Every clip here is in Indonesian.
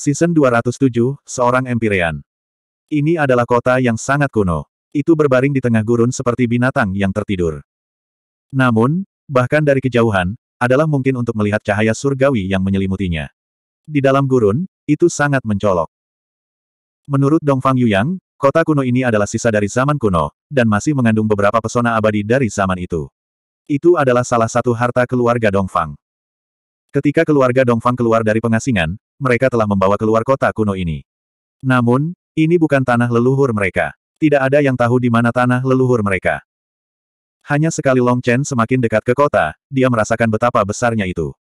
Season 207, Seorang Empyrean. Ini adalah kota yang sangat kuno. Itu berbaring di tengah gurun seperti binatang yang tertidur. Namun, bahkan dari kejauhan, adalah mungkin untuk melihat cahaya surgawi yang menyelimutinya. Di dalam gurun, itu sangat mencolok. Menurut Dongfang Yuyang, kota kuno ini adalah sisa dari zaman kuno, dan masih mengandung beberapa pesona abadi dari zaman itu. Itu adalah salah satu harta keluarga Dongfang. Ketika keluarga Dongfang keluar dari pengasingan, mereka telah membawa keluar kota kuno ini. Namun, ini bukan tanah leluhur mereka. Tidak ada yang tahu di mana tanah leluhur mereka. Hanya sekali Long Chen semakin dekat ke kota, dia merasakan betapa besarnya itu.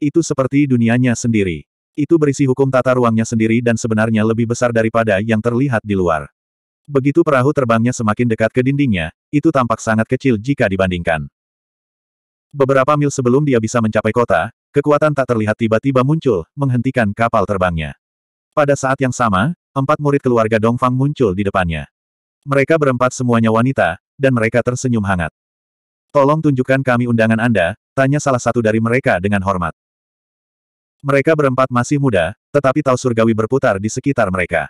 Itu seperti dunianya sendiri. Itu berisi hukum tata ruangnya sendiri dan sebenarnya lebih besar daripada yang terlihat di luar. Begitu perahu terbangnya semakin dekat ke dindingnya, itu tampak sangat kecil jika dibandingkan. Beberapa mil sebelum dia bisa mencapai kota, Kekuatan tak terlihat tiba-tiba muncul, menghentikan kapal terbangnya. Pada saat yang sama, empat murid keluarga Dongfang muncul di depannya. Mereka berempat semuanya wanita, dan mereka tersenyum hangat. Tolong tunjukkan kami undangan Anda, tanya salah satu dari mereka dengan hormat. Mereka berempat masih muda, tetapi tahu surgawi berputar di sekitar mereka.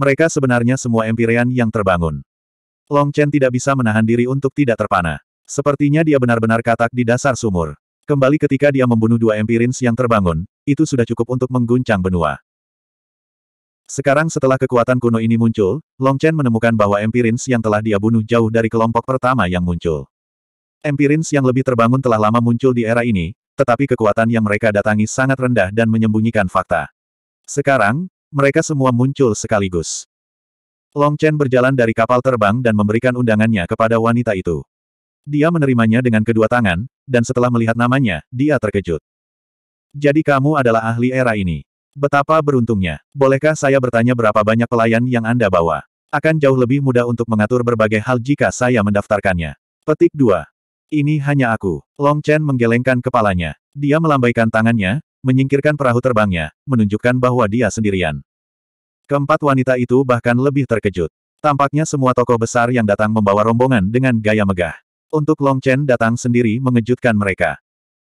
Mereka sebenarnya semua empirian yang terbangun. Long Chen tidak bisa menahan diri untuk tidak terpana. Sepertinya dia benar-benar katak di dasar sumur. Kembali ketika dia membunuh dua empirins yang terbangun, itu sudah cukup untuk mengguncang benua. Sekarang setelah kekuatan kuno ini muncul, Long Chen menemukan bahwa empirins yang telah dia bunuh jauh dari kelompok pertama yang muncul. Empirins yang lebih terbangun telah lama muncul di era ini, tetapi kekuatan yang mereka datangi sangat rendah dan menyembunyikan fakta. Sekarang, mereka semua muncul sekaligus. Long Chen berjalan dari kapal terbang dan memberikan undangannya kepada wanita itu. Dia menerimanya dengan kedua tangan, dan setelah melihat namanya, dia terkejut. Jadi kamu adalah ahli era ini. Betapa beruntungnya. Bolehkah saya bertanya berapa banyak pelayan yang Anda bawa? Akan jauh lebih mudah untuk mengatur berbagai hal jika saya mendaftarkannya. Petik 2. Ini hanya aku. Long Chen menggelengkan kepalanya. Dia melambaikan tangannya, menyingkirkan perahu terbangnya, menunjukkan bahwa dia sendirian. Keempat wanita itu bahkan lebih terkejut. Tampaknya semua tokoh besar yang datang membawa rombongan dengan gaya megah. Untuk Long Chen datang sendiri mengejutkan mereka.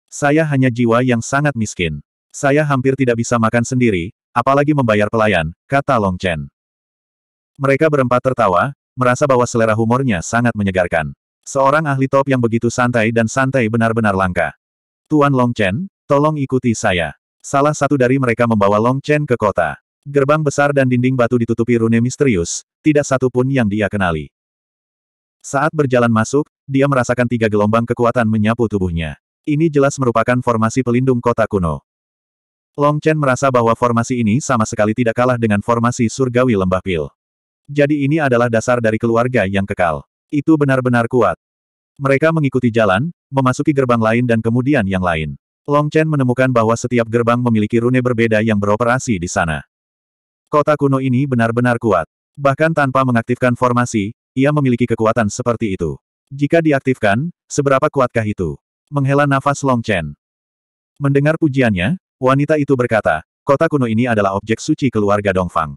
Saya hanya jiwa yang sangat miskin. Saya hampir tidak bisa makan sendiri, apalagi membayar pelayan, kata Long Chen. Mereka berempat tertawa, merasa bahwa selera humornya sangat menyegarkan. Seorang ahli top yang begitu santai dan santai benar-benar langka. Tuan Long Chen, tolong ikuti saya. Salah satu dari mereka membawa Long Chen ke kota. Gerbang besar dan dinding batu ditutupi rune misterius, tidak satu pun yang dia kenali. Saat berjalan masuk, dia merasakan tiga gelombang kekuatan menyapu tubuhnya. Ini jelas merupakan formasi pelindung kota kuno. Long Chen merasa bahwa formasi ini sama sekali tidak kalah dengan formasi surgawi lembah pil. Jadi ini adalah dasar dari keluarga yang kekal. Itu benar-benar kuat. Mereka mengikuti jalan, memasuki gerbang lain dan kemudian yang lain. Long Chen menemukan bahwa setiap gerbang memiliki rune berbeda yang beroperasi di sana. Kota kuno ini benar-benar kuat. Bahkan tanpa mengaktifkan formasi, ia memiliki kekuatan seperti itu. Jika diaktifkan, seberapa kuatkah itu? Menghela nafas Long Chen. Mendengar pujiannya, wanita itu berkata, kota kuno ini adalah objek suci keluarga Dongfang.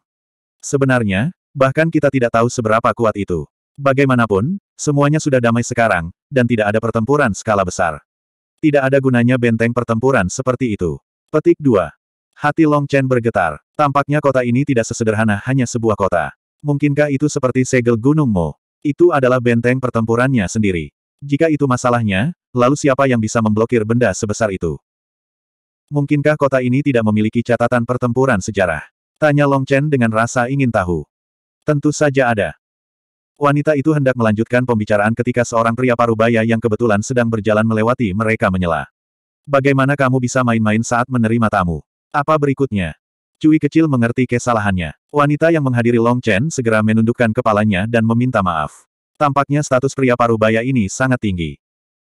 Sebenarnya, bahkan kita tidak tahu seberapa kuat itu. Bagaimanapun, semuanya sudah damai sekarang, dan tidak ada pertempuran skala besar. Tidak ada gunanya benteng pertempuran seperti itu. Petik 2. Hati Long Chen bergetar. Tampaknya kota ini tidak sesederhana hanya sebuah kota. Mungkinkah itu seperti segel Gunung Mo? Itu adalah benteng pertempurannya sendiri. Jika itu masalahnya, lalu siapa yang bisa memblokir benda sebesar itu? Mungkinkah kota ini tidak memiliki catatan pertempuran sejarah? Tanya Long Chen dengan rasa ingin tahu. Tentu saja ada. Wanita itu hendak melanjutkan pembicaraan ketika seorang pria parubaya yang kebetulan sedang berjalan melewati mereka menyela. Bagaimana kamu bisa main-main saat menerima tamu? Apa berikutnya? Cui kecil mengerti kesalahannya. Wanita yang menghadiri Long Chen segera menundukkan kepalanya dan meminta maaf. Tampaknya status pria Parubaya ini sangat tinggi.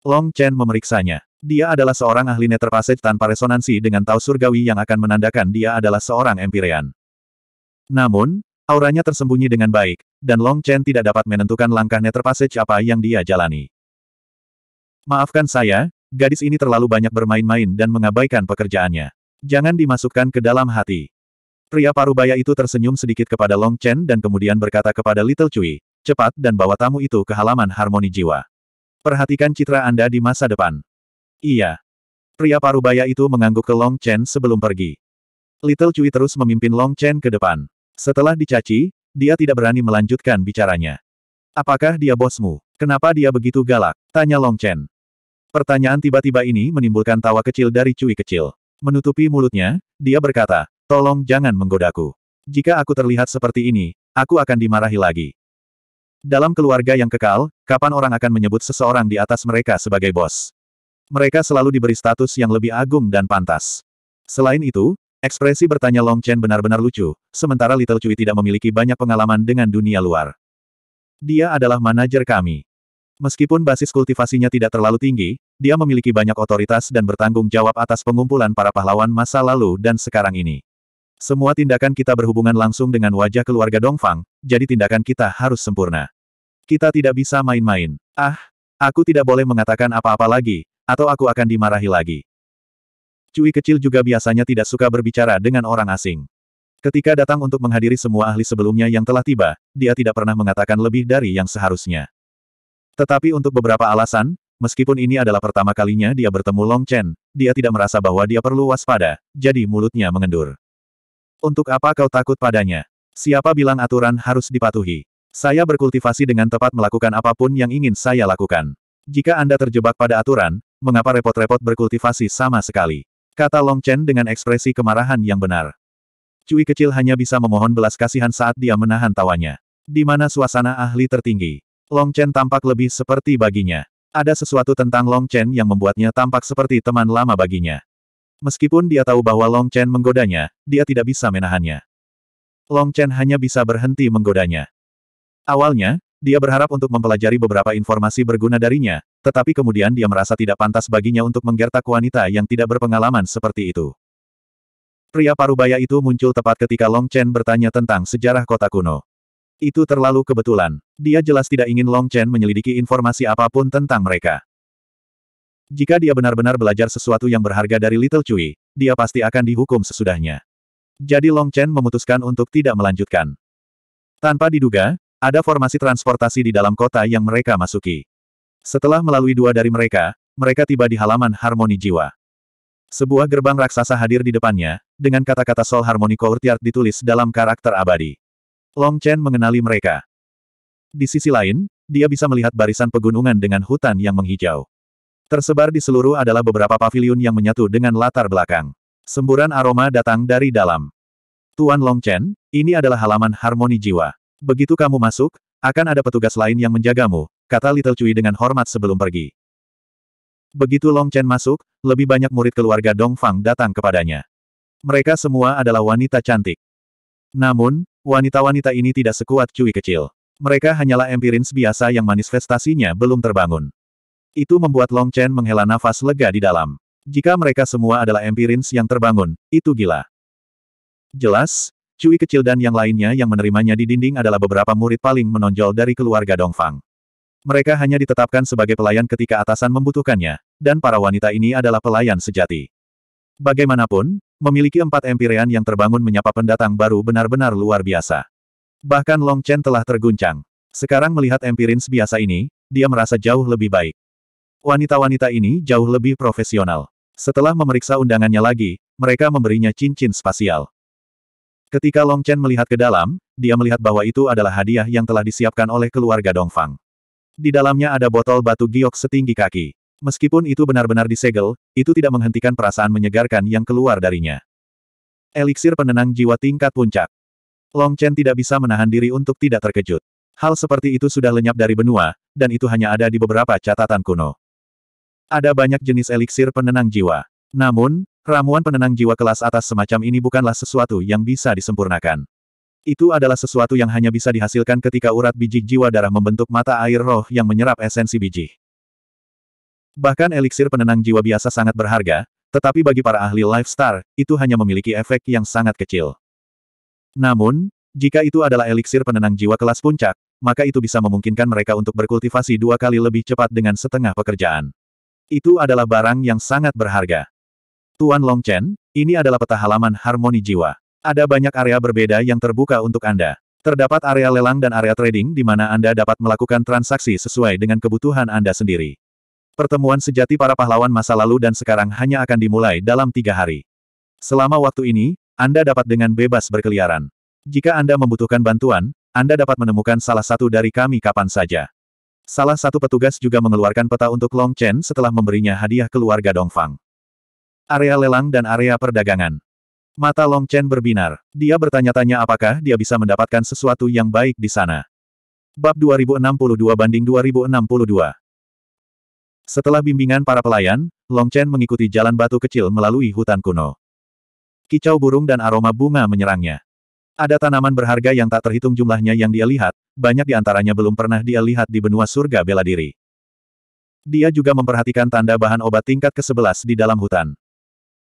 Long Chen memeriksanya. Dia adalah seorang ahli nether tanpa resonansi dengan tau surgawi yang akan menandakan dia adalah seorang empirean. Namun, auranya tersembunyi dengan baik, dan Long Chen tidak dapat menentukan langkah nether apa yang dia jalani. Maafkan saya, gadis ini terlalu banyak bermain-main dan mengabaikan pekerjaannya. Jangan dimasukkan ke dalam hati. Pria parubaya itu tersenyum sedikit kepada Long Chen dan kemudian berkata kepada Little Cui, cepat dan bawa tamu itu ke halaman harmoni jiwa. Perhatikan citra Anda di masa depan. Iya. Pria parubaya itu mengangguk ke Long Chen sebelum pergi. Little Cui terus memimpin Long Chen ke depan. Setelah dicaci, dia tidak berani melanjutkan bicaranya. Apakah dia bosmu? Kenapa dia begitu galak? Tanya Long Chen. Pertanyaan tiba-tiba ini menimbulkan tawa kecil dari Cui kecil. Menutupi mulutnya, dia berkata, Tolong jangan menggodaku. Jika aku terlihat seperti ini, aku akan dimarahi lagi. Dalam keluarga yang kekal, kapan orang akan menyebut seseorang di atas mereka sebagai bos? Mereka selalu diberi status yang lebih agung dan pantas. Selain itu, ekspresi bertanya Long Chen benar-benar lucu, sementara Little Cui tidak memiliki banyak pengalaman dengan dunia luar. Dia adalah manajer kami. Meskipun basis kultivasinya tidak terlalu tinggi, dia memiliki banyak otoritas dan bertanggung jawab atas pengumpulan para pahlawan masa lalu dan sekarang ini. Semua tindakan kita berhubungan langsung dengan wajah keluarga Dongfang, jadi tindakan kita harus sempurna. Kita tidak bisa main-main. Ah, aku tidak boleh mengatakan apa-apa lagi, atau aku akan dimarahi lagi. Cui kecil juga biasanya tidak suka berbicara dengan orang asing. Ketika datang untuk menghadiri semua ahli sebelumnya yang telah tiba, dia tidak pernah mengatakan lebih dari yang seharusnya. Tetapi untuk beberapa alasan, meskipun ini adalah pertama kalinya dia bertemu Long Chen, dia tidak merasa bahwa dia perlu waspada, jadi mulutnya mengendur. Untuk apa kau takut padanya? Siapa bilang aturan harus dipatuhi? Saya berkultivasi dengan tepat melakukan apapun yang ingin saya lakukan. Jika Anda terjebak pada aturan, mengapa repot-repot berkultivasi sama sekali? Kata Long Chen dengan ekspresi kemarahan yang benar. Cui kecil hanya bisa memohon belas kasihan saat dia menahan tawanya. Di mana suasana ahli tertinggi. Long Chen tampak lebih seperti baginya. Ada sesuatu tentang Long Chen yang membuatnya tampak seperti teman lama baginya. Meskipun dia tahu bahwa Long Chen menggodanya, dia tidak bisa menahannya. Long Chen hanya bisa berhenti menggodanya. Awalnya, dia berharap untuk mempelajari beberapa informasi berguna darinya, tetapi kemudian dia merasa tidak pantas baginya untuk menggertak wanita yang tidak berpengalaman seperti itu. Pria parubaya itu muncul tepat ketika Long Chen bertanya tentang sejarah kota kuno. Itu terlalu kebetulan. Dia jelas tidak ingin Long Chen menyelidiki informasi apapun tentang mereka. Jika dia benar-benar belajar sesuatu yang berharga dari Little Cui, dia pasti akan dihukum sesudahnya. Jadi Long Chen memutuskan untuk tidak melanjutkan. Tanpa diduga, ada formasi transportasi di dalam kota yang mereka masuki. Setelah melalui dua dari mereka, mereka tiba di halaman Harmoni Jiwa. Sebuah gerbang raksasa hadir di depannya, dengan kata-kata sol harmoni Courtyard ditulis dalam karakter abadi. Long Chen mengenali mereka. Di sisi lain, dia bisa melihat barisan pegunungan dengan hutan yang menghijau. Tersebar di seluruh adalah beberapa paviliun yang menyatu dengan latar belakang. Semburan aroma datang dari dalam. Tuan Long Chen, ini adalah halaman harmoni jiwa. Begitu kamu masuk, akan ada petugas lain yang menjagamu, kata Little Cui dengan hormat sebelum pergi. Begitu Long Chen masuk, lebih banyak murid keluarga Dong Fang datang kepadanya. Mereka semua adalah wanita cantik. Namun, wanita-wanita ini tidak sekuat Cui kecil. Mereka hanyalah empirins biasa yang manifestasinya belum terbangun. Itu membuat Long Chen menghela nafas lega di dalam. Jika mereka semua adalah empirins yang terbangun, itu gila. Jelas, Cui kecil dan yang lainnya yang menerimanya di dinding adalah beberapa murid paling menonjol dari keluarga Dongfang. Mereka hanya ditetapkan sebagai pelayan ketika atasan membutuhkannya, dan para wanita ini adalah pelayan sejati. Bagaimanapun, memiliki empat empirean yang terbangun menyapa pendatang baru benar-benar luar biasa. Bahkan Long Chen telah terguncang. Sekarang melihat empirins biasa ini, dia merasa jauh lebih baik. Wanita-wanita ini jauh lebih profesional. Setelah memeriksa undangannya lagi, mereka memberinya cincin spasial. Ketika Long Chen melihat ke dalam, dia melihat bahwa itu adalah hadiah yang telah disiapkan oleh keluarga Dongfang. Di dalamnya ada botol batu giok setinggi kaki. Meskipun itu benar-benar disegel, itu tidak menghentikan perasaan menyegarkan yang keluar darinya. Eliksir penenang jiwa tingkat puncak. Long Chen tidak bisa menahan diri untuk tidak terkejut. Hal seperti itu sudah lenyap dari benua, dan itu hanya ada di beberapa catatan kuno. Ada banyak jenis eliksir penenang jiwa. Namun, ramuan penenang jiwa kelas atas semacam ini bukanlah sesuatu yang bisa disempurnakan. Itu adalah sesuatu yang hanya bisa dihasilkan ketika urat biji jiwa darah membentuk mata air roh yang menyerap esensi biji. Bahkan eliksir penenang jiwa biasa sangat berharga, tetapi bagi para ahli lifestar, itu hanya memiliki efek yang sangat kecil. Namun, jika itu adalah eliksir penenang jiwa kelas puncak, maka itu bisa memungkinkan mereka untuk berkultivasi dua kali lebih cepat dengan setengah pekerjaan. Itu adalah barang yang sangat berharga. Tuan Long Chen. ini adalah peta halaman harmoni jiwa. Ada banyak area berbeda yang terbuka untuk Anda. Terdapat area lelang dan area trading di mana Anda dapat melakukan transaksi sesuai dengan kebutuhan Anda sendiri. Pertemuan sejati para pahlawan masa lalu dan sekarang hanya akan dimulai dalam tiga hari. Selama waktu ini, Anda dapat dengan bebas berkeliaran. Jika Anda membutuhkan bantuan, Anda dapat menemukan salah satu dari kami kapan saja. Salah satu petugas juga mengeluarkan peta untuk Long Chen setelah memberinya hadiah keluarga Dongfang. Area lelang dan area perdagangan. Mata Long Chen berbinar. Dia bertanya-tanya apakah dia bisa mendapatkan sesuatu yang baik di sana. Bab 2062 banding 2062. Setelah bimbingan para pelayan, Long Chen mengikuti jalan batu kecil melalui hutan kuno. Kicau burung dan aroma bunga menyerangnya. Ada tanaman berharga yang tak terhitung jumlahnya yang dia lihat, banyak di antaranya belum pernah dia lihat di benua surga bela diri. Dia juga memperhatikan tanda bahan obat tingkat ke-11 di dalam hutan.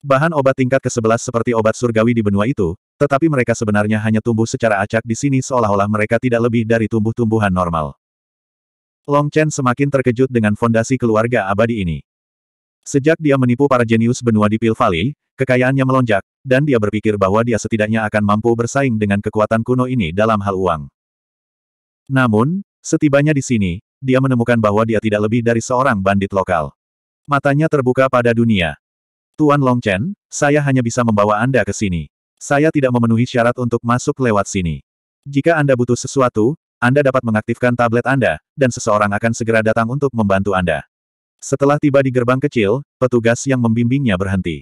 Bahan obat tingkat ke-11 seperti obat surgawi di benua itu, tetapi mereka sebenarnya hanya tumbuh secara acak di sini seolah-olah mereka tidak lebih dari tumbuh-tumbuhan normal. Long Chen semakin terkejut dengan fondasi keluarga abadi ini. Sejak dia menipu para jenius benua di Pil Valley, kekayaannya melonjak, dan dia berpikir bahwa dia setidaknya akan mampu bersaing dengan kekuatan kuno ini dalam hal uang. Namun, setibanya di sini, dia menemukan bahwa dia tidak lebih dari seorang bandit lokal. Matanya terbuka pada dunia. Tuan Long Chen, saya hanya bisa membawa Anda ke sini. Saya tidak memenuhi syarat untuk masuk lewat sini. Jika Anda butuh sesuatu, Anda dapat mengaktifkan tablet Anda, dan seseorang akan segera datang untuk membantu Anda. Setelah tiba di gerbang kecil, petugas yang membimbingnya berhenti.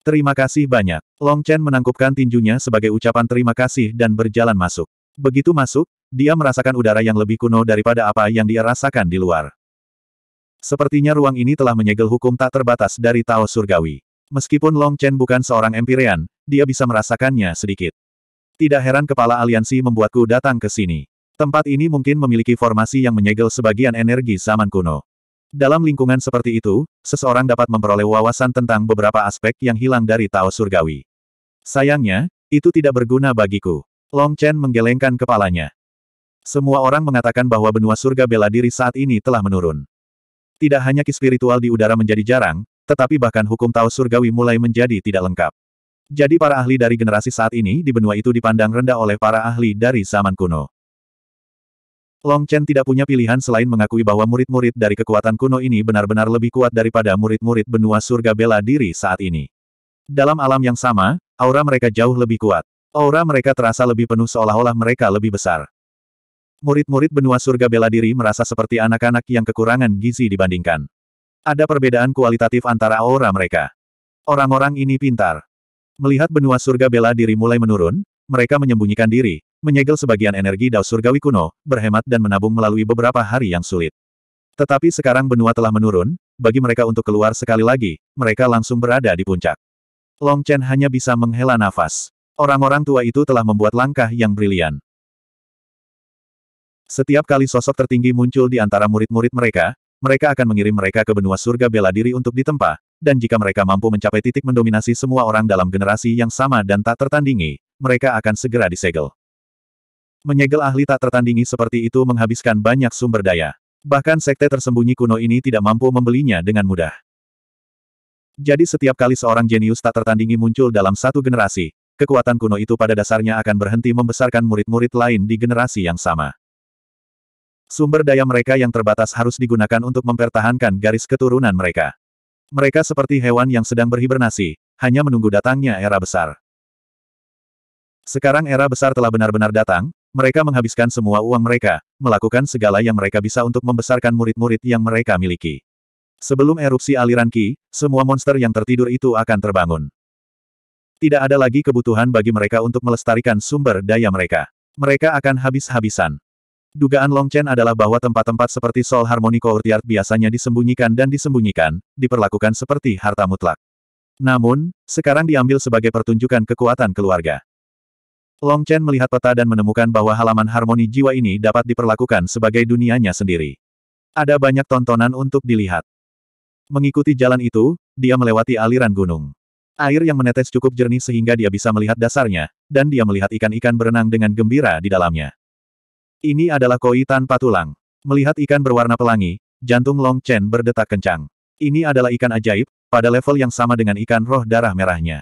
Terima kasih banyak. Long Chen menangkupkan tinjunya sebagai ucapan terima kasih dan berjalan masuk. Begitu masuk, dia merasakan udara yang lebih kuno daripada apa yang dia rasakan di luar. Sepertinya ruang ini telah menyegel hukum tak terbatas dari Tao Surgawi. Meskipun Long Chen bukan seorang empirean, dia bisa merasakannya sedikit. Tidak heran kepala aliansi membuatku datang ke sini. Tempat ini mungkin memiliki formasi yang menyegel sebagian energi zaman kuno. Dalam lingkungan seperti itu, seseorang dapat memperoleh wawasan tentang beberapa aspek yang hilang dari Tao Surgawi. Sayangnya, itu tidak berguna bagiku. Long Chen menggelengkan kepalanya. Semua orang mengatakan bahwa benua surga bela diri saat ini telah menurun. Tidak hanya ki spiritual di udara menjadi jarang, tetapi bahkan hukum Tao surgawi mulai menjadi tidak lengkap. Jadi para ahli dari generasi saat ini di benua itu dipandang rendah oleh para ahli dari zaman kuno. Long Chen tidak punya pilihan selain mengakui bahwa murid-murid dari kekuatan kuno ini benar-benar lebih kuat daripada murid-murid benua surga bela diri saat ini. Dalam alam yang sama, aura mereka jauh lebih kuat. Aura mereka terasa lebih penuh seolah-olah mereka lebih besar. Murid-murid benua surga bela diri merasa seperti anak-anak yang kekurangan gizi dibandingkan. Ada perbedaan kualitatif antara aura mereka. Orang-orang ini pintar. Melihat benua surga bela diri mulai menurun, mereka menyembunyikan diri, menyegel sebagian energi Dao Surgawi kuno, berhemat dan menabung melalui beberapa hari yang sulit. Tetapi sekarang benua telah menurun, bagi mereka untuk keluar sekali lagi, mereka langsung berada di puncak. Long Chen hanya bisa menghela nafas. Orang-orang tua itu telah membuat langkah yang brilian. Setiap kali sosok tertinggi muncul di antara murid-murid mereka, mereka akan mengirim mereka ke benua surga bela diri untuk ditempa, dan jika mereka mampu mencapai titik mendominasi semua orang dalam generasi yang sama dan tak tertandingi, mereka akan segera disegel. Menyegel ahli tak tertandingi seperti itu menghabiskan banyak sumber daya. Bahkan sekte tersembunyi kuno ini tidak mampu membelinya dengan mudah. Jadi setiap kali seorang jenius tak tertandingi muncul dalam satu generasi, kekuatan kuno itu pada dasarnya akan berhenti membesarkan murid-murid lain di generasi yang sama. Sumber daya mereka yang terbatas harus digunakan untuk mempertahankan garis keturunan mereka. Mereka seperti hewan yang sedang berhibernasi, hanya menunggu datangnya era besar. Sekarang era besar telah benar-benar datang, mereka menghabiskan semua uang mereka, melakukan segala yang mereka bisa untuk membesarkan murid-murid yang mereka miliki. Sebelum erupsi aliran Ki, semua monster yang tertidur itu akan terbangun. Tidak ada lagi kebutuhan bagi mereka untuk melestarikan sumber daya mereka. Mereka akan habis-habisan. Dugaan Long Chen adalah bahwa tempat-tempat seperti Sol Harmony Courtyard biasanya disembunyikan dan disembunyikan, diperlakukan seperti harta mutlak. Namun, sekarang diambil sebagai pertunjukan kekuatan keluarga. Long Chen melihat peta dan menemukan bahwa halaman harmoni jiwa ini dapat diperlakukan sebagai dunianya sendiri. Ada banyak tontonan untuk dilihat. Mengikuti jalan itu, dia melewati aliran gunung. Air yang menetes cukup jernih sehingga dia bisa melihat dasarnya, dan dia melihat ikan-ikan berenang dengan gembira di dalamnya. Ini adalah koi tanpa tulang. Melihat ikan berwarna pelangi, jantung Long Chen berdetak kencang. Ini adalah ikan ajaib, pada level yang sama dengan ikan roh darah merahnya.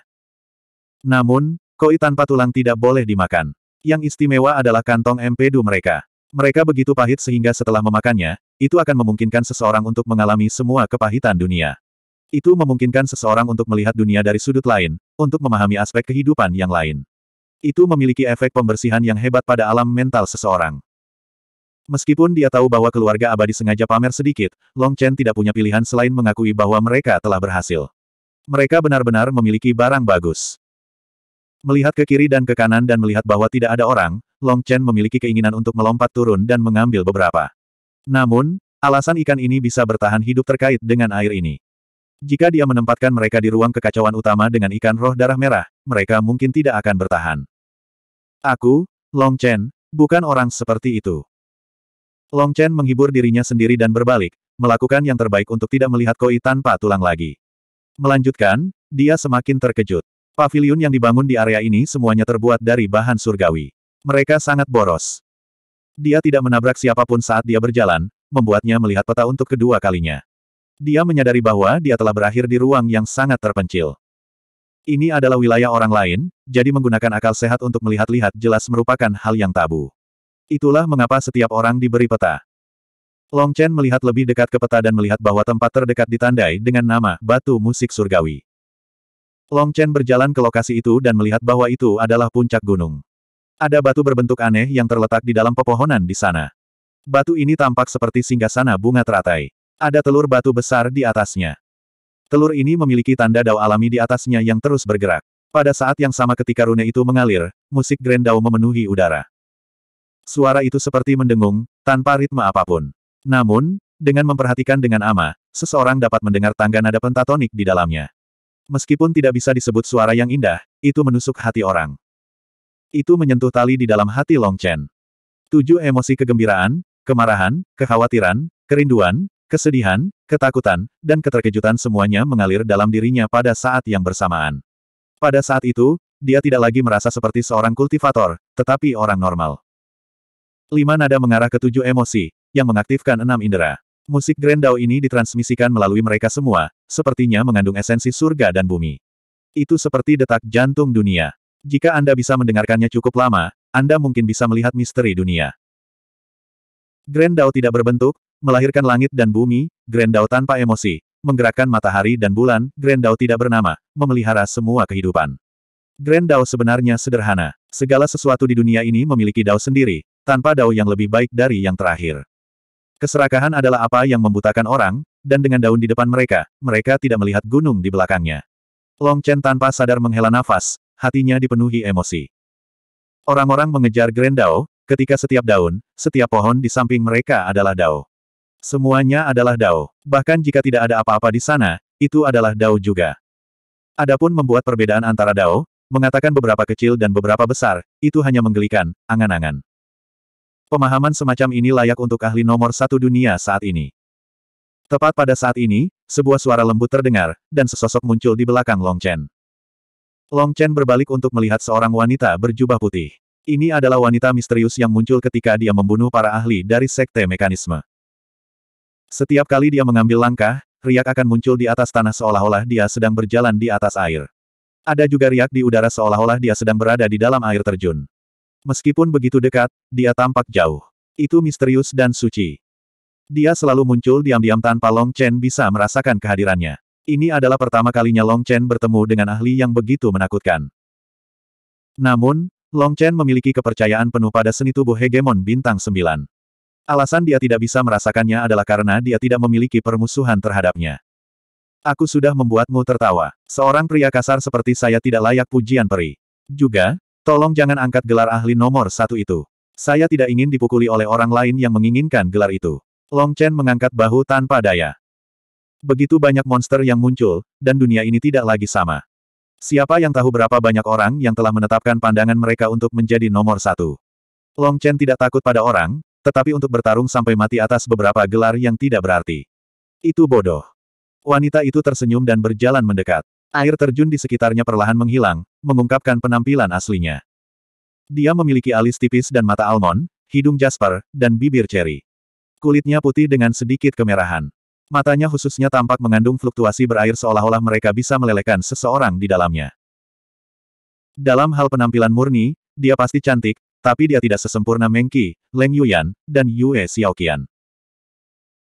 Namun, koi tanpa tulang tidak boleh dimakan. Yang istimewa adalah kantong empedu mereka. Mereka begitu pahit sehingga setelah memakannya, itu akan memungkinkan seseorang untuk mengalami semua kepahitan dunia. Itu memungkinkan seseorang untuk melihat dunia dari sudut lain, untuk memahami aspek kehidupan yang lain itu memiliki efek pembersihan yang hebat pada alam mental seseorang. Meskipun dia tahu bahwa keluarga abadi sengaja pamer sedikit, Long Chen tidak punya pilihan selain mengakui bahwa mereka telah berhasil. Mereka benar-benar memiliki barang bagus. Melihat ke kiri dan ke kanan dan melihat bahwa tidak ada orang, Long Chen memiliki keinginan untuk melompat turun dan mengambil beberapa. Namun, alasan ikan ini bisa bertahan hidup terkait dengan air ini. Jika dia menempatkan mereka di ruang kekacauan utama dengan ikan roh darah merah, mereka mungkin tidak akan bertahan. Aku, Long Chen, bukan orang seperti itu. Long Chen menghibur dirinya sendiri dan berbalik, melakukan yang terbaik untuk tidak melihat Koi tanpa tulang lagi. Melanjutkan, dia semakin terkejut. Pavilion yang dibangun di area ini semuanya terbuat dari bahan surgawi. Mereka sangat boros. Dia tidak menabrak siapapun saat dia berjalan, membuatnya melihat peta untuk kedua kalinya. Dia menyadari bahwa dia telah berakhir di ruang yang sangat terpencil. Ini adalah wilayah orang lain, jadi menggunakan akal sehat untuk melihat-lihat jelas merupakan hal yang tabu. Itulah mengapa setiap orang diberi peta. Long Chen melihat lebih dekat ke peta dan melihat bahwa tempat terdekat ditandai dengan nama Batu Musik Surgawi. Long Chen berjalan ke lokasi itu dan melihat bahwa itu adalah puncak gunung. Ada batu berbentuk aneh yang terletak di dalam pepohonan di sana. Batu ini tampak seperti singgasana bunga teratai. Ada telur batu besar di atasnya. Telur ini memiliki tanda dao alami di atasnya yang terus bergerak. Pada saat yang sama ketika rune itu mengalir, musik Grand Dao memenuhi udara. Suara itu seperti mendengung, tanpa ritme apapun. Namun, dengan memperhatikan dengan ama, seseorang dapat mendengar tangga nada pentatonik di dalamnya. Meskipun tidak bisa disebut suara yang indah, itu menusuk hati orang. Itu menyentuh tali di dalam hati Long Chen. Tujuh emosi kegembiraan, kemarahan, kekhawatiran, kerinduan, Kesedihan, ketakutan, dan keterkejutan semuanya mengalir dalam dirinya pada saat yang bersamaan. Pada saat itu, dia tidak lagi merasa seperti seorang kultivator, tetapi orang normal. Lima nada mengarah ke tujuh emosi, yang mengaktifkan enam indera. Musik Grendau ini ditransmisikan melalui mereka semua, sepertinya mengandung esensi surga dan bumi. Itu seperti detak jantung dunia. Jika Anda bisa mendengarkannya cukup lama, Anda mungkin bisa melihat misteri dunia. Grendau tidak berbentuk, melahirkan langit dan bumi, Grendau tanpa emosi, menggerakkan matahari dan bulan, Grendau tidak bernama, memelihara semua kehidupan. Grendau sebenarnya sederhana. Segala sesuatu di dunia ini memiliki dao sendiri, tanpa dao yang lebih baik dari yang terakhir. Keserakahan adalah apa yang membutakan orang, dan dengan daun di depan mereka, mereka tidak melihat gunung di belakangnya. Long Chen tanpa sadar menghela nafas, hatinya dipenuhi emosi. Orang-orang mengejar Grendau, ketika setiap daun, setiap pohon di samping mereka adalah Dao. Semuanya adalah Dao. Bahkan jika tidak ada apa-apa di sana, itu adalah Dao juga. Adapun membuat perbedaan antara Dao, mengatakan beberapa kecil dan beberapa besar, itu hanya menggelikan, angan-angan. Pemahaman semacam ini layak untuk ahli nomor satu dunia saat ini. Tepat pada saat ini, sebuah suara lembut terdengar, dan sesosok muncul di belakang Long Chen. Long Chen berbalik untuk melihat seorang wanita berjubah putih. Ini adalah wanita misterius yang muncul ketika dia membunuh para ahli dari Sekte Mekanisme. Setiap kali dia mengambil langkah, riak akan muncul di atas tanah seolah-olah dia sedang berjalan di atas air. Ada juga riak di udara seolah-olah dia sedang berada di dalam air terjun. Meskipun begitu dekat, dia tampak jauh. Itu misterius dan suci. Dia selalu muncul diam-diam tanpa Long Chen bisa merasakan kehadirannya. Ini adalah pertama kalinya Long Chen bertemu dengan ahli yang begitu menakutkan. Namun, Long Chen memiliki kepercayaan penuh pada seni tubuh hegemon bintang 9. Alasan dia tidak bisa merasakannya adalah karena dia tidak memiliki permusuhan terhadapnya. Aku sudah membuatmu tertawa. Seorang pria kasar seperti saya tidak layak pujian peri. Juga, tolong jangan angkat gelar ahli nomor satu itu. Saya tidak ingin dipukuli oleh orang lain yang menginginkan gelar itu. Long Chen mengangkat bahu tanpa daya. Begitu banyak monster yang muncul, dan dunia ini tidak lagi sama. Siapa yang tahu berapa banyak orang yang telah menetapkan pandangan mereka untuk menjadi nomor satu. Long Chen tidak takut pada orang, tetapi untuk bertarung sampai mati atas beberapa gelar yang tidak berarti. Itu bodoh. Wanita itu tersenyum dan berjalan mendekat. Air terjun di sekitarnya perlahan menghilang, mengungkapkan penampilan aslinya. Dia memiliki alis tipis dan mata almond, hidung jasper, dan bibir ceri. Kulitnya putih dengan sedikit kemerahan. Matanya khususnya tampak mengandung fluktuasi berair seolah-olah mereka bisa melelehkan seseorang di dalamnya. Dalam hal penampilan murni, dia pasti cantik, tapi dia tidak sesempurna Mengki, Leng Yuyan, dan Yue Xiaoqian.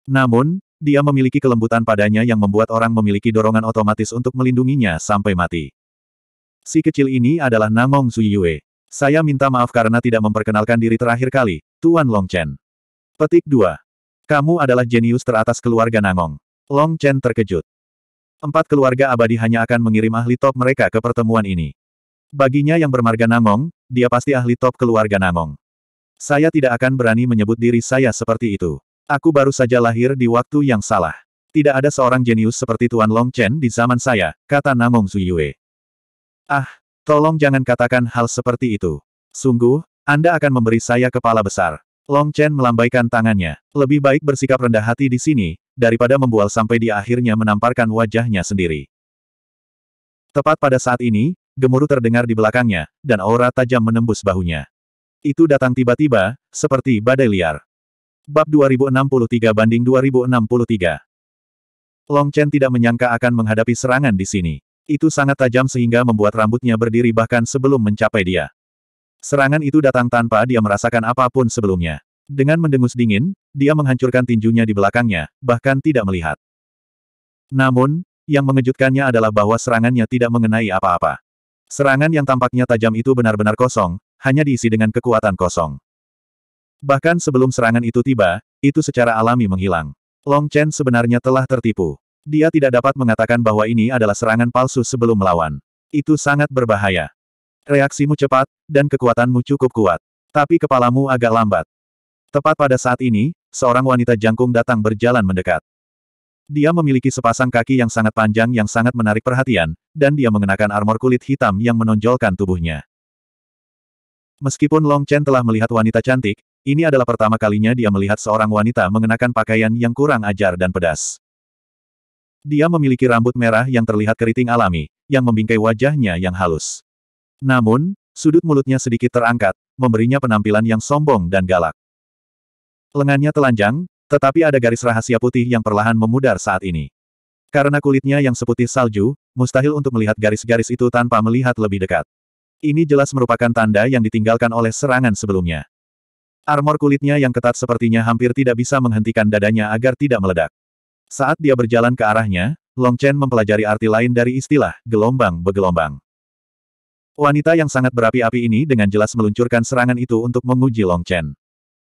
Namun, dia memiliki kelembutan padanya yang membuat orang memiliki dorongan otomatis untuk melindunginya sampai mati. Si kecil ini adalah Namong Yue. Saya minta maaf karena tidak memperkenalkan diri terakhir kali, Tuan Long Chen. Petik 2. Kamu adalah jenius teratas keluarga Namong. Long Chen terkejut. Empat keluarga abadi hanya akan mengirim ahli top mereka ke pertemuan ini. Baginya yang bermarga Namong, dia pasti ahli top keluarga Namong. Saya tidak akan berani menyebut diri saya seperti itu. Aku baru saja lahir di waktu yang salah. Tidak ada seorang jenius seperti Tuan Long Chen di zaman saya, kata Namong Zuyue. Ah, tolong jangan katakan hal seperti itu. Sungguh, Anda akan memberi saya kepala besar. Long Chen melambaikan tangannya. Lebih baik bersikap rendah hati di sini, daripada membual sampai dia akhirnya menamparkan wajahnya sendiri. Tepat pada saat ini, gemuruh terdengar di belakangnya, dan aura tajam menembus bahunya. Itu datang tiba-tiba, seperti badai liar. Bab 2063 banding 2063 Long Chen tidak menyangka akan menghadapi serangan di sini. Itu sangat tajam sehingga membuat rambutnya berdiri bahkan sebelum mencapai dia. Serangan itu datang tanpa dia merasakan apapun sebelumnya. Dengan mendengus dingin, dia menghancurkan tinjunya di belakangnya, bahkan tidak melihat. Namun, yang mengejutkannya adalah bahwa serangannya tidak mengenai apa-apa. Serangan yang tampaknya tajam itu benar-benar kosong, hanya diisi dengan kekuatan kosong. Bahkan sebelum serangan itu tiba, itu secara alami menghilang. Long Chen sebenarnya telah tertipu. Dia tidak dapat mengatakan bahwa ini adalah serangan palsu sebelum melawan. Itu sangat berbahaya. Reaksimu cepat, dan kekuatanmu cukup kuat. Tapi kepalamu agak lambat. Tepat pada saat ini, seorang wanita jangkung datang berjalan mendekat. Dia memiliki sepasang kaki yang sangat panjang yang sangat menarik perhatian, dan dia mengenakan armor kulit hitam yang menonjolkan tubuhnya. Meskipun Long Chen telah melihat wanita cantik, ini adalah pertama kalinya dia melihat seorang wanita mengenakan pakaian yang kurang ajar dan pedas. Dia memiliki rambut merah yang terlihat keriting alami, yang membingkai wajahnya yang halus. Namun, sudut mulutnya sedikit terangkat, memberinya penampilan yang sombong dan galak. Lengannya telanjang, tetapi ada garis rahasia putih yang perlahan memudar saat ini. Karena kulitnya yang seputih salju, mustahil untuk melihat garis-garis itu tanpa melihat lebih dekat. Ini jelas merupakan tanda yang ditinggalkan oleh serangan sebelumnya. Armor kulitnya yang ketat sepertinya hampir tidak bisa menghentikan dadanya agar tidak meledak. Saat dia berjalan ke arahnya, Long Chen mempelajari arti lain dari istilah gelombang bergelombang. Wanita yang sangat berapi-api ini dengan jelas meluncurkan serangan itu untuk menguji Long Chen.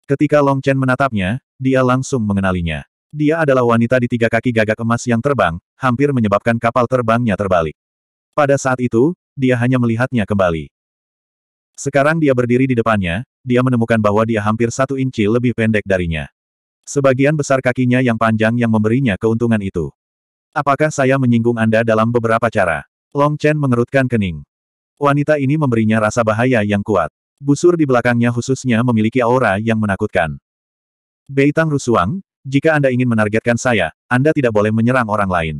Ketika Long Chen menatapnya, dia langsung mengenalinya. Dia adalah wanita di tiga kaki gagak emas yang terbang, hampir menyebabkan kapal terbangnya terbalik. Pada saat itu, dia hanya melihatnya kembali. Sekarang dia berdiri di depannya, dia menemukan bahwa dia hampir satu inci lebih pendek darinya. Sebagian besar kakinya yang panjang yang memberinya keuntungan itu. Apakah saya menyinggung Anda dalam beberapa cara? Long Chen mengerutkan kening. Wanita ini memberinya rasa bahaya yang kuat. Busur di belakangnya khususnya memiliki aura yang menakutkan. Beitang Rusuang, jika Anda ingin menargetkan saya, Anda tidak boleh menyerang orang lain.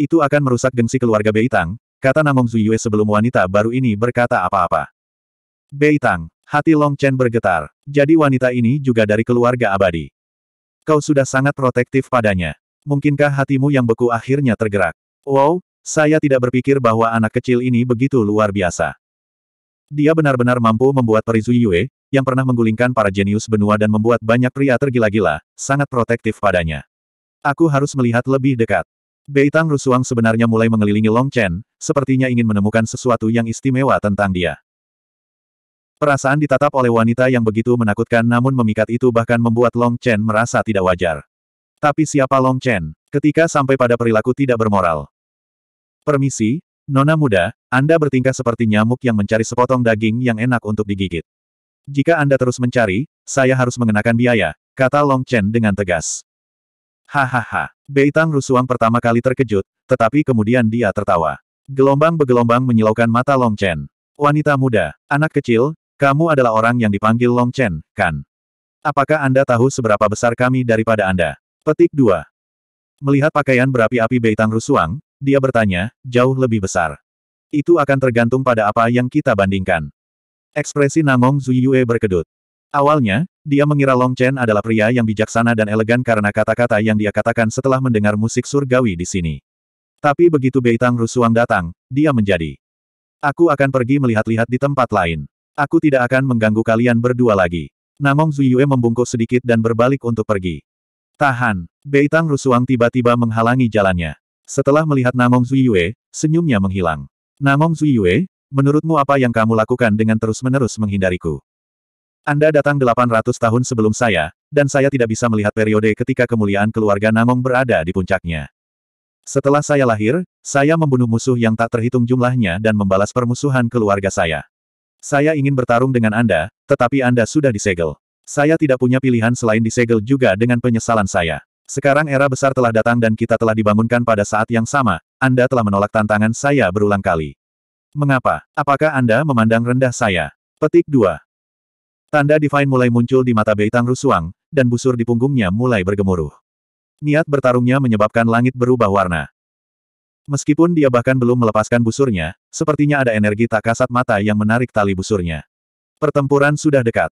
Itu akan merusak gengsi keluarga Beitang, kata Namong Zuyue sebelum wanita baru ini berkata apa-apa. Beitang, hati Long Chen bergetar, jadi wanita ini juga dari keluarga abadi. Kau sudah sangat protektif padanya. Mungkinkah hatimu yang beku akhirnya tergerak? Wow, saya tidak berpikir bahwa anak kecil ini begitu luar biasa. Dia benar-benar mampu membuat Perizui Yue, yang pernah menggulingkan para jenius benua dan membuat banyak pria tergila-gila, sangat protektif padanya. Aku harus melihat lebih dekat. Beitang Rusuang sebenarnya mulai mengelilingi Long Chen, sepertinya ingin menemukan sesuatu yang istimewa tentang dia. Perasaan ditatap oleh wanita yang begitu menakutkan namun memikat itu bahkan membuat Long Chen merasa tidak wajar. Tapi siapa Long Chen, ketika sampai pada perilaku tidak bermoral? Permisi, Nona muda, Anda bertingkah seperti nyamuk yang mencari sepotong daging yang enak untuk digigit. Jika Anda terus mencari, saya harus mengenakan biaya, kata Long Chen dengan tegas. Hahaha, Beitang Rusuang pertama kali terkejut, tetapi kemudian dia tertawa. Gelombang begelombang menyilaukan mata Long Chen. Wanita muda, anak kecil, kamu adalah orang yang dipanggil Long Chen, kan? Apakah Anda tahu seberapa besar kami daripada Anda? Petik 2. Melihat pakaian berapi-api Beitang Rusuang, dia bertanya, jauh lebih besar. Itu akan tergantung pada apa yang kita bandingkan. Ekspresi Namong Zuyue berkedut. Awalnya, dia mengira Long Chen adalah pria yang bijaksana dan elegan karena kata-kata yang dia katakan setelah mendengar musik surgawi di sini. Tapi begitu Beitang Rusuang datang, dia menjadi. Aku akan pergi melihat-lihat di tempat lain. Aku tidak akan mengganggu kalian berdua lagi. Namong Zuyue membungkuk sedikit dan berbalik untuk pergi. Tahan. Beitang Rusuang tiba-tiba menghalangi jalannya. Setelah melihat Namong Zuyue, senyumnya menghilang. Namong Zuyue, menurutmu apa yang kamu lakukan dengan terus-menerus menghindariku? Anda datang 800 tahun sebelum saya, dan saya tidak bisa melihat periode ketika kemuliaan keluarga Namong berada di puncaknya. Setelah saya lahir, saya membunuh musuh yang tak terhitung jumlahnya dan membalas permusuhan keluarga saya. Saya ingin bertarung dengan Anda, tetapi Anda sudah disegel. Saya tidak punya pilihan selain disegel juga dengan penyesalan saya. Sekarang era besar telah datang dan kita telah dibangunkan pada saat yang sama, Anda telah menolak tantangan saya berulang kali. Mengapa? Apakah Anda memandang rendah saya? Petik 2. Tanda Divine mulai muncul di mata Beitang Rusuang, dan busur di punggungnya mulai bergemuruh. Niat bertarungnya menyebabkan langit berubah warna. Meskipun dia bahkan belum melepaskan busurnya, sepertinya ada energi tak kasat mata yang menarik tali busurnya. Pertempuran sudah dekat.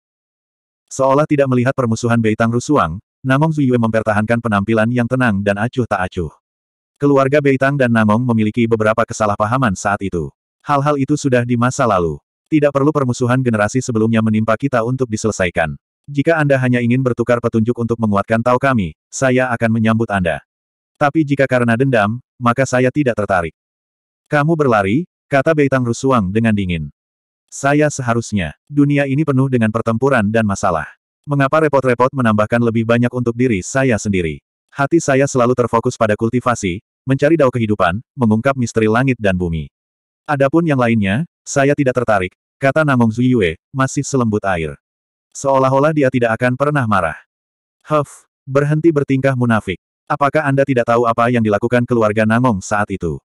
Seolah tidak melihat permusuhan Beitang Rusuang, Namong Zuyue mempertahankan penampilan yang tenang dan acuh tak acuh. Keluarga Beitang dan Namong memiliki beberapa kesalahpahaman saat itu. Hal-hal itu sudah di masa lalu. Tidak perlu permusuhan generasi sebelumnya menimpa kita untuk diselesaikan. Jika Anda hanya ingin bertukar petunjuk untuk menguatkan tahu kami, saya akan menyambut Anda. Tapi jika karena dendam, maka saya tidak tertarik. Kamu berlari, kata Beitang Rusuang dengan dingin. Saya seharusnya, dunia ini penuh dengan pertempuran dan masalah. Mengapa repot-repot menambahkan lebih banyak untuk diri saya sendiri? Hati saya selalu terfokus pada kultivasi, mencari dao kehidupan, mengungkap misteri langit dan bumi. Adapun yang lainnya, saya tidak tertarik, kata Namong Zuyue, masih selembut air. Seolah-olah dia tidak akan pernah marah. Huff, berhenti bertingkah munafik. Apakah Anda tidak tahu apa yang dilakukan keluarga Nangong saat itu?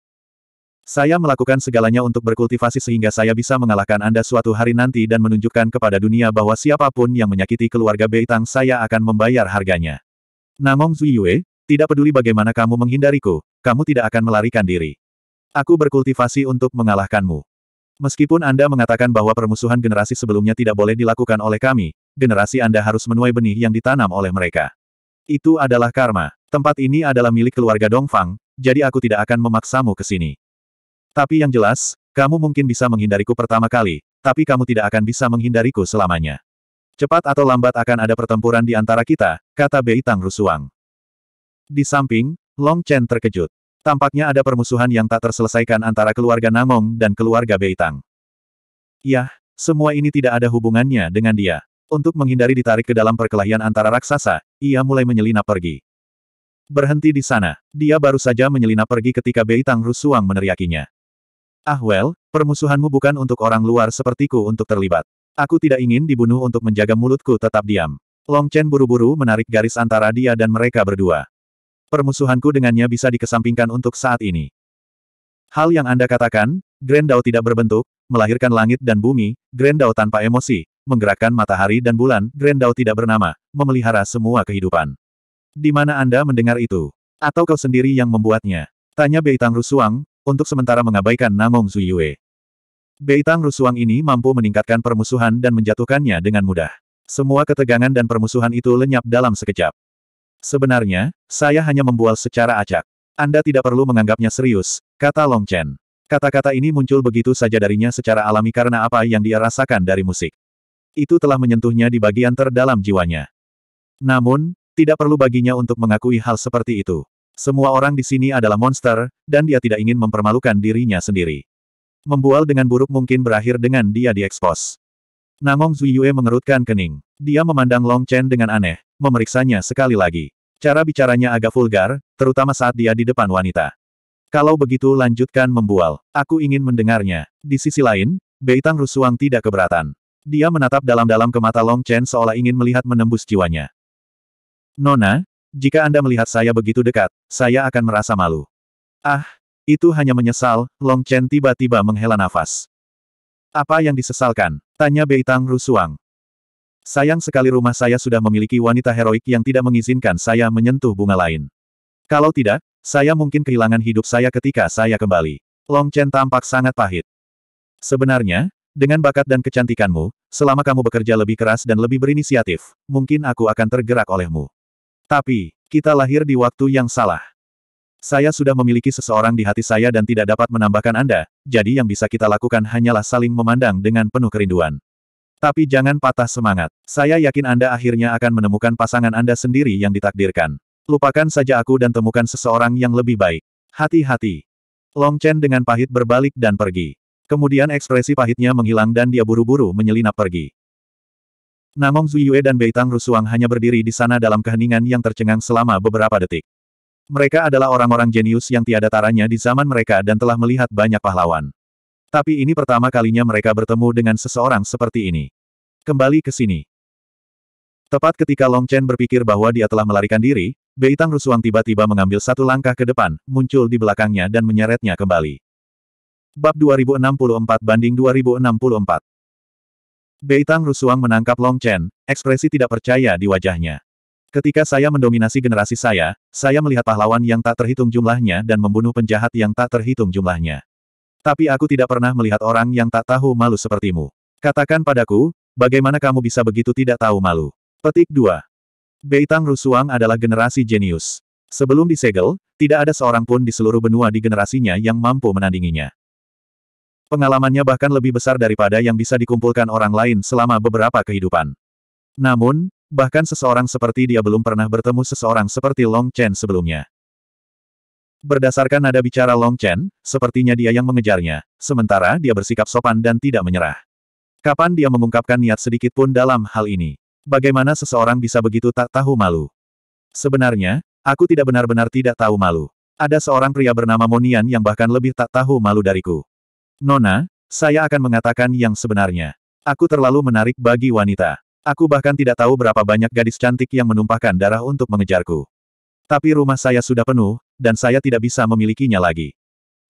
Saya melakukan segalanya untuk berkultivasi sehingga saya bisa mengalahkan Anda suatu hari nanti dan menunjukkan kepada dunia bahwa siapapun yang menyakiti keluarga Beitang saya akan membayar harganya. Namong Zuyue, tidak peduli bagaimana kamu menghindariku, kamu tidak akan melarikan diri. Aku berkultivasi untuk mengalahkanmu. Meskipun Anda mengatakan bahwa permusuhan generasi sebelumnya tidak boleh dilakukan oleh kami, generasi Anda harus menuai benih yang ditanam oleh mereka. Itu adalah karma. Tempat ini adalah milik keluarga Dongfang, jadi aku tidak akan memaksamu ke sini. Tapi yang jelas, kamu mungkin bisa menghindariku pertama kali, tapi kamu tidak akan bisa menghindariku selamanya. Cepat atau lambat akan ada pertempuran di antara kita, kata Bei Tang Rusuang. Di samping, Long Chen terkejut. Tampaknya ada permusuhan yang tak terselesaikan antara keluarga Namong dan keluarga Bei Tang. Yah, semua ini tidak ada hubungannya dengan dia. Untuk menghindari ditarik ke dalam perkelahian antara raksasa, ia mulai menyelinap pergi. Berhenti di sana. Dia baru saja menyelinap pergi ketika Beitang Rusuang meneriakinya. Ah well, permusuhanmu bukan untuk orang luar sepertiku untuk terlibat. Aku tidak ingin dibunuh untuk menjaga mulutku tetap diam. Long Chen buru-buru menarik garis antara dia dan mereka berdua. Permusuhanku dengannya bisa dikesampingkan untuk saat ini. Hal yang Anda katakan, Grand Dao tidak berbentuk, melahirkan langit dan bumi, Grand Dao tanpa emosi, menggerakkan matahari dan bulan, Grand Dao tidak bernama, memelihara semua kehidupan. Di mana Anda mendengar itu? Atau kau sendiri yang membuatnya? Tanya Beitang Rusuang, untuk sementara mengabaikan Nangong Zuyue. Beitang rusuang ini mampu meningkatkan permusuhan dan menjatuhkannya dengan mudah. Semua ketegangan dan permusuhan itu lenyap dalam sekejap. Sebenarnya, saya hanya membual secara acak. Anda tidak perlu menganggapnya serius, kata Long Chen. Kata-kata ini muncul begitu saja darinya secara alami karena apa yang dia rasakan dari musik. Itu telah menyentuhnya di bagian terdalam jiwanya. Namun, tidak perlu baginya untuk mengakui hal seperti itu. Semua orang di sini adalah monster, dan dia tidak ingin mempermalukan dirinya sendiri. Membual dengan buruk mungkin berakhir dengan dia diekspos. Namong Zuyue mengerutkan kening. Dia memandang Long Chen dengan aneh, memeriksanya sekali lagi. Cara bicaranya agak vulgar, terutama saat dia di depan wanita. Kalau begitu lanjutkan membual. Aku ingin mendengarnya. Di sisi lain, Beitang Rusuang tidak keberatan. Dia menatap dalam-dalam ke mata Long Chen seolah ingin melihat menembus jiwanya. Nona, jika Anda melihat saya begitu dekat, saya akan merasa malu. Ah, itu hanya menyesal, Long Chen tiba-tiba menghela nafas. Apa yang disesalkan? Tanya Bei Beitang Rusuang. Sayang sekali rumah saya sudah memiliki wanita heroik yang tidak mengizinkan saya menyentuh bunga lain. Kalau tidak, saya mungkin kehilangan hidup saya ketika saya kembali. Long Chen tampak sangat pahit. Sebenarnya, dengan bakat dan kecantikanmu, selama kamu bekerja lebih keras dan lebih berinisiatif, mungkin aku akan tergerak olehmu. Tapi, kita lahir di waktu yang salah. Saya sudah memiliki seseorang di hati saya dan tidak dapat menambahkan Anda, jadi yang bisa kita lakukan hanyalah saling memandang dengan penuh kerinduan. Tapi jangan patah semangat. Saya yakin Anda akhirnya akan menemukan pasangan Anda sendiri yang ditakdirkan. Lupakan saja aku dan temukan seseorang yang lebih baik. Hati-hati. Long Chen dengan pahit berbalik dan pergi. Kemudian ekspresi pahitnya menghilang dan dia buru-buru menyelinap pergi. Namong Zuyue dan Beitang Rusuang hanya berdiri di sana dalam keheningan yang tercengang selama beberapa detik. Mereka adalah orang-orang jenius yang tiada taranya di zaman mereka dan telah melihat banyak pahlawan. Tapi ini pertama kalinya mereka bertemu dengan seseorang seperti ini. Kembali ke sini. Tepat ketika Long Chen berpikir bahwa dia telah melarikan diri, Beitang Rusuang tiba-tiba mengambil satu langkah ke depan, muncul di belakangnya dan menyeretnya kembali. Bab 2064 banding 2064 Beitang Rusuang menangkap Long Chen, ekspresi tidak percaya di wajahnya. Ketika saya mendominasi generasi saya, saya melihat pahlawan yang tak terhitung jumlahnya dan membunuh penjahat yang tak terhitung jumlahnya. Tapi aku tidak pernah melihat orang yang tak tahu malu sepertimu. Katakan padaku, bagaimana kamu bisa begitu tidak tahu malu? Petik 2. Beitang Rusuang adalah generasi jenius. Sebelum disegel, tidak ada seorang pun di seluruh benua di generasinya yang mampu menandinginya. Pengalamannya bahkan lebih besar daripada yang bisa dikumpulkan orang lain selama beberapa kehidupan. Namun, bahkan seseorang seperti dia belum pernah bertemu seseorang seperti Long Chen sebelumnya. Berdasarkan nada bicara Long Chen, sepertinya dia yang mengejarnya, sementara dia bersikap sopan dan tidak menyerah. Kapan dia mengungkapkan niat sedikit pun dalam hal ini? Bagaimana seseorang bisa begitu tak tahu malu? Sebenarnya, aku tidak benar-benar tidak tahu malu. Ada seorang pria bernama Monian yang bahkan lebih tak tahu malu dariku. Nona, saya akan mengatakan yang sebenarnya. Aku terlalu menarik bagi wanita. Aku bahkan tidak tahu berapa banyak gadis cantik yang menumpahkan darah untuk mengejarku. Tapi rumah saya sudah penuh, dan saya tidak bisa memilikinya lagi.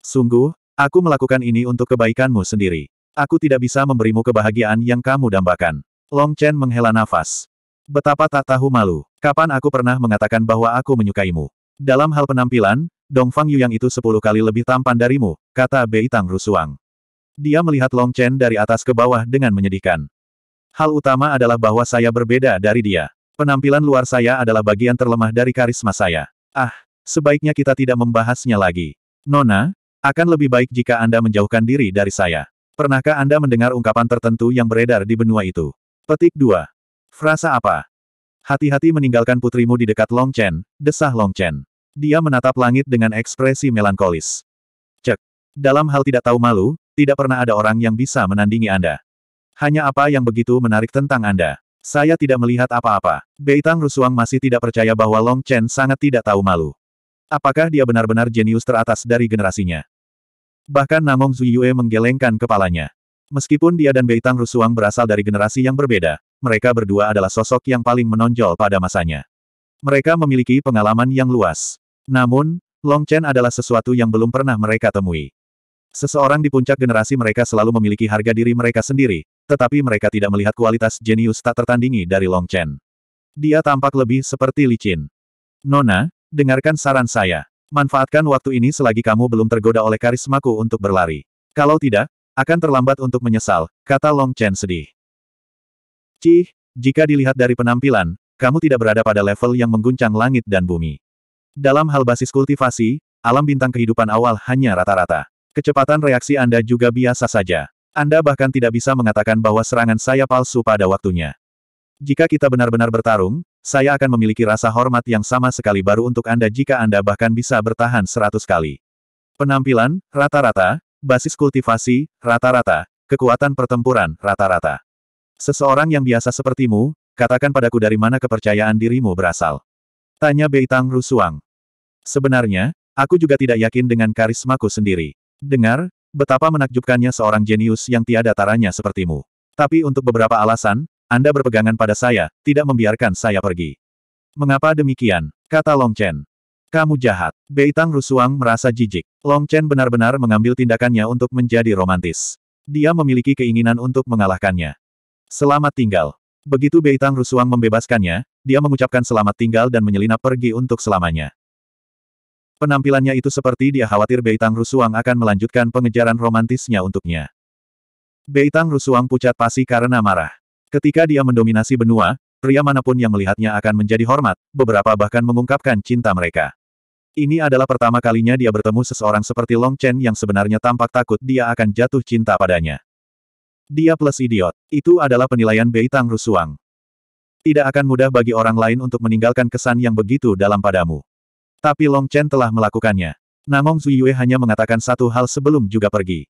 Sungguh, aku melakukan ini untuk kebaikanmu sendiri. Aku tidak bisa memberimu kebahagiaan yang kamu dambakan. Long Chen menghela nafas. Betapa tak tahu malu. Kapan aku pernah mengatakan bahwa aku menyukaimu? Dalam hal penampilan, Dong Fang Yu yang itu sepuluh kali lebih tampan darimu, kata Bei Tang Rusuang. Dia melihat Long Chen dari atas ke bawah dengan menyedihkan. Hal utama adalah bahwa saya berbeda dari dia. Penampilan luar saya adalah bagian terlemah dari karisma saya. Ah, sebaiknya kita tidak membahasnya lagi. Nona, akan lebih baik jika Anda menjauhkan diri dari saya. Pernahkah Anda mendengar ungkapan tertentu yang beredar di benua itu? Petik 2. Frasa apa? Hati-hati meninggalkan putrimu di dekat Long Chen, desah Long Chen. Dia menatap langit dengan ekspresi melankolis. Cek. Dalam hal tidak tahu malu, tidak pernah ada orang yang bisa menandingi Anda. Hanya apa yang begitu menarik tentang Anda. Saya tidak melihat apa-apa. Beitang Rusuang masih tidak percaya bahwa Long Chen sangat tidak tahu malu. Apakah dia benar-benar jenius teratas dari generasinya? Bahkan Namong Zuyue menggelengkan kepalanya. Meskipun dia dan Beitang Rusuang berasal dari generasi yang berbeda, mereka berdua adalah sosok yang paling menonjol pada masanya. Mereka memiliki pengalaman yang luas. Namun, Long Chen adalah sesuatu yang belum pernah mereka temui. Seseorang di puncak generasi mereka selalu memiliki harga diri mereka sendiri, tetapi mereka tidak melihat kualitas jenius tak tertandingi dari Long Chen. Dia tampak lebih seperti licin. Nona, dengarkan saran saya. Manfaatkan waktu ini selagi kamu belum tergoda oleh karismaku untuk berlari. Kalau tidak, akan terlambat untuk menyesal, kata Long Chen sedih. Cih, jika dilihat dari penampilan, kamu tidak berada pada level yang mengguncang langit dan bumi. Dalam hal basis kultivasi, alam bintang kehidupan awal hanya rata-rata. Kecepatan reaksi Anda juga biasa saja. Anda bahkan tidak bisa mengatakan bahwa serangan saya palsu pada waktunya. Jika kita benar-benar bertarung, saya akan memiliki rasa hormat yang sama sekali baru untuk Anda jika Anda bahkan bisa bertahan seratus kali. Penampilan, rata-rata, basis kultivasi, rata-rata, kekuatan pertempuran, rata-rata. Seseorang yang biasa sepertimu, katakan padaku dari mana kepercayaan dirimu berasal. Tanya Beitang Rusuang. Sebenarnya, aku juga tidak yakin dengan karismaku sendiri. Dengar, betapa menakjubkannya seorang jenius yang tiada taranya sepertimu. Tapi untuk beberapa alasan, Anda berpegangan pada saya, tidak membiarkan saya pergi. Mengapa demikian? Kata Long Chen. Kamu jahat. Beitang Rusuang merasa jijik. Long Chen benar-benar mengambil tindakannya untuk menjadi romantis. Dia memiliki keinginan untuk mengalahkannya. Selamat tinggal. Begitu Beitang Rusuang membebaskannya, dia mengucapkan selamat tinggal dan menyelinap pergi untuk selamanya. Penampilannya itu seperti dia khawatir Beitang Rusuang akan melanjutkan pengejaran romantisnya untuknya. Beitang Rusuang pucat pasi karena marah. Ketika dia mendominasi benua, pria manapun yang melihatnya akan menjadi hormat, beberapa bahkan mengungkapkan cinta mereka. Ini adalah pertama kalinya dia bertemu seseorang seperti Long Chen yang sebenarnya tampak takut dia akan jatuh cinta padanya. Dia plus idiot. Itu adalah penilaian Beitang Rusuang. Tidak akan mudah bagi orang lain untuk meninggalkan kesan yang begitu dalam padamu. Tapi Long Chen telah melakukannya. Namong Zuyue hanya mengatakan satu hal sebelum juga pergi.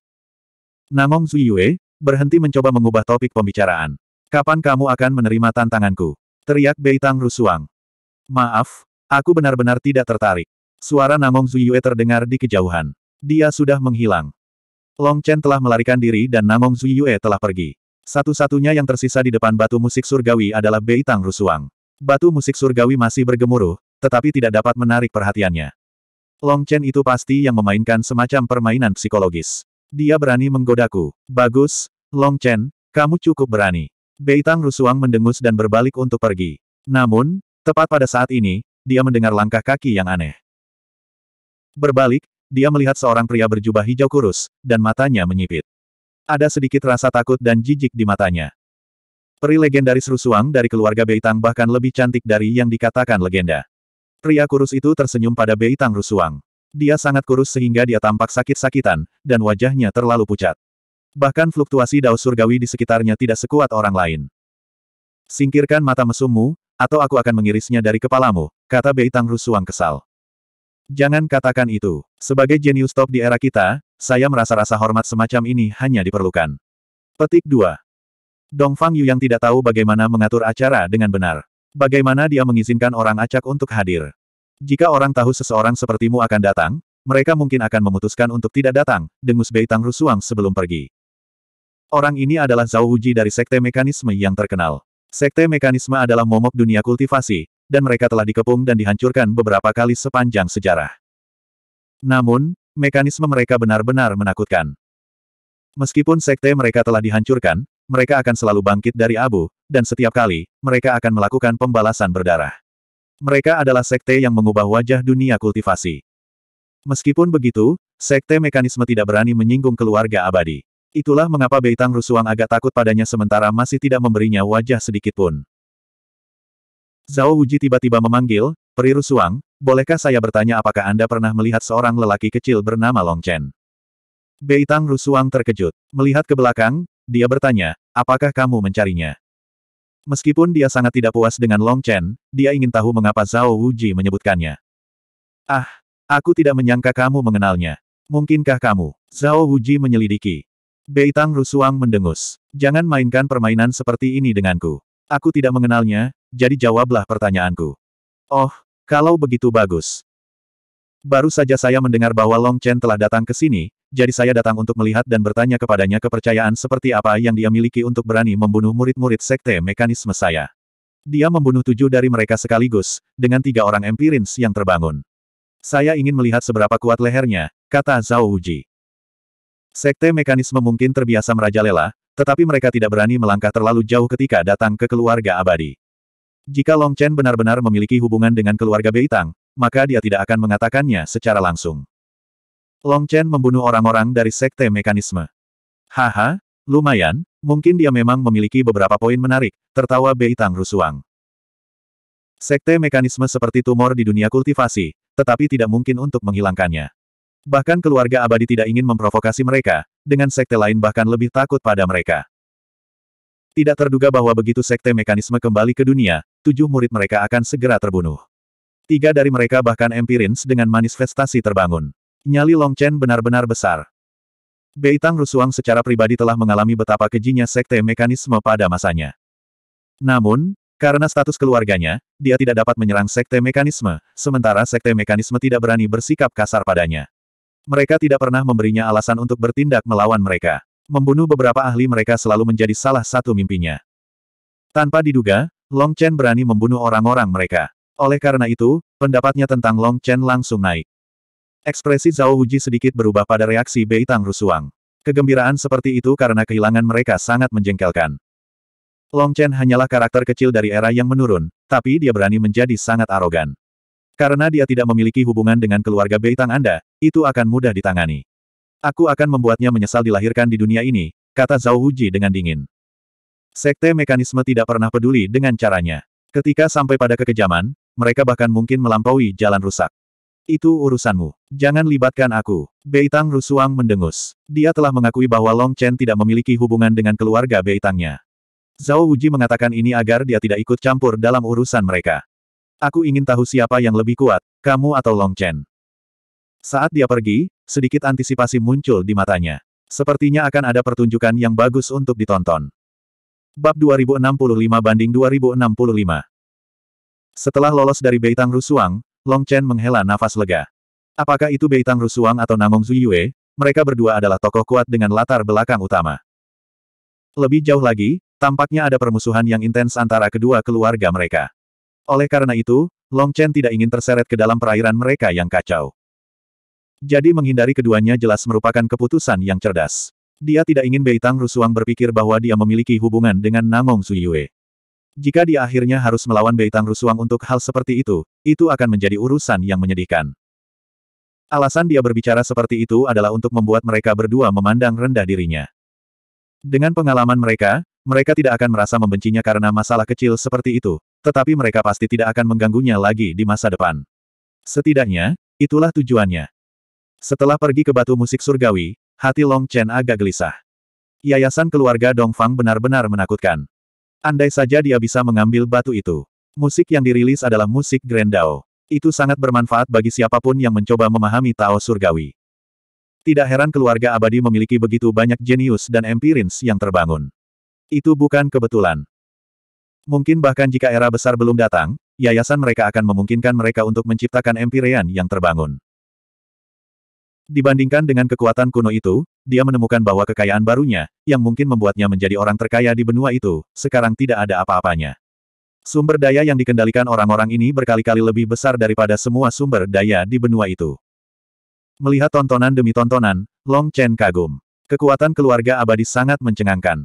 Namong Zuyue, berhenti mencoba mengubah topik pembicaraan. Kapan kamu akan menerima tantanganku? Teriak Bei Tang Rusuang. Maaf, aku benar-benar tidak tertarik. Suara Namong Zuyue terdengar di kejauhan. Dia sudah menghilang. Long Chen telah melarikan diri dan Namong Zuyue telah pergi. Satu-satunya yang tersisa di depan batu musik surgawi adalah Bei Tang Rusuang. Batu musik surgawi masih bergemuruh, tetapi tidak dapat menarik perhatiannya. Long Chen itu pasti yang memainkan semacam permainan psikologis. Dia berani menggodaku. Bagus, Long Chen, kamu cukup berani. Beitang Rusuang mendengus dan berbalik untuk pergi. Namun, tepat pada saat ini, dia mendengar langkah kaki yang aneh. Berbalik, dia melihat seorang pria berjubah hijau kurus, dan matanya menyipit. Ada sedikit rasa takut dan jijik di matanya. Peri legendaris Rusuang dari keluarga Beitang bahkan lebih cantik dari yang dikatakan legenda. Pria kurus itu tersenyum pada Bei Tang Rusuang. Dia sangat kurus sehingga dia tampak sakit-sakitan, dan wajahnya terlalu pucat. Bahkan fluktuasi daus surgawi di sekitarnya tidak sekuat orang lain. Singkirkan mata mesummu, atau aku akan mengirisnya dari kepalamu, kata Bei Tang Rusuang kesal. Jangan katakan itu. Sebagai jenius top di era kita, saya merasa rasa hormat semacam ini hanya diperlukan. Petik 2. Dongfang Yu yang tidak tahu bagaimana mengatur acara dengan benar. Bagaimana dia mengizinkan orang acak untuk hadir? Jika orang tahu seseorang sepertimu akan datang, mereka mungkin akan memutuskan untuk tidak datang, dengus Beitang Rusuang sebelum pergi. Orang ini adalah Zhao Wuji dari Sekte Mekanisme yang terkenal. Sekte Mekanisme adalah momok dunia kultivasi, dan mereka telah dikepung dan dihancurkan beberapa kali sepanjang sejarah. Namun, mekanisme mereka benar-benar menakutkan. Meskipun sekte mereka telah dihancurkan, mereka akan selalu bangkit dari abu, dan setiap kali, mereka akan melakukan pembalasan berdarah. Mereka adalah sekte yang mengubah wajah dunia kultivasi. Meskipun begitu, sekte mekanisme tidak berani menyinggung keluarga abadi. Itulah mengapa Beitang Rusuang agak takut padanya sementara masih tidak memberinya wajah sedikitpun. Zhao Wuji tiba-tiba memanggil, Peri Rusuang, bolehkah saya bertanya apakah Anda pernah melihat seorang lelaki kecil bernama Long Chen? Beitang Rusuang terkejut. Melihat ke belakang, dia bertanya, apakah kamu mencarinya? Meskipun dia sangat tidak puas dengan Long Chen, dia ingin tahu mengapa Zhao Wuji menyebutkannya. Ah, aku tidak menyangka kamu mengenalnya. Mungkinkah kamu? Zhao Wuji menyelidiki. Beitang Rusuang mendengus. Jangan mainkan permainan seperti ini denganku. Aku tidak mengenalnya, jadi jawablah pertanyaanku. Oh, kalau begitu bagus. Baru saja saya mendengar bahwa Long Chen telah datang ke sini, jadi saya datang untuk melihat dan bertanya kepadanya kepercayaan seperti apa yang dia miliki untuk berani membunuh murid-murid sekte mekanisme saya. Dia membunuh tujuh dari mereka sekaligus, dengan tiga orang empirins yang terbangun. Saya ingin melihat seberapa kuat lehernya, kata Zhao Wuji. Sekte mekanisme mungkin terbiasa merajalela, tetapi mereka tidak berani melangkah terlalu jauh ketika datang ke keluarga abadi. Jika Long Chen benar-benar memiliki hubungan dengan keluarga Beitang, maka dia tidak akan mengatakannya secara langsung. Long Chen membunuh orang-orang dari sekte mekanisme. Haha, lumayan, mungkin dia memang memiliki beberapa poin menarik, tertawa Bei Tang Rusuang. Sekte mekanisme seperti tumor di dunia kultivasi, tetapi tidak mungkin untuk menghilangkannya. Bahkan keluarga abadi tidak ingin memprovokasi mereka, dengan sekte lain bahkan lebih takut pada mereka. Tidak terduga bahwa begitu sekte mekanisme kembali ke dunia, tujuh murid mereka akan segera terbunuh. Tiga dari mereka bahkan empirins dengan manifestasi terbangun. Nyali Long Chen benar-benar besar. Beitang Rusuang secara pribadi telah mengalami betapa kejinya sekte mekanisme pada masanya. Namun, karena status keluarganya, dia tidak dapat menyerang sekte mekanisme, sementara sekte mekanisme tidak berani bersikap kasar padanya. Mereka tidak pernah memberinya alasan untuk bertindak melawan mereka. Membunuh beberapa ahli mereka selalu menjadi salah satu mimpinya. Tanpa diduga, Long Chen berani membunuh orang-orang mereka. Oleh karena itu, pendapatnya tentang Long Chen langsung naik. Ekspresi Zhao Wuji sedikit berubah pada reaksi Bei Tang Rusuang. Kegembiraan seperti itu karena kehilangan mereka sangat menjengkelkan. Long Chen hanyalah karakter kecil dari era yang menurun, tapi dia berani menjadi sangat arogan. Karena dia tidak memiliki hubungan dengan keluarga Bei Tang Anda, itu akan mudah ditangani. Aku akan membuatnya menyesal dilahirkan di dunia ini, kata Zhao Wuji dengan dingin. Sekte mekanisme tidak pernah peduli dengan caranya. Ketika sampai pada kekejaman, mereka bahkan mungkin melampaui jalan rusak. Itu urusanmu. Jangan libatkan aku. Beitang Rusuang mendengus. Dia telah mengakui bahwa Long Chen tidak memiliki hubungan dengan keluarga Beitangnya. Zhao Wuji mengatakan ini agar dia tidak ikut campur dalam urusan mereka. Aku ingin tahu siapa yang lebih kuat, kamu atau Long Chen. Saat dia pergi, sedikit antisipasi muncul di matanya. Sepertinya akan ada pertunjukan yang bagus untuk ditonton. Bab 2065 banding 2065 setelah lolos dari Beitang Rusuang, Long Chen menghela nafas lega. Apakah itu Beitang Rusuang atau Namong Zuyue, mereka berdua adalah tokoh kuat dengan latar belakang utama. Lebih jauh lagi, tampaknya ada permusuhan yang intens antara kedua keluarga mereka. Oleh karena itu, Long Chen tidak ingin terseret ke dalam perairan mereka yang kacau. Jadi menghindari keduanya jelas merupakan keputusan yang cerdas. Dia tidak ingin Beitang Rusuang berpikir bahwa dia memiliki hubungan dengan Namong Suyue. Jika dia akhirnya harus melawan Beitang Rusuang untuk hal seperti itu, itu akan menjadi urusan yang menyedihkan. Alasan dia berbicara seperti itu adalah untuk membuat mereka berdua memandang rendah dirinya. Dengan pengalaman mereka, mereka tidak akan merasa membencinya karena masalah kecil seperti itu, tetapi mereka pasti tidak akan mengganggunya lagi di masa depan. Setidaknya, itulah tujuannya. Setelah pergi ke batu musik surgawi, hati Long Chen agak gelisah. Yayasan keluarga Dongfang benar-benar menakutkan. Andai saja dia bisa mengambil batu itu. Musik yang dirilis adalah musik Grand Dao. Itu sangat bermanfaat bagi siapapun yang mencoba memahami Tao Surgawi. Tidak heran keluarga abadi memiliki begitu banyak jenius dan empirins yang terbangun. Itu bukan kebetulan. Mungkin bahkan jika era besar belum datang, yayasan mereka akan memungkinkan mereka untuk menciptakan empirian yang terbangun. Dibandingkan dengan kekuatan kuno itu, dia menemukan bahwa kekayaan barunya, yang mungkin membuatnya menjadi orang terkaya di benua itu, sekarang tidak ada apa-apanya. Sumber daya yang dikendalikan orang-orang ini berkali-kali lebih besar daripada semua sumber daya di benua itu. Melihat tontonan demi tontonan, Long Chen kagum. Kekuatan keluarga abadi sangat mencengangkan.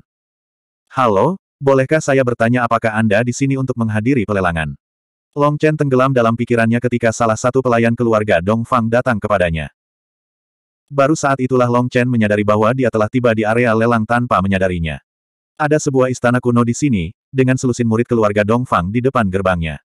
Halo, bolehkah saya bertanya apakah Anda di sini untuk menghadiri pelelangan? Long Chen tenggelam dalam pikirannya ketika salah satu pelayan keluarga Dong Fang datang kepadanya. Baru saat itulah Long Chen menyadari bahwa dia telah tiba di area lelang tanpa menyadarinya. Ada sebuah istana kuno di sini, dengan selusin murid keluarga Dongfang di depan gerbangnya.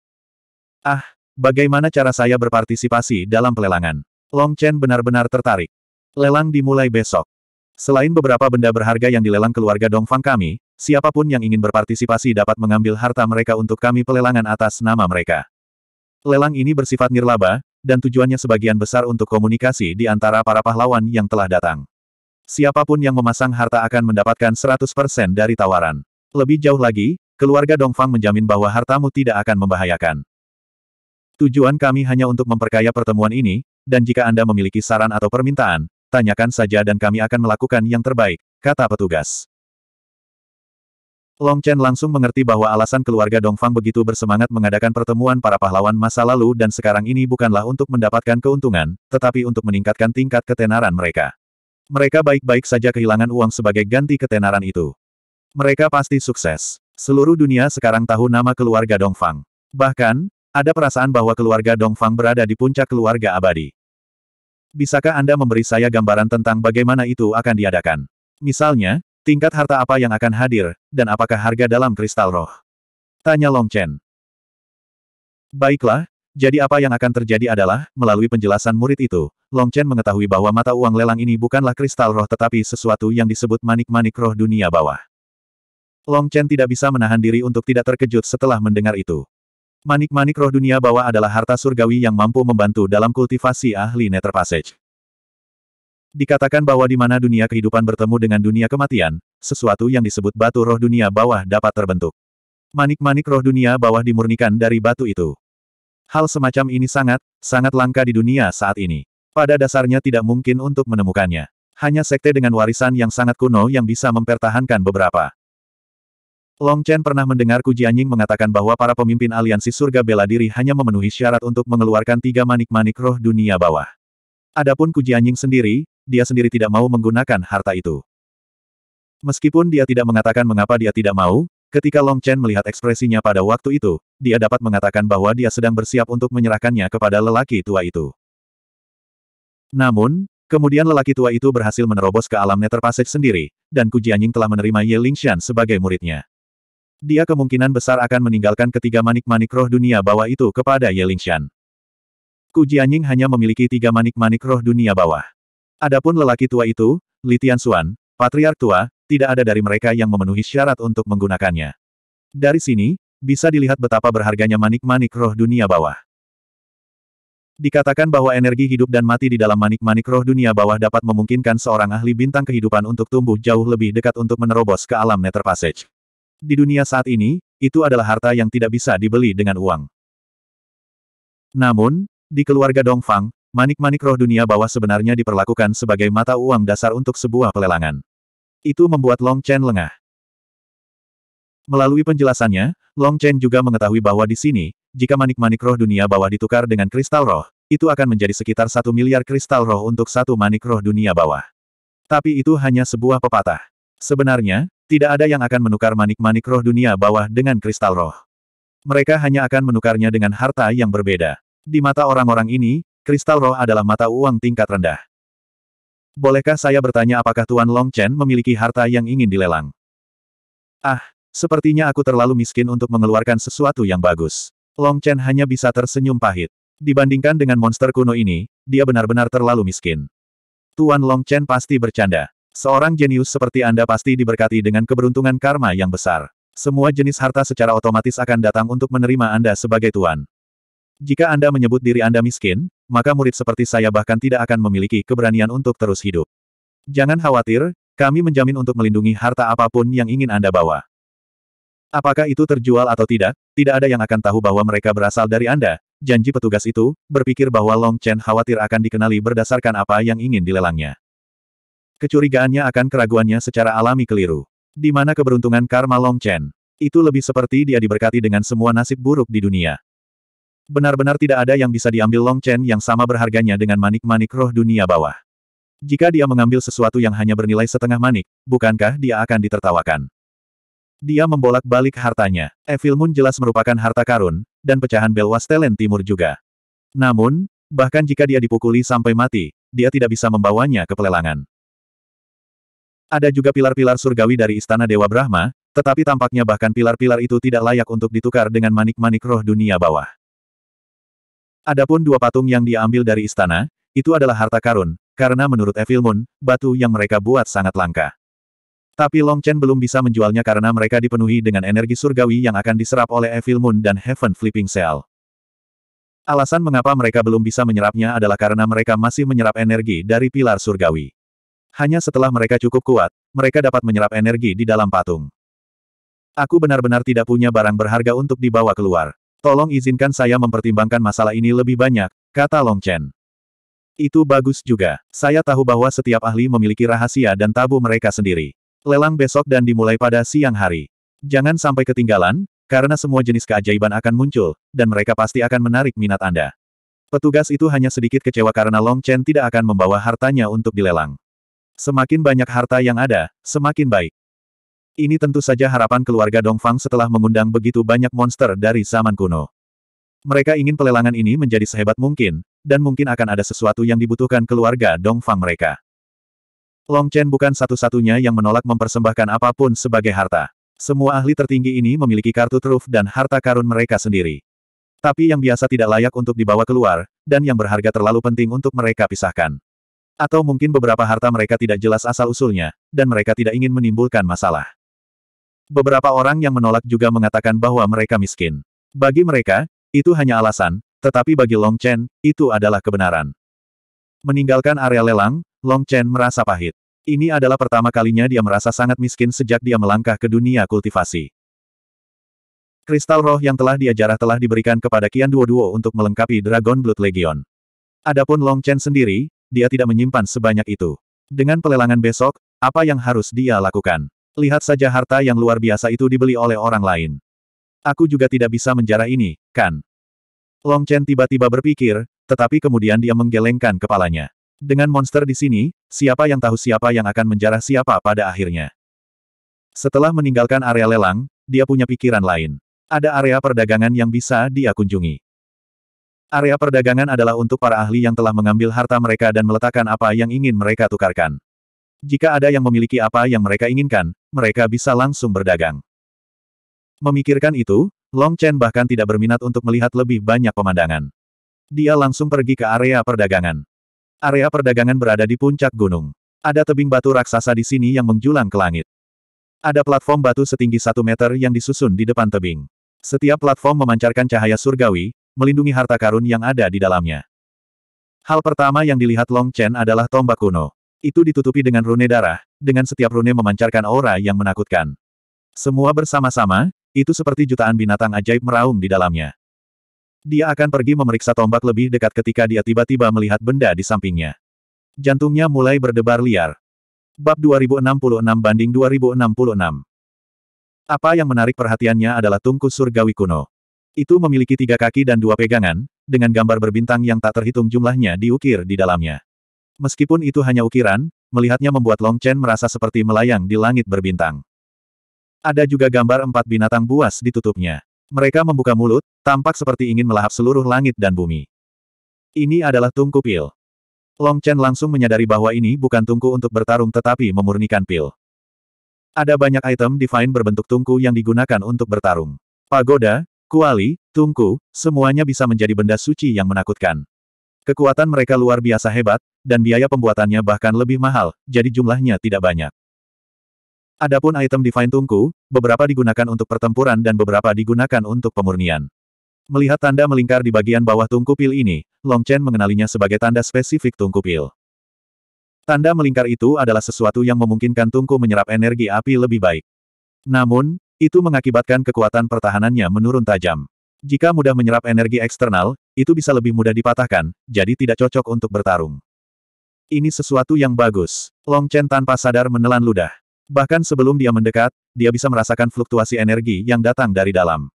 Ah, bagaimana cara saya berpartisipasi dalam pelelangan? Long Chen benar-benar tertarik. Lelang dimulai besok. Selain beberapa benda berharga yang dilelang keluarga Dongfang kami, siapapun yang ingin berpartisipasi dapat mengambil harta mereka untuk kami pelelangan atas nama mereka. Lelang ini bersifat nirlaba, dan tujuannya sebagian besar untuk komunikasi di antara para pahlawan yang telah datang. Siapapun yang memasang harta akan mendapatkan 100% dari tawaran. Lebih jauh lagi, keluarga Dongfang menjamin bahwa hartamu tidak akan membahayakan. Tujuan kami hanya untuk memperkaya pertemuan ini, dan jika Anda memiliki saran atau permintaan, tanyakan saja dan kami akan melakukan yang terbaik, kata petugas. Long Chen langsung mengerti bahwa alasan keluarga Dongfang begitu bersemangat mengadakan pertemuan para pahlawan masa lalu dan sekarang ini bukanlah untuk mendapatkan keuntungan, tetapi untuk meningkatkan tingkat ketenaran mereka. Mereka baik-baik saja kehilangan uang sebagai ganti ketenaran itu. Mereka pasti sukses. Seluruh dunia sekarang tahu nama keluarga Dongfang. Bahkan, ada perasaan bahwa keluarga Dongfang berada di puncak keluarga abadi. Bisakah Anda memberi saya gambaran tentang bagaimana itu akan diadakan? Misalnya, Tingkat harta apa yang akan hadir, dan apakah harga dalam kristal roh? Tanya Long Chen. Baiklah, jadi apa yang akan terjadi adalah, melalui penjelasan murid itu, Long Chen mengetahui bahwa mata uang lelang ini bukanlah kristal roh tetapi sesuatu yang disebut manik-manik roh dunia bawah. Long Chen tidak bisa menahan diri untuk tidak terkejut setelah mendengar itu. Manik-manik roh dunia bawah adalah harta surgawi yang mampu membantu dalam kultivasi ahli Nether Passage. Dikatakan bahwa di mana dunia kehidupan bertemu dengan dunia kematian, sesuatu yang disebut batu roh dunia bawah dapat terbentuk. Manik-manik roh dunia bawah dimurnikan dari batu itu. Hal semacam ini sangat, sangat langka di dunia saat ini. Pada dasarnya tidak mungkin untuk menemukannya. Hanya sekte dengan warisan yang sangat kuno yang bisa mempertahankan beberapa. Long Chen pernah mendengar Ku Jianying mengatakan bahwa para pemimpin aliansi surga bela diri hanya memenuhi syarat untuk mengeluarkan tiga manik-manik roh dunia bawah. Adapun Ku Jianying sendiri, dia sendiri tidak mau menggunakan harta itu. Meskipun dia tidak mengatakan mengapa dia tidak mau, ketika Long Chen melihat ekspresinya pada waktu itu, dia dapat mengatakan bahwa dia sedang bersiap untuk menyerahkannya kepada lelaki tua itu. Namun, kemudian lelaki tua itu berhasil menerobos ke alam Nether Passage sendiri, dan Ku Jianying telah menerima Ye Lingxian sebagai muridnya. Dia kemungkinan besar akan meninggalkan ketiga manik-manik roh dunia bawah itu kepada Ye Lingxian. Ku Jianying hanya memiliki tiga manik-manik roh dunia bawah. Adapun lelaki tua itu, Li Suan, patriark tua, tidak ada dari mereka yang memenuhi syarat untuk menggunakannya. Dari sini, bisa dilihat betapa berharganya manik-manik roh dunia bawah. Dikatakan bahwa energi hidup dan mati di dalam manik-manik roh dunia bawah dapat memungkinkan seorang ahli bintang kehidupan untuk tumbuh jauh lebih dekat untuk menerobos ke alam Nether Passage. Di dunia saat ini, itu adalah harta yang tidak bisa dibeli dengan uang. Namun, di keluarga Dongfang, Manik-manik roh dunia bawah sebenarnya diperlakukan sebagai mata uang dasar untuk sebuah pelelangan. Itu membuat Long Chen lengah. Melalui penjelasannya, Long Chen juga mengetahui bahwa di sini, jika manik-manik roh dunia bawah ditukar dengan kristal roh, itu akan menjadi sekitar satu miliar kristal roh untuk satu manik roh dunia bawah. Tapi itu hanya sebuah pepatah. Sebenarnya, tidak ada yang akan menukar manik-manik roh dunia bawah dengan kristal roh. Mereka hanya akan menukarnya dengan harta yang berbeda. Di mata orang-orang ini, Kristal roh adalah mata uang tingkat rendah. Bolehkah saya bertanya apakah Tuan Long Chen memiliki harta yang ingin dilelang? Ah, sepertinya aku terlalu miskin untuk mengeluarkan sesuatu yang bagus. Long Chen hanya bisa tersenyum pahit. Dibandingkan dengan monster kuno ini, dia benar-benar terlalu miskin. Tuan Long Chen pasti bercanda. Seorang jenius seperti Anda pasti diberkati dengan keberuntungan karma yang besar. Semua jenis harta secara otomatis akan datang untuk menerima Anda sebagai tuan. Jika Anda menyebut diri Anda miskin, maka murid seperti saya bahkan tidak akan memiliki keberanian untuk terus hidup. Jangan khawatir, kami menjamin untuk melindungi harta apapun yang ingin Anda bawa. Apakah itu terjual atau tidak, tidak ada yang akan tahu bahwa mereka berasal dari Anda. Janji petugas itu, berpikir bahwa Long Chen khawatir akan dikenali berdasarkan apa yang ingin dilelangnya. Kecurigaannya akan keraguannya secara alami keliru. Di mana keberuntungan karma Long Chen? Itu lebih seperti dia diberkati dengan semua nasib buruk di dunia. Benar-benar tidak ada yang bisa diambil Long Chen yang sama berharganya dengan manik-manik roh dunia bawah. Jika dia mengambil sesuatu yang hanya bernilai setengah manik, bukankah dia akan ditertawakan? Dia membolak-balik hartanya. Evil Moon jelas merupakan harta karun, dan pecahan Belwas Timur juga. Namun, bahkan jika dia dipukuli sampai mati, dia tidak bisa membawanya ke pelelangan. Ada juga pilar-pilar surgawi dari Istana Dewa Brahma, tetapi tampaknya bahkan pilar-pilar itu tidak layak untuk ditukar dengan manik-manik roh dunia bawah. Adapun dua patung yang dia ambil dari istana, itu adalah harta karun, karena menurut Evil Moon, batu yang mereka buat sangat langka. Tapi Long Chen belum bisa menjualnya karena mereka dipenuhi dengan energi surgawi yang akan diserap oleh Evil Moon dan Heaven Flipping Cell. Alasan mengapa mereka belum bisa menyerapnya adalah karena mereka masih menyerap energi dari pilar surgawi. Hanya setelah mereka cukup kuat, mereka dapat menyerap energi di dalam patung. Aku benar-benar tidak punya barang berharga untuk dibawa keluar. Tolong izinkan saya mempertimbangkan masalah ini lebih banyak, kata Long Chen. Itu bagus juga. Saya tahu bahwa setiap ahli memiliki rahasia dan tabu mereka sendiri. Lelang besok dan dimulai pada siang hari. Jangan sampai ketinggalan, karena semua jenis keajaiban akan muncul, dan mereka pasti akan menarik minat Anda. Petugas itu hanya sedikit kecewa karena Long Chen tidak akan membawa hartanya untuk dilelang. Semakin banyak harta yang ada, semakin baik. Ini tentu saja harapan keluarga Dongfang setelah mengundang begitu banyak monster dari zaman kuno. Mereka ingin pelelangan ini menjadi sehebat mungkin, dan mungkin akan ada sesuatu yang dibutuhkan keluarga Dongfang mereka. Long Chen bukan satu-satunya yang menolak mempersembahkan apapun sebagai harta. Semua ahli tertinggi ini memiliki kartu truf dan harta karun mereka sendiri. Tapi yang biasa tidak layak untuk dibawa keluar, dan yang berharga terlalu penting untuk mereka pisahkan. Atau mungkin beberapa harta mereka tidak jelas asal-usulnya, dan mereka tidak ingin menimbulkan masalah. Beberapa orang yang menolak juga mengatakan bahwa mereka miskin. Bagi mereka, itu hanya alasan, tetapi bagi Long Chen, itu adalah kebenaran. Meninggalkan area lelang, Long Chen merasa pahit. Ini adalah pertama kalinya dia merasa sangat miskin sejak dia melangkah ke dunia kultivasi. Kristal roh yang telah diajarah telah diberikan kepada Kian Duo Duo untuk melengkapi Dragon Blood Legion. Adapun Long Chen sendiri, dia tidak menyimpan sebanyak itu. Dengan pelelangan besok, apa yang harus dia lakukan? Lihat saja harta yang luar biasa itu dibeli oleh orang lain. Aku juga tidak bisa menjarah ini, kan? Long Chen tiba-tiba berpikir, tetapi kemudian dia menggelengkan kepalanya. Dengan monster di sini, siapa yang tahu siapa yang akan menjarah siapa pada akhirnya. Setelah meninggalkan area lelang, dia punya pikiran lain. Ada area perdagangan yang bisa dia kunjungi. Area perdagangan adalah untuk para ahli yang telah mengambil harta mereka dan meletakkan apa yang ingin mereka tukarkan. Jika ada yang memiliki apa yang mereka inginkan, mereka bisa langsung berdagang. Memikirkan itu, Long Chen bahkan tidak berminat untuk melihat lebih banyak pemandangan. Dia langsung pergi ke area perdagangan. Area perdagangan berada di puncak gunung. Ada tebing batu raksasa di sini yang menjulang ke langit. Ada platform batu setinggi satu meter yang disusun di depan tebing. Setiap platform memancarkan cahaya surgawi, melindungi harta karun yang ada di dalamnya. Hal pertama yang dilihat Long Chen adalah tombak kuno. Itu ditutupi dengan rune darah, dengan setiap rune memancarkan aura yang menakutkan. Semua bersama-sama, itu seperti jutaan binatang ajaib meraung di dalamnya. Dia akan pergi memeriksa tombak lebih dekat ketika dia tiba-tiba melihat benda di sampingnya. Jantungnya mulai berdebar liar. Bab 2066 banding 2066 apa yang menarik perhatiannya adalah tungku surgawi kuno. Itu memiliki tiga kaki dan dua pegangan, dengan gambar berbintang yang tak terhitung jumlahnya diukir di dalamnya. Meskipun itu hanya ukiran, melihatnya membuat Long Chen merasa seperti melayang di langit berbintang. Ada juga gambar empat binatang buas di tutupnya. Mereka membuka mulut, tampak seperti ingin melahap seluruh langit dan bumi. Ini adalah tungku pil. Long Chen langsung menyadari bahwa ini bukan tungku untuk bertarung tetapi memurnikan pil. Ada banyak item divine berbentuk tungku yang digunakan untuk bertarung. Pagoda, kuali, tungku, semuanya bisa menjadi benda suci yang menakutkan. Kekuatan mereka luar biasa hebat, dan biaya pembuatannya bahkan lebih mahal, jadi jumlahnya tidak banyak. Adapun item Divine Tungku, beberapa digunakan untuk pertempuran dan beberapa digunakan untuk pemurnian. Melihat tanda melingkar di bagian bawah tungku pil ini, Long Chen mengenalinya sebagai tanda spesifik tungku pil. Tanda melingkar itu adalah sesuatu yang memungkinkan tungku menyerap energi api lebih baik. Namun, itu mengakibatkan kekuatan pertahanannya menurun tajam. Jika mudah menyerap energi eksternal, itu bisa lebih mudah dipatahkan, jadi tidak cocok untuk bertarung. Ini sesuatu yang bagus. Long Chen tanpa sadar menelan ludah. Bahkan sebelum dia mendekat, dia bisa merasakan fluktuasi energi yang datang dari dalam.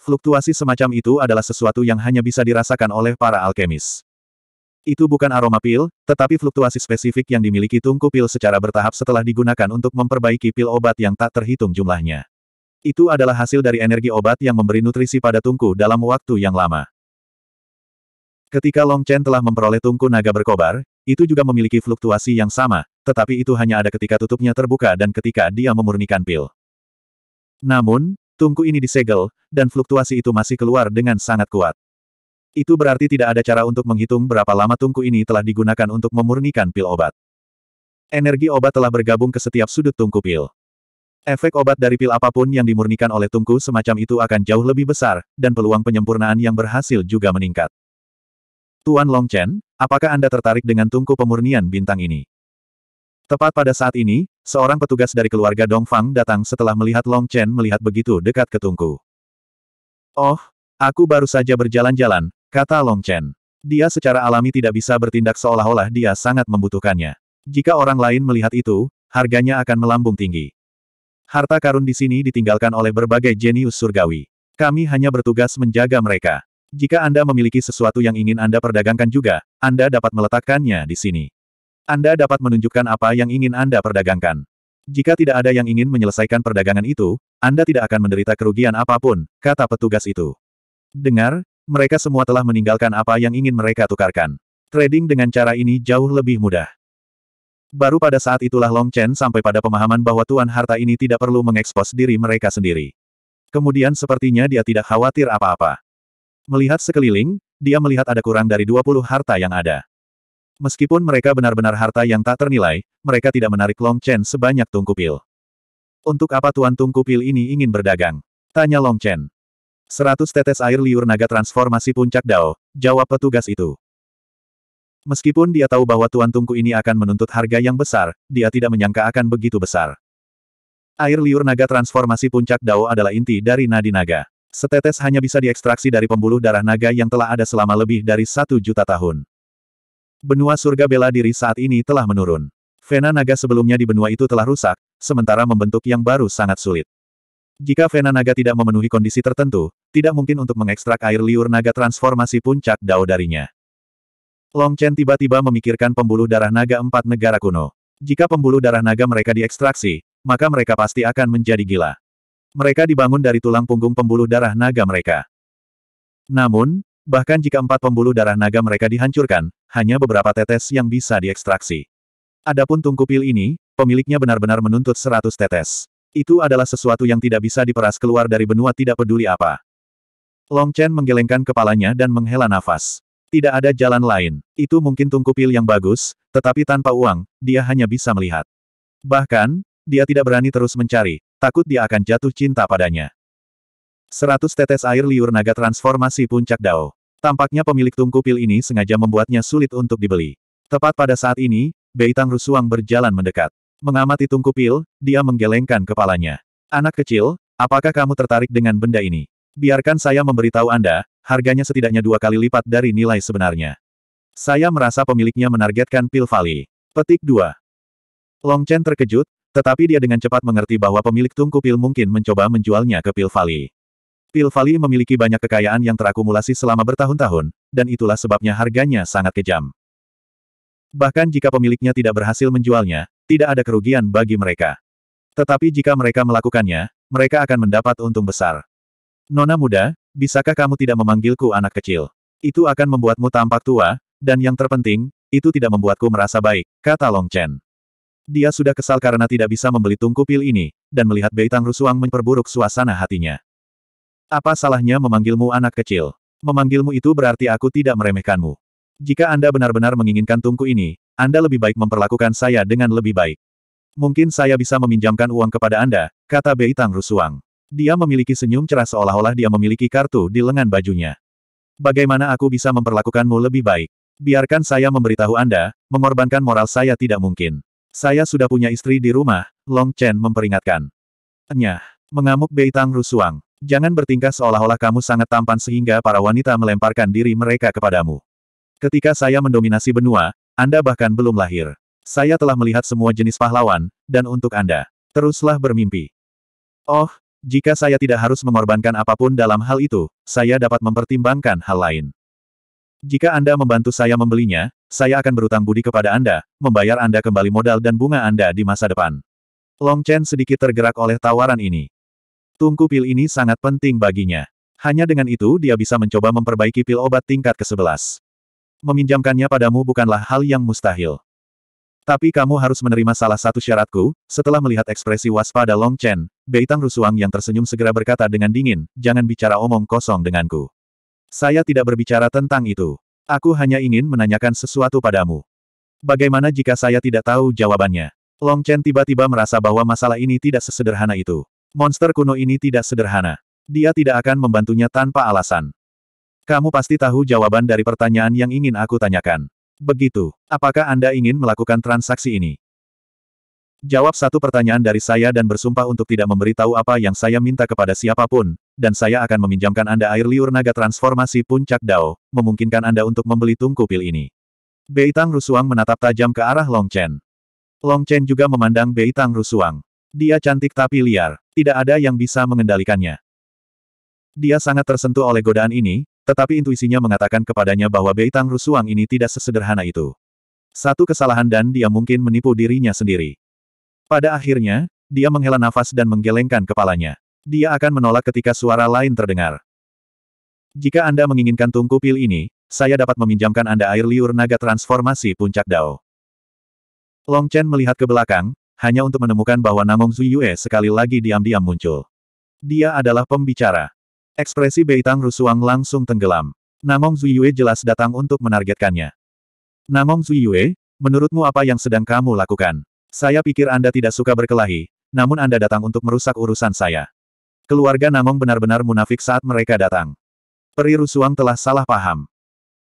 Fluktuasi semacam itu adalah sesuatu yang hanya bisa dirasakan oleh para alkemis. Itu bukan aroma pil, tetapi fluktuasi spesifik yang dimiliki tungku pil secara bertahap setelah digunakan untuk memperbaiki pil obat yang tak terhitung jumlahnya. Itu adalah hasil dari energi obat yang memberi nutrisi pada tungku dalam waktu yang lama. Ketika Long Chen telah memperoleh tungku naga berkobar, itu juga memiliki fluktuasi yang sama, tetapi itu hanya ada ketika tutupnya terbuka dan ketika dia memurnikan pil. Namun, tungku ini disegel, dan fluktuasi itu masih keluar dengan sangat kuat. Itu berarti tidak ada cara untuk menghitung berapa lama tungku ini telah digunakan untuk memurnikan pil obat. Energi obat telah bergabung ke setiap sudut tungku pil. Efek obat dari pil apapun yang dimurnikan oleh tungku semacam itu akan jauh lebih besar, dan peluang penyempurnaan yang berhasil juga meningkat. Tuan Long Chen, apakah Anda tertarik dengan tungku pemurnian bintang ini? Tepat pada saat ini, seorang petugas dari keluarga Dongfang datang setelah melihat Long Chen melihat begitu dekat ke tungku. Oh, aku baru saja berjalan-jalan, kata Long Chen. Dia secara alami tidak bisa bertindak seolah-olah dia sangat membutuhkannya. Jika orang lain melihat itu, harganya akan melambung tinggi. Harta karun di sini ditinggalkan oleh berbagai jenius surgawi. Kami hanya bertugas menjaga mereka. Jika Anda memiliki sesuatu yang ingin Anda perdagangkan juga, Anda dapat meletakkannya di sini. Anda dapat menunjukkan apa yang ingin Anda perdagangkan. Jika tidak ada yang ingin menyelesaikan perdagangan itu, Anda tidak akan menderita kerugian apapun, kata petugas itu. Dengar, mereka semua telah meninggalkan apa yang ingin mereka tukarkan. Trading dengan cara ini jauh lebih mudah. Baru pada saat itulah Long Chen sampai pada pemahaman bahwa tuan harta ini tidak perlu mengekspos diri mereka sendiri. Kemudian sepertinya dia tidak khawatir apa-apa. Melihat sekeliling, dia melihat ada kurang dari 20 harta yang ada. Meskipun mereka benar-benar harta yang tak ternilai, mereka tidak menarik Long Chen sebanyak Tungkupil. Pil. Untuk apa Tuan Tung Kupil ini ingin berdagang? Tanya Long Chen. Seratus tetes air liur naga transformasi puncak Dao, jawab petugas itu. Meskipun dia tahu bahwa Tuan Tungku ini akan menuntut harga yang besar, dia tidak menyangka akan begitu besar. Air liur naga transformasi puncak Dao adalah inti dari nadi naga. Setetes hanya bisa diekstraksi dari pembuluh darah naga yang telah ada selama lebih dari satu juta tahun. Benua surga bela diri saat ini telah menurun. Vena naga sebelumnya di benua itu telah rusak, sementara membentuk yang baru sangat sulit. Jika Vena naga tidak memenuhi kondisi tertentu, tidak mungkin untuk mengekstrak air liur naga transformasi puncak dao darinya. Long Chen tiba-tiba memikirkan pembuluh darah naga empat negara kuno. Jika pembuluh darah naga mereka diekstraksi, maka mereka pasti akan menjadi gila. Mereka dibangun dari tulang punggung pembuluh darah naga mereka. Namun, bahkan jika empat pembuluh darah naga mereka dihancurkan, hanya beberapa tetes yang bisa diekstraksi. Adapun tungku pil ini, pemiliknya benar-benar menuntut seratus tetes. Itu adalah sesuatu yang tidak bisa diperas keluar dari benua tidak peduli apa. Long Chen menggelengkan kepalanya dan menghela nafas. Tidak ada jalan lain. Itu mungkin tungku pil yang bagus, tetapi tanpa uang, dia hanya bisa melihat. Bahkan, dia tidak berani terus mencari, takut dia akan jatuh cinta padanya. Seratus tetes air liur naga transformasi puncak Dao. Tampaknya pemilik tungku pil ini sengaja membuatnya sulit untuk dibeli. Tepat pada saat ini, Beitang Rusuang berjalan mendekat. Mengamati tungku pil, dia menggelengkan kepalanya. Anak kecil, apakah kamu tertarik dengan benda ini? Biarkan saya memberitahu Anda, harganya setidaknya dua kali lipat dari nilai sebenarnya. Saya merasa pemiliknya menargetkan pil vali. Petik 2. Long Chen terkejut, tetapi dia dengan cepat mengerti bahwa pemilik tungku pil mungkin mencoba menjualnya ke Pil Vali. Pil Vali memiliki banyak kekayaan yang terakumulasi selama bertahun-tahun, dan itulah sebabnya harganya sangat kejam. Bahkan jika pemiliknya tidak berhasil menjualnya, tidak ada kerugian bagi mereka. Tetapi jika mereka melakukannya, mereka akan mendapat untung besar. Nona muda, bisakah kamu tidak memanggilku anak kecil? Itu akan membuatmu tampak tua, dan yang terpenting, itu tidak membuatku merasa baik, kata Long Chen. Dia sudah kesal karena tidak bisa membeli tungku pil ini, dan melihat Bei Tang Rusuang memperburuk suasana hatinya. Apa salahnya memanggilmu anak kecil? Memanggilmu itu berarti aku tidak meremehkanmu. Jika Anda benar-benar menginginkan tungku ini, Anda lebih baik memperlakukan saya dengan lebih baik. Mungkin saya bisa meminjamkan uang kepada Anda, kata Bei Tang Rusuang. Dia memiliki senyum cerah seolah-olah dia memiliki kartu di lengan bajunya. Bagaimana aku bisa memperlakukanmu lebih baik? Biarkan saya memberitahu Anda, mengorbankan moral saya tidak mungkin. Saya sudah punya istri di rumah, Long Chen memperingatkan. Enyah, mengamuk Beitang Rusuang. Jangan bertingkah seolah-olah kamu sangat tampan sehingga para wanita melemparkan diri mereka kepadamu. Ketika saya mendominasi benua, Anda bahkan belum lahir. Saya telah melihat semua jenis pahlawan, dan untuk Anda, teruslah bermimpi. Oh, jika saya tidak harus mengorbankan apapun dalam hal itu, saya dapat mempertimbangkan hal lain. Jika Anda membantu saya membelinya, saya akan berutang budi kepada Anda, membayar Anda kembali modal dan bunga Anda di masa depan. Long Chen sedikit tergerak oleh tawaran ini. Tungku pil ini sangat penting baginya. Hanya dengan itu dia bisa mencoba memperbaiki pil obat tingkat ke-11. Meminjamkannya padamu bukanlah hal yang mustahil. Tapi kamu harus menerima salah satu syaratku, setelah melihat ekspresi waspada Long Chen, Beitang Rusuang yang tersenyum segera berkata dengan dingin, jangan bicara omong kosong denganku. Saya tidak berbicara tentang itu. Aku hanya ingin menanyakan sesuatu padamu. Bagaimana jika saya tidak tahu jawabannya? Long Chen tiba-tiba merasa bahwa masalah ini tidak sesederhana itu. Monster kuno ini tidak sederhana. Dia tidak akan membantunya tanpa alasan. Kamu pasti tahu jawaban dari pertanyaan yang ingin aku tanyakan. Begitu, apakah Anda ingin melakukan transaksi ini? Jawab satu pertanyaan dari saya dan bersumpah untuk tidak memberitahu apa yang saya minta kepada siapapun, dan saya akan meminjamkan Anda air liur naga transformasi puncak Dao, memungkinkan Anda untuk membeli tungku pil ini. Beitang Rusuang menatap tajam ke arah Long Chen. Long Chen juga memandang Beitang Rusuang. Dia cantik tapi liar, tidak ada yang bisa mengendalikannya. Dia sangat tersentuh oleh godaan ini, tetapi intuisinya mengatakan kepadanya bahwa Beitang Rusuang ini tidak sesederhana itu. Satu kesalahan dan dia mungkin menipu dirinya sendiri. Pada akhirnya, dia menghela nafas dan menggelengkan kepalanya. Dia akan menolak ketika suara lain terdengar. Jika Anda menginginkan tungku pil ini, saya dapat meminjamkan Anda air liur naga transformasi puncak Dao. Long Chen melihat ke belakang, hanya untuk menemukan bahwa Namong Zuyue sekali lagi diam-diam muncul. Dia adalah pembicara. Ekspresi Beitang Rusuang langsung tenggelam. Namong Zuyue jelas datang untuk menargetkannya. Namong Zuyue, menurutmu apa yang sedang kamu lakukan? Saya pikir Anda tidak suka berkelahi, namun Anda datang untuk merusak urusan saya. Keluarga Namong benar-benar munafik saat mereka datang. Peri Rusuang telah salah paham.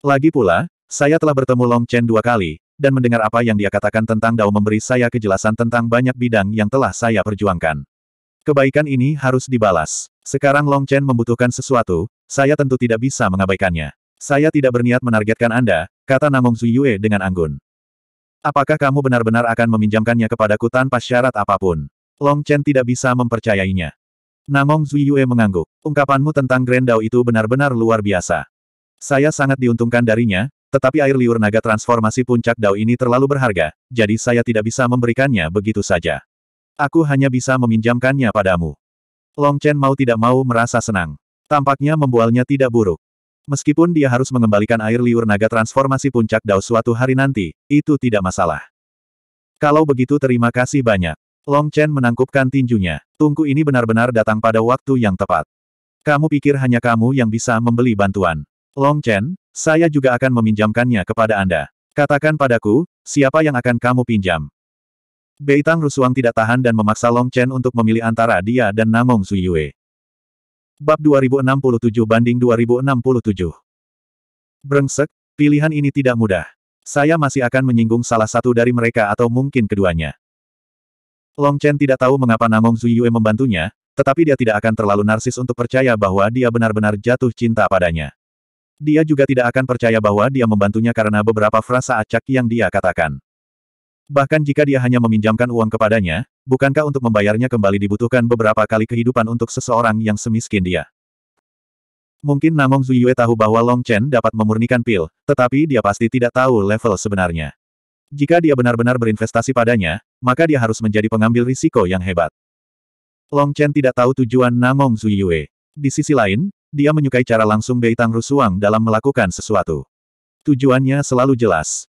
Lagi pula, saya telah bertemu Long Chen dua kali, dan mendengar apa yang dia katakan tentang Dao memberi saya kejelasan tentang banyak bidang yang telah saya perjuangkan. Kebaikan ini harus dibalas. Sekarang Long Chen membutuhkan sesuatu, saya tentu tidak bisa mengabaikannya. Saya tidak berniat menargetkan Anda, kata Namong Zuyue dengan anggun. Apakah kamu benar-benar akan meminjamkannya kepadaku tanpa syarat apapun? Long Chen tidak bisa mempercayainya. Nangong Zuyue mengangguk. Ungkapanmu tentang Grand Dao itu benar-benar luar biasa. Saya sangat diuntungkan darinya, tetapi air liur naga transformasi puncak Dao ini terlalu berharga, jadi saya tidak bisa memberikannya begitu saja. Aku hanya bisa meminjamkannya padamu. Long Chen mau tidak mau merasa senang. Tampaknya membualnya tidak buruk. Meskipun dia harus mengembalikan air liur naga transformasi puncak Dao suatu hari nanti, itu tidak masalah. Kalau begitu terima kasih banyak. Long Chen menangkupkan tinjunya. Tungku ini benar-benar datang pada waktu yang tepat. Kamu pikir hanya kamu yang bisa membeli bantuan. Long Chen, saya juga akan meminjamkannya kepada Anda. Katakan padaku, siapa yang akan kamu pinjam? Beitang Rusuang tidak tahan dan memaksa Long Chen untuk memilih antara dia dan Namong Suyue. Bab 2067 banding 2067. Brengsek, pilihan ini tidak mudah. Saya masih akan menyinggung salah satu dari mereka atau mungkin keduanya. Long Chen tidak tahu mengapa Namong Zuyue membantunya, tetapi dia tidak akan terlalu narsis untuk percaya bahwa dia benar-benar jatuh cinta padanya. Dia juga tidak akan percaya bahwa dia membantunya karena beberapa frasa acak yang dia katakan. Bahkan jika dia hanya meminjamkan uang kepadanya, bukankah untuk membayarnya kembali dibutuhkan beberapa kali kehidupan untuk seseorang yang semiskin dia? Mungkin Namong Zuyue tahu bahwa Long Chen dapat memurnikan pil, tetapi dia pasti tidak tahu level sebenarnya. Jika dia benar-benar berinvestasi padanya, maka dia harus menjadi pengambil risiko yang hebat. Long Chen tidak tahu tujuan Namong Zuyue. Di sisi lain, dia menyukai cara langsung Beitang Rusuang dalam melakukan sesuatu. Tujuannya selalu jelas.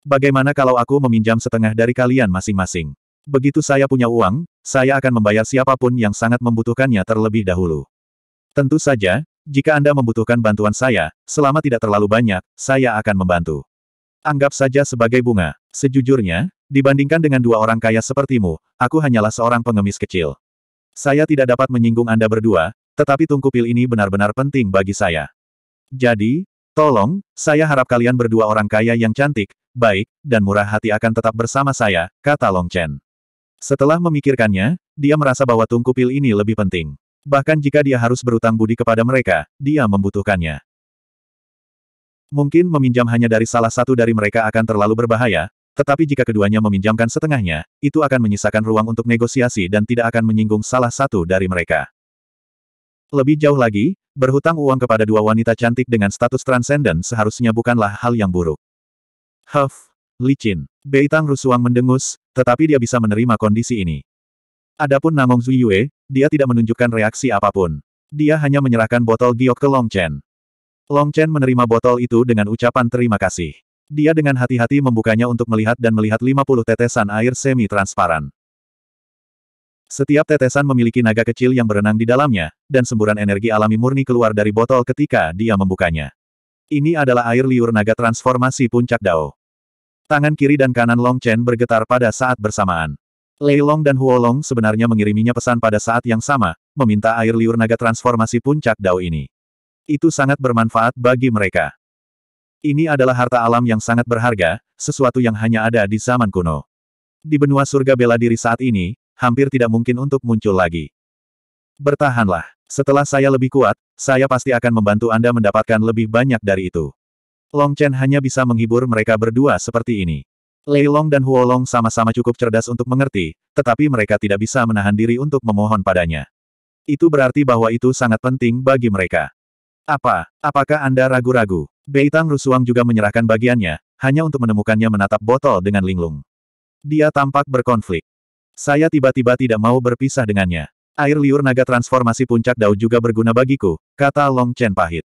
Bagaimana kalau aku meminjam setengah dari kalian masing-masing? Begitu saya punya uang, saya akan membayar siapapun yang sangat membutuhkannya terlebih dahulu. Tentu saja, jika Anda membutuhkan bantuan saya, selama tidak terlalu banyak, saya akan membantu. Anggap saja sebagai bunga. Sejujurnya, dibandingkan dengan dua orang kaya sepertimu, aku hanyalah seorang pengemis kecil. Saya tidak dapat menyinggung Anda berdua, tetapi tungku pil ini benar-benar penting bagi saya. Jadi, tolong, saya harap kalian berdua orang kaya yang cantik, baik, dan murah hati akan tetap bersama saya, kata Long Chen. Setelah memikirkannya, dia merasa bahwa tungku pil ini lebih penting. Bahkan jika dia harus berutang budi kepada mereka, dia membutuhkannya. Mungkin meminjam hanya dari salah satu dari mereka akan terlalu berbahaya, tetapi jika keduanya meminjamkan setengahnya, itu akan menyisakan ruang untuk negosiasi dan tidak akan menyinggung salah satu dari mereka. Lebih jauh lagi, berhutang uang kepada dua wanita cantik dengan status transenden seharusnya bukanlah hal yang buruk. Huff, licin. Beitang Rusuang mendengus, tetapi dia bisa menerima kondisi ini. Adapun Namong Zuyue, dia tidak menunjukkan reaksi apapun. Dia hanya menyerahkan botol giok ke Long Chen. Long Chen menerima botol itu dengan ucapan terima kasih. Dia dengan hati-hati membukanya untuk melihat dan melihat 50 tetesan air semi-transparan. Setiap tetesan memiliki naga kecil yang berenang di dalamnya, dan semburan energi alami murni keluar dari botol ketika dia membukanya. Ini adalah air liur naga transformasi puncak Dao. Tangan kiri dan kanan Long Chen bergetar pada saat bersamaan. Lei Long dan Huo Long sebenarnya mengiriminya pesan pada saat yang sama, meminta air liur naga transformasi puncak Dao ini. Itu sangat bermanfaat bagi mereka. Ini adalah harta alam yang sangat berharga, sesuatu yang hanya ada di zaman kuno. Di benua surga bela diri saat ini, hampir tidak mungkin untuk muncul lagi. Bertahanlah. Setelah saya lebih kuat, saya pasti akan membantu Anda mendapatkan lebih banyak dari itu. Long Chen hanya bisa menghibur mereka berdua seperti ini. Lei Long dan Huo Long sama-sama cukup cerdas untuk mengerti, tetapi mereka tidak bisa menahan diri untuk memohon padanya. Itu berarti bahwa itu sangat penting bagi mereka. Apa? Apakah Anda ragu-ragu? Bei Beitang Rusuang juga menyerahkan bagiannya, hanya untuk menemukannya menatap botol dengan linglung. Dia tampak berkonflik. Saya tiba-tiba tidak mau berpisah dengannya. Air liur naga transformasi puncak Dao juga berguna bagiku, kata Long Chen pahit.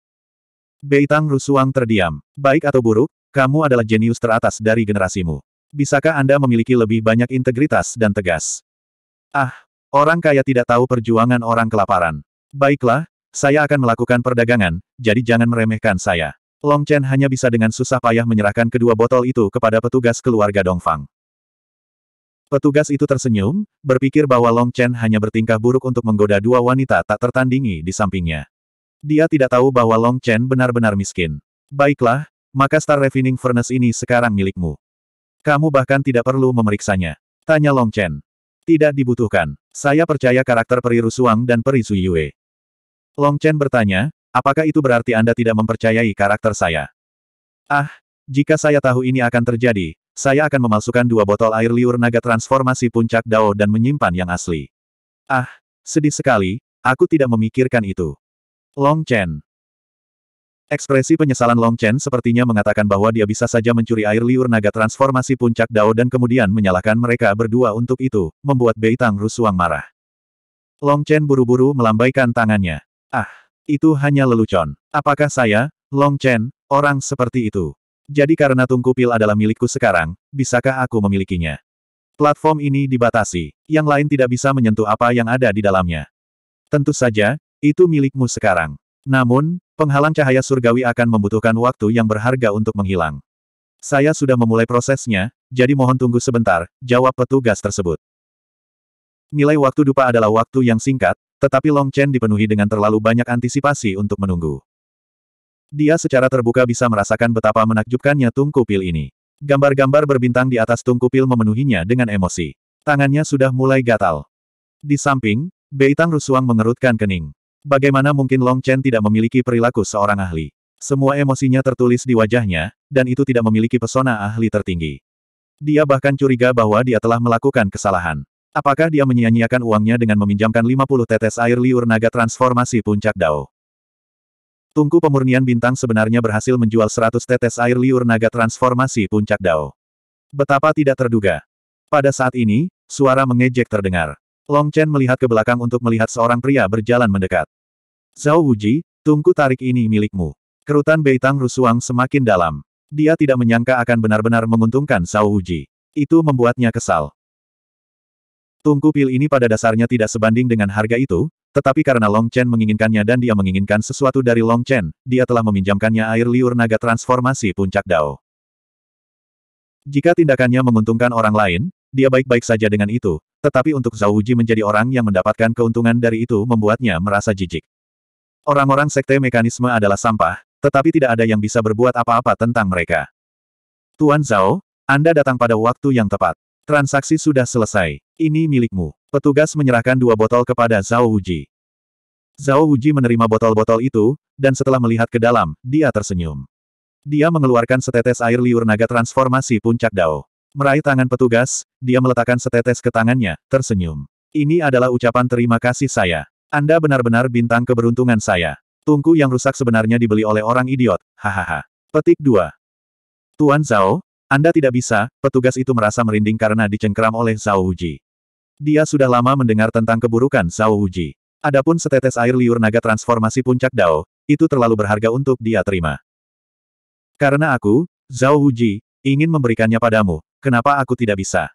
Beitang Rusuang terdiam. Baik atau buruk, kamu adalah jenius teratas dari generasimu. Bisakah Anda memiliki lebih banyak integritas dan tegas? Ah, orang kaya tidak tahu perjuangan orang kelaparan. Baiklah, saya akan melakukan perdagangan, jadi jangan meremehkan saya. Long Chen hanya bisa dengan susah payah menyerahkan kedua botol itu kepada petugas keluarga Dongfang. Petugas itu tersenyum, berpikir bahwa Long Chen hanya bertingkah buruk untuk menggoda dua wanita tak tertandingi di sampingnya. Dia tidak tahu bahwa Long Chen benar-benar miskin. Baiklah, maka Star Refining Furnace ini sekarang milikmu. Kamu bahkan tidak perlu memeriksanya. Tanya Long Chen. Tidak dibutuhkan. Saya percaya karakter peri Rusuang dan peri Yue. Long Chen bertanya, apakah itu berarti Anda tidak mempercayai karakter saya? Ah, jika saya tahu ini akan terjadi, saya akan memalsukan dua botol air liur naga transformasi puncak Dao dan menyimpan yang asli. Ah, sedih sekali, aku tidak memikirkan itu. Long Chen. Ekspresi penyesalan Long Chen sepertinya mengatakan bahwa dia bisa saja mencuri air liur naga transformasi puncak Dao dan kemudian menyalahkan mereka berdua untuk itu, membuat Bei Tang Rusuang marah. Long Chen buru-buru melambaikan tangannya. Ah, itu hanya lelucon. Apakah saya, Long Chen, orang seperti itu? Jadi karena tungku pil adalah milikku sekarang, bisakah aku memilikinya? Platform ini dibatasi, yang lain tidak bisa menyentuh apa yang ada di dalamnya. Tentu saja, itu milikmu sekarang. Namun, penghalang cahaya surgawi akan membutuhkan waktu yang berharga untuk menghilang. Saya sudah memulai prosesnya, jadi mohon tunggu sebentar, jawab petugas tersebut. Nilai waktu dupa adalah waktu yang singkat, tetapi Long Chen dipenuhi dengan terlalu banyak antisipasi untuk menunggu. Dia secara terbuka bisa merasakan betapa menakjubkannya tungku pil ini. Gambar-gambar berbintang di atas tungku pil memenuhinya dengan emosi. Tangannya sudah mulai gatal. Di samping, Beitang Rusuang mengerutkan kening. Bagaimana mungkin Long Chen tidak memiliki perilaku seorang ahli? Semua emosinya tertulis di wajahnya, dan itu tidak memiliki pesona ahli tertinggi. Dia bahkan curiga bahwa dia telah melakukan kesalahan. Apakah dia menyia-nyiakan uangnya dengan meminjamkan 50 tetes air liur naga transformasi puncak Dao? Tungku pemurnian bintang sebenarnya berhasil menjual 100 tetes air liur naga transformasi puncak Dao. Betapa tidak terduga. Pada saat ini, suara mengejek terdengar. Long Chen melihat ke belakang untuk melihat seorang pria berjalan mendekat. Zhao Wuji, tungku tarik ini milikmu. Kerutan Beitang Rusuang semakin dalam. Dia tidak menyangka akan benar-benar menguntungkan Zhao Wuji. Itu membuatnya kesal. Tungku pil ini pada dasarnya tidak sebanding dengan harga itu, tetapi karena Long Chen menginginkannya dan dia menginginkan sesuatu dari Long Chen, dia telah meminjamkannya air liur naga transformasi puncak Dao. Jika tindakannya menguntungkan orang lain, dia baik-baik saja dengan itu, tetapi untuk Zhao Wuji menjadi orang yang mendapatkan keuntungan dari itu membuatnya merasa jijik. Orang-orang sekte mekanisme adalah sampah, tetapi tidak ada yang bisa berbuat apa-apa tentang mereka. Tuan Zhao, Anda datang pada waktu yang tepat. Transaksi sudah selesai. Ini milikmu. Petugas menyerahkan dua botol kepada Zhao Wuji. Zhao Wuji menerima botol-botol itu, dan setelah melihat ke dalam, dia tersenyum. Dia mengeluarkan setetes air liur naga transformasi puncak Dao. Meraih tangan petugas, dia meletakkan setetes ke tangannya, tersenyum. Ini adalah ucapan terima kasih saya. Anda benar-benar bintang keberuntungan saya. Tungku yang rusak sebenarnya dibeli oleh orang idiot, hahaha. Petik 2. Tuan Zhao, Anda tidak bisa, petugas itu merasa merinding karena dicengkram oleh Zhao Uji. Dia sudah lama mendengar tentang keburukan Zhao Uji. Adapun setetes air liur naga transformasi puncak Dao, itu terlalu berharga untuk dia terima. Karena aku, Zhao Uji, ingin memberikannya padamu, Kenapa aku tidak bisa?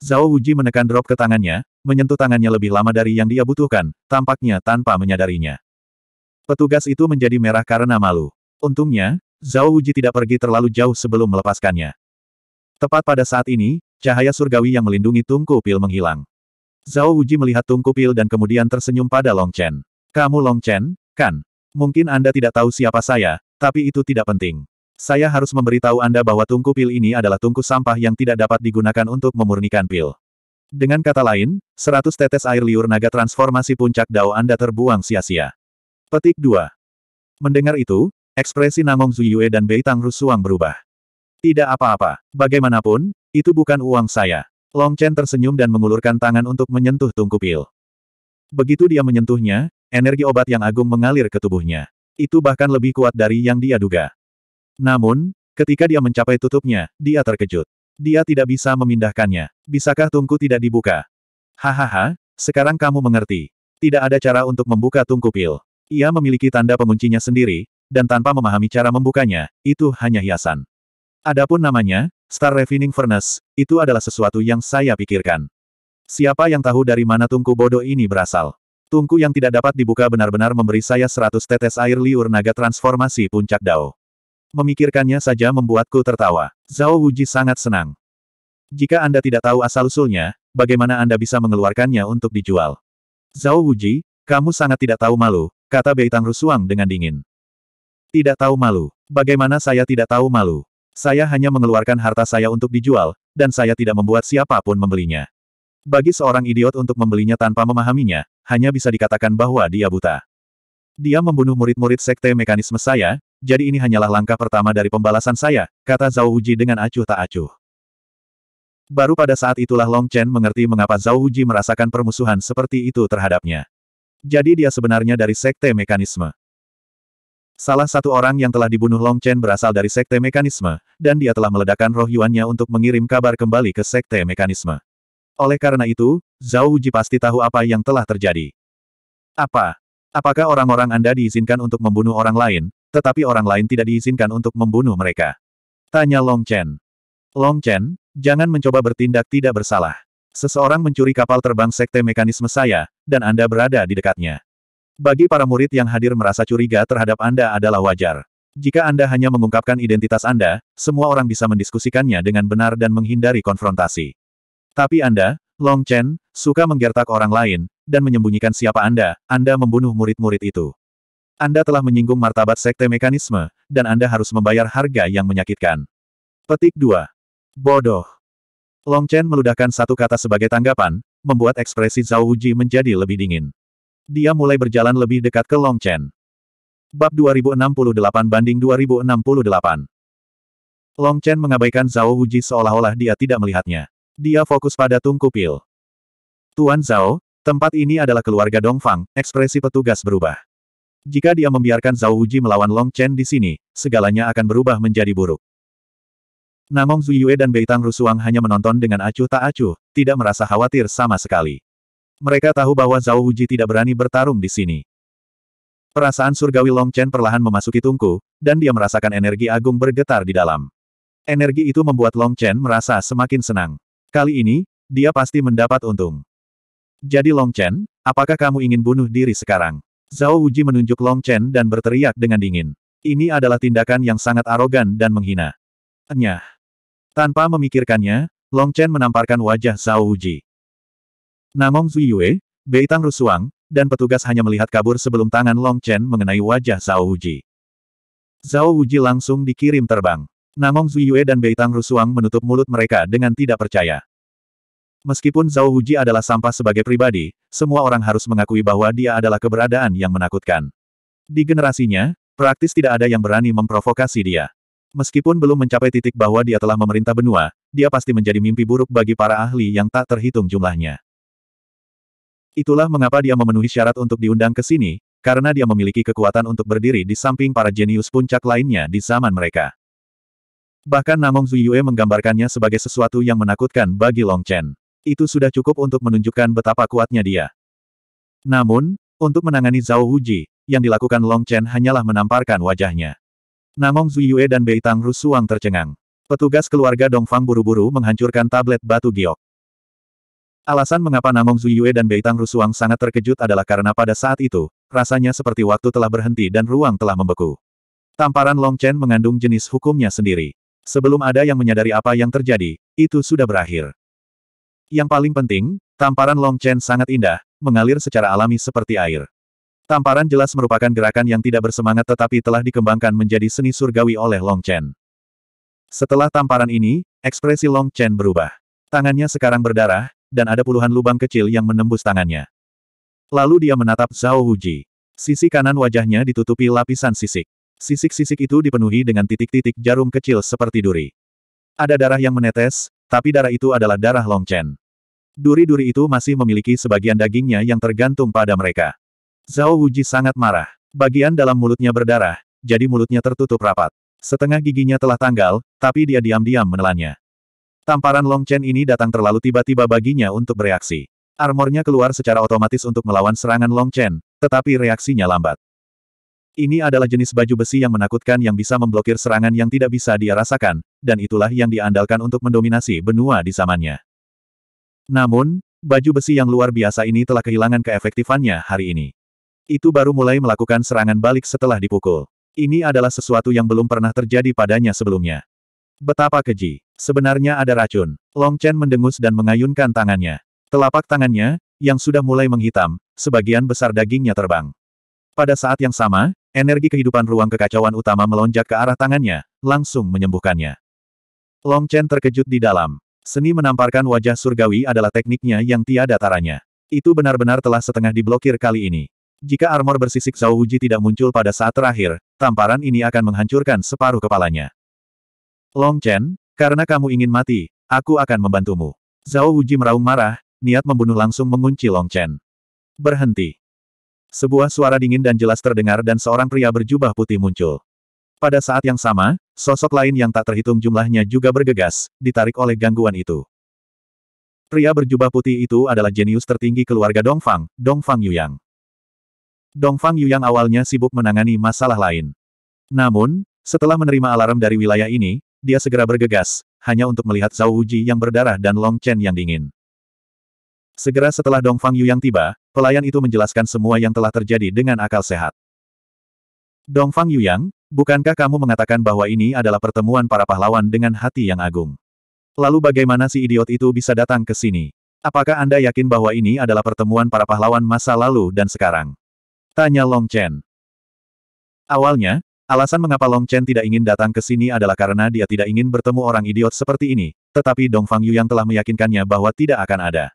Zhao Wuji menekan drop ke tangannya, menyentuh tangannya lebih lama dari yang dia butuhkan, tampaknya tanpa menyadarinya. Petugas itu menjadi merah karena malu. Untungnya, Zhao Wuji tidak pergi terlalu jauh sebelum melepaskannya. Tepat pada saat ini, cahaya surgawi yang melindungi tungku pil menghilang. Zhao Wuji melihat tungku pil dan kemudian tersenyum pada Long Chen. Kamu Long Chen, kan? Mungkin Anda tidak tahu siapa saya, tapi itu tidak penting. Saya harus memberitahu Anda bahwa tungku pil ini adalah tungku sampah yang tidak dapat digunakan untuk memurnikan pil. Dengan kata lain, 100 tetes air liur naga transformasi puncak Dao Anda terbuang sia-sia. Petik 2. Mendengar itu, ekspresi Nangong Zuyue dan Beitang Rusuang berubah. Tidak apa-apa. Bagaimanapun, itu bukan uang saya. Long Chen tersenyum dan mengulurkan tangan untuk menyentuh tungku pil. Begitu dia menyentuhnya, energi obat yang agung mengalir ke tubuhnya. Itu bahkan lebih kuat dari yang dia duga. Namun, ketika dia mencapai tutupnya, dia terkejut. Dia tidak bisa memindahkannya. Bisakah tungku tidak dibuka? Hahaha, sekarang kamu mengerti. Tidak ada cara untuk membuka tungku pil. Ia memiliki tanda penguncinya sendiri, dan tanpa memahami cara membukanya, itu hanya hiasan. Adapun namanya, Star Refining Furnace, itu adalah sesuatu yang saya pikirkan. Siapa yang tahu dari mana tungku bodoh ini berasal? Tungku yang tidak dapat dibuka benar-benar memberi saya 100 tetes air liur naga transformasi puncak Dao. Memikirkannya saja membuatku tertawa. Zhao Wuji sangat senang. Jika Anda tidak tahu asal-usulnya, bagaimana Anda bisa mengeluarkannya untuk dijual? Zhao Wuji, kamu sangat tidak tahu malu, kata Bei Tang Rusuang dengan dingin. Tidak tahu malu. Bagaimana saya tidak tahu malu? Saya hanya mengeluarkan harta saya untuk dijual, dan saya tidak membuat siapapun membelinya. Bagi seorang idiot untuk membelinya tanpa memahaminya, hanya bisa dikatakan bahwa dia buta. Dia membunuh murid-murid sekte mekanisme saya, jadi ini hanyalah langkah pertama dari pembalasan saya, kata Zhao Uji dengan acuh tak acuh. Baru pada saat itulah Long Chen mengerti mengapa Zhao Uji merasakan permusuhan seperti itu terhadapnya. Jadi dia sebenarnya dari sekte mekanisme. Salah satu orang yang telah dibunuh Long Chen berasal dari sekte mekanisme, dan dia telah meledakkan roh Yuannya untuk mengirim kabar kembali ke sekte mekanisme. Oleh karena itu, Zhao Uji pasti tahu apa yang telah terjadi. Apa? Apakah orang-orang Anda diizinkan untuk membunuh orang lain, tetapi orang lain tidak diizinkan untuk membunuh mereka? Tanya Long Chen. Long Chen, jangan mencoba bertindak tidak bersalah. Seseorang mencuri kapal terbang sekte mekanisme saya, dan Anda berada di dekatnya. Bagi para murid yang hadir merasa curiga terhadap Anda adalah wajar. Jika Anda hanya mengungkapkan identitas Anda, semua orang bisa mendiskusikannya dengan benar dan menghindari konfrontasi. Tapi Anda, Long Chen, suka menggertak orang lain, dan menyembunyikan siapa Anda, Anda membunuh murid-murid itu. Anda telah menyinggung martabat sekte mekanisme, dan Anda harus membayar harga yang menyakitkan. Petik 2. Bodoh. Long Chen meludahkan satu kata sebagai tanggapan, membuat ekspresi Zhao Wuji menjadi lebih dingin. Dia mulai berjalan lebih dekat ke Long Chen. Bab 2068 banding 2068. Long Chen mengabaikan Zhao Wuji seolah-olah dia tidak melihatnya. Dia fokus pada tungku pil. Tuan Zhao, tempat ini adalah keluarga Dongfang, ekspresi petugas berubah. Jika dia membiarkan Zhao Wuji melawan Long Chen di sini, segalanya akan berubah menjadi buruk. Namong Zuyue dan Beitang Rusuang hanya menonton dengan acuh tak acuh, tidak merasa khawatir sama sekali. Mereka tahu bahwa Zhao Wuji tidak berani bertarung di sini. Perasaan surgawi Long Chen perlahan memasuki tungku, dan dia merasakan energi agung bergetar di dalam. Energi itu membuat Long Chen merasa semakin senang. Kali ini, dia pasti mendapat untung. Jadi Long Chen, apakah kamu ingin bunuh diri sekarang? Zhao Uji menunjuk Long Chen dan berteriak dengan dingin. Ini adalah tindakan yang sangat arogan dan menghina. Enyah. Tanpa memikirkannya, Long Chen menamparkan wajah Zhao Uji. Namong Zuyue, Tang Rusuang, dan petugas hanya melihat kabur sebelum tangan Long Chen mengenai wajah Zhao Uji. Zhao Uji langsung dikirim terbang. Namong Zuyue dan Beitang Rusuang menutup mulut mereka dengan tidak percaya. Meskipun Zhao Huji adalah sampah sebagai pribadi, semua orang harus mengakui bahwa dia adalah keberadaan yang menakutkan. Di generasinya, praktis tidak ada yang berani memprovokasi dia. Meskipun belum mencapai titik bahwa dia telah memerintah benua, dia pasti menjadi mimpi buruk bagi para ahli yang tak terhitung jumlahnya. Itulah mengapa dia memenuhi syarat untuk diundang ke sini, karena dia memiliki kekuatan untuk berdiri di samping para jenius puncak lainnya di zaman mereka. Bahkan Namong Zuyue menggambarkannya sebagai sesuatu yang menakutkan bagi Long Chen. Itu sudah cukup untuk menunjukkan betapa kuatnya dia. Namun, untuk menangani Zhao Wuji, yang dilakukan Long Chen hanyalah menamparkan wajahnya. Namong Zuyue dan Bei Tang Rusuang tercengang. Petugas keluarga Dongfang buru-buru menghancurkan tablet batu giok. Alasan mengapa Namong Zuyue dan Bei Tang Rusuang sangat terkejut adalah karena pada saat itu, rasanya seperti waktu telah berhenti dan ruang telah membeku. Tamparan Long Chen mengandung jenis hukumnya sendiri. Sebelum ada yang menyadari apa yang terjadi, itu sudah berakhir. Yang paling penting, tamparan Long Chen sangat indah, mengalir secara alami seperti air. Tamparan jelas merupakan gerakan yang tidak bersemangat tetapi telah dikembangkan menjadi seni surgawi oleh Long Chen. Setelah tamparan ini, ekspresi Long Chen berubah. Tangannya sekarang berdarah, dan ada puluhan lubang kecil yang menembus tangannya. Lalu dia menatap Zhao Huji. Sisi kanan wajahnya ditutupi lapisan sisik. Sisik-sisik itu dipenuhi dengan titik-titik jarum kecil seperti duri. Ada darah yang menetes, tapi darah itu adalah darah Long Chen. Duri-duri itu masih memiliki sebagian dagingnya yang tergantung pada mereka. Zhao Wuji sangat marah. Bagian dalam mulutnya berdarah, jadi mulutnya tertutup rapat. Setengah giginya telah tanggal, tapi dia diam-diam menelannya. Tamparan Long Chen ini datang terlalu tiba-tiba baginya untuk bereaksi. Armornya keluar secara otomatis untuk melawan serangan Long Chen, tetapi reaksinya lambat. Ini adalah jenis baju besi yang menakutkan yang bisa memblokir serangan yang tidak bisa dia rasakan, dan itulah yang diandalkan untuk mendominasi benua di zamannya. Namun, baju besi yang luar biasa ini telah kehilangan keefektifannya hari ini. Itu baru mulai melakukan serangan balik setelah dipukul. Ini adalah sesuatu yang belum pernah terjadi padanya sebelumnya. Betapa keji. Sebenarnya ada racun. Long Chen mendengus dan mengayunkan tangannya. Telapak tangannya, yang sudah mulai menghitam, sebagian besar dagingnya terbang. Pada saat yang sama, Energi kehidupan ruang kekacauan utama melonjak ke arah tangannya, langsung menyembuhkannya. Long Chen terkejut di dalam. Seni menamparkan wajah surgawi adalah tekniknya yang tiada taranya. Itu benar-benar telah setengah diblokir kali ini. Jika armor bersisik Zhao Wuji tidak muncul pada saat terakhir, tamparan ini akan menghancurkan separuh kepalanya. Long Chen, karena kamu ingin mati, aku akan membantumu. Zhao Wuji meraung marah, niat membunuh langsung mengunci Long Chen. Berhenti. Sebuah suara dingin dan jelas terdengar dan seorang pria berjubah putih muncul. Pada saat yang sama, sosok lain yang tak terhitung jumlahnya juga bergegas, ditarik oleh gangguan itu. Pria berjubah putih itu adalah jenius tertinggi keluarga Dongfang, Dongfang Yuyang. Dongfang Yuyang awalnya sibuk menangani masalah lain. Namun, setelah menerima alarm dari wilayah ini, dia segera bergegas, hanya untuk melihat Zhao Uji yang berdarah dan Long Chen yang dingin. Segera setelah Dongfang Yuyang tiba, Pelayan itu menjelaskan semua yang telah terjadi dengan akal sehat. Dongfang Yuyang, bukankah kamu mengatakan bahwa ini adalah pertemuan para pahlawan dengan hati yang agung? Lalu bagaimana si idiot itu bisa datang ke sini? Apakah Anda yakin bahwa ini adalah pertemuan para pahlawan masa lalu dan sekarang? Tanya Long Chen. Awalnya, alasan mengapa Long Chen tidak ingin datang ke sini adalah karena dia tidak ingin bertemu orang idiot seperti ini, tetapi Dongfang Yang telah meyakinkannya bahwa tidak akan ada.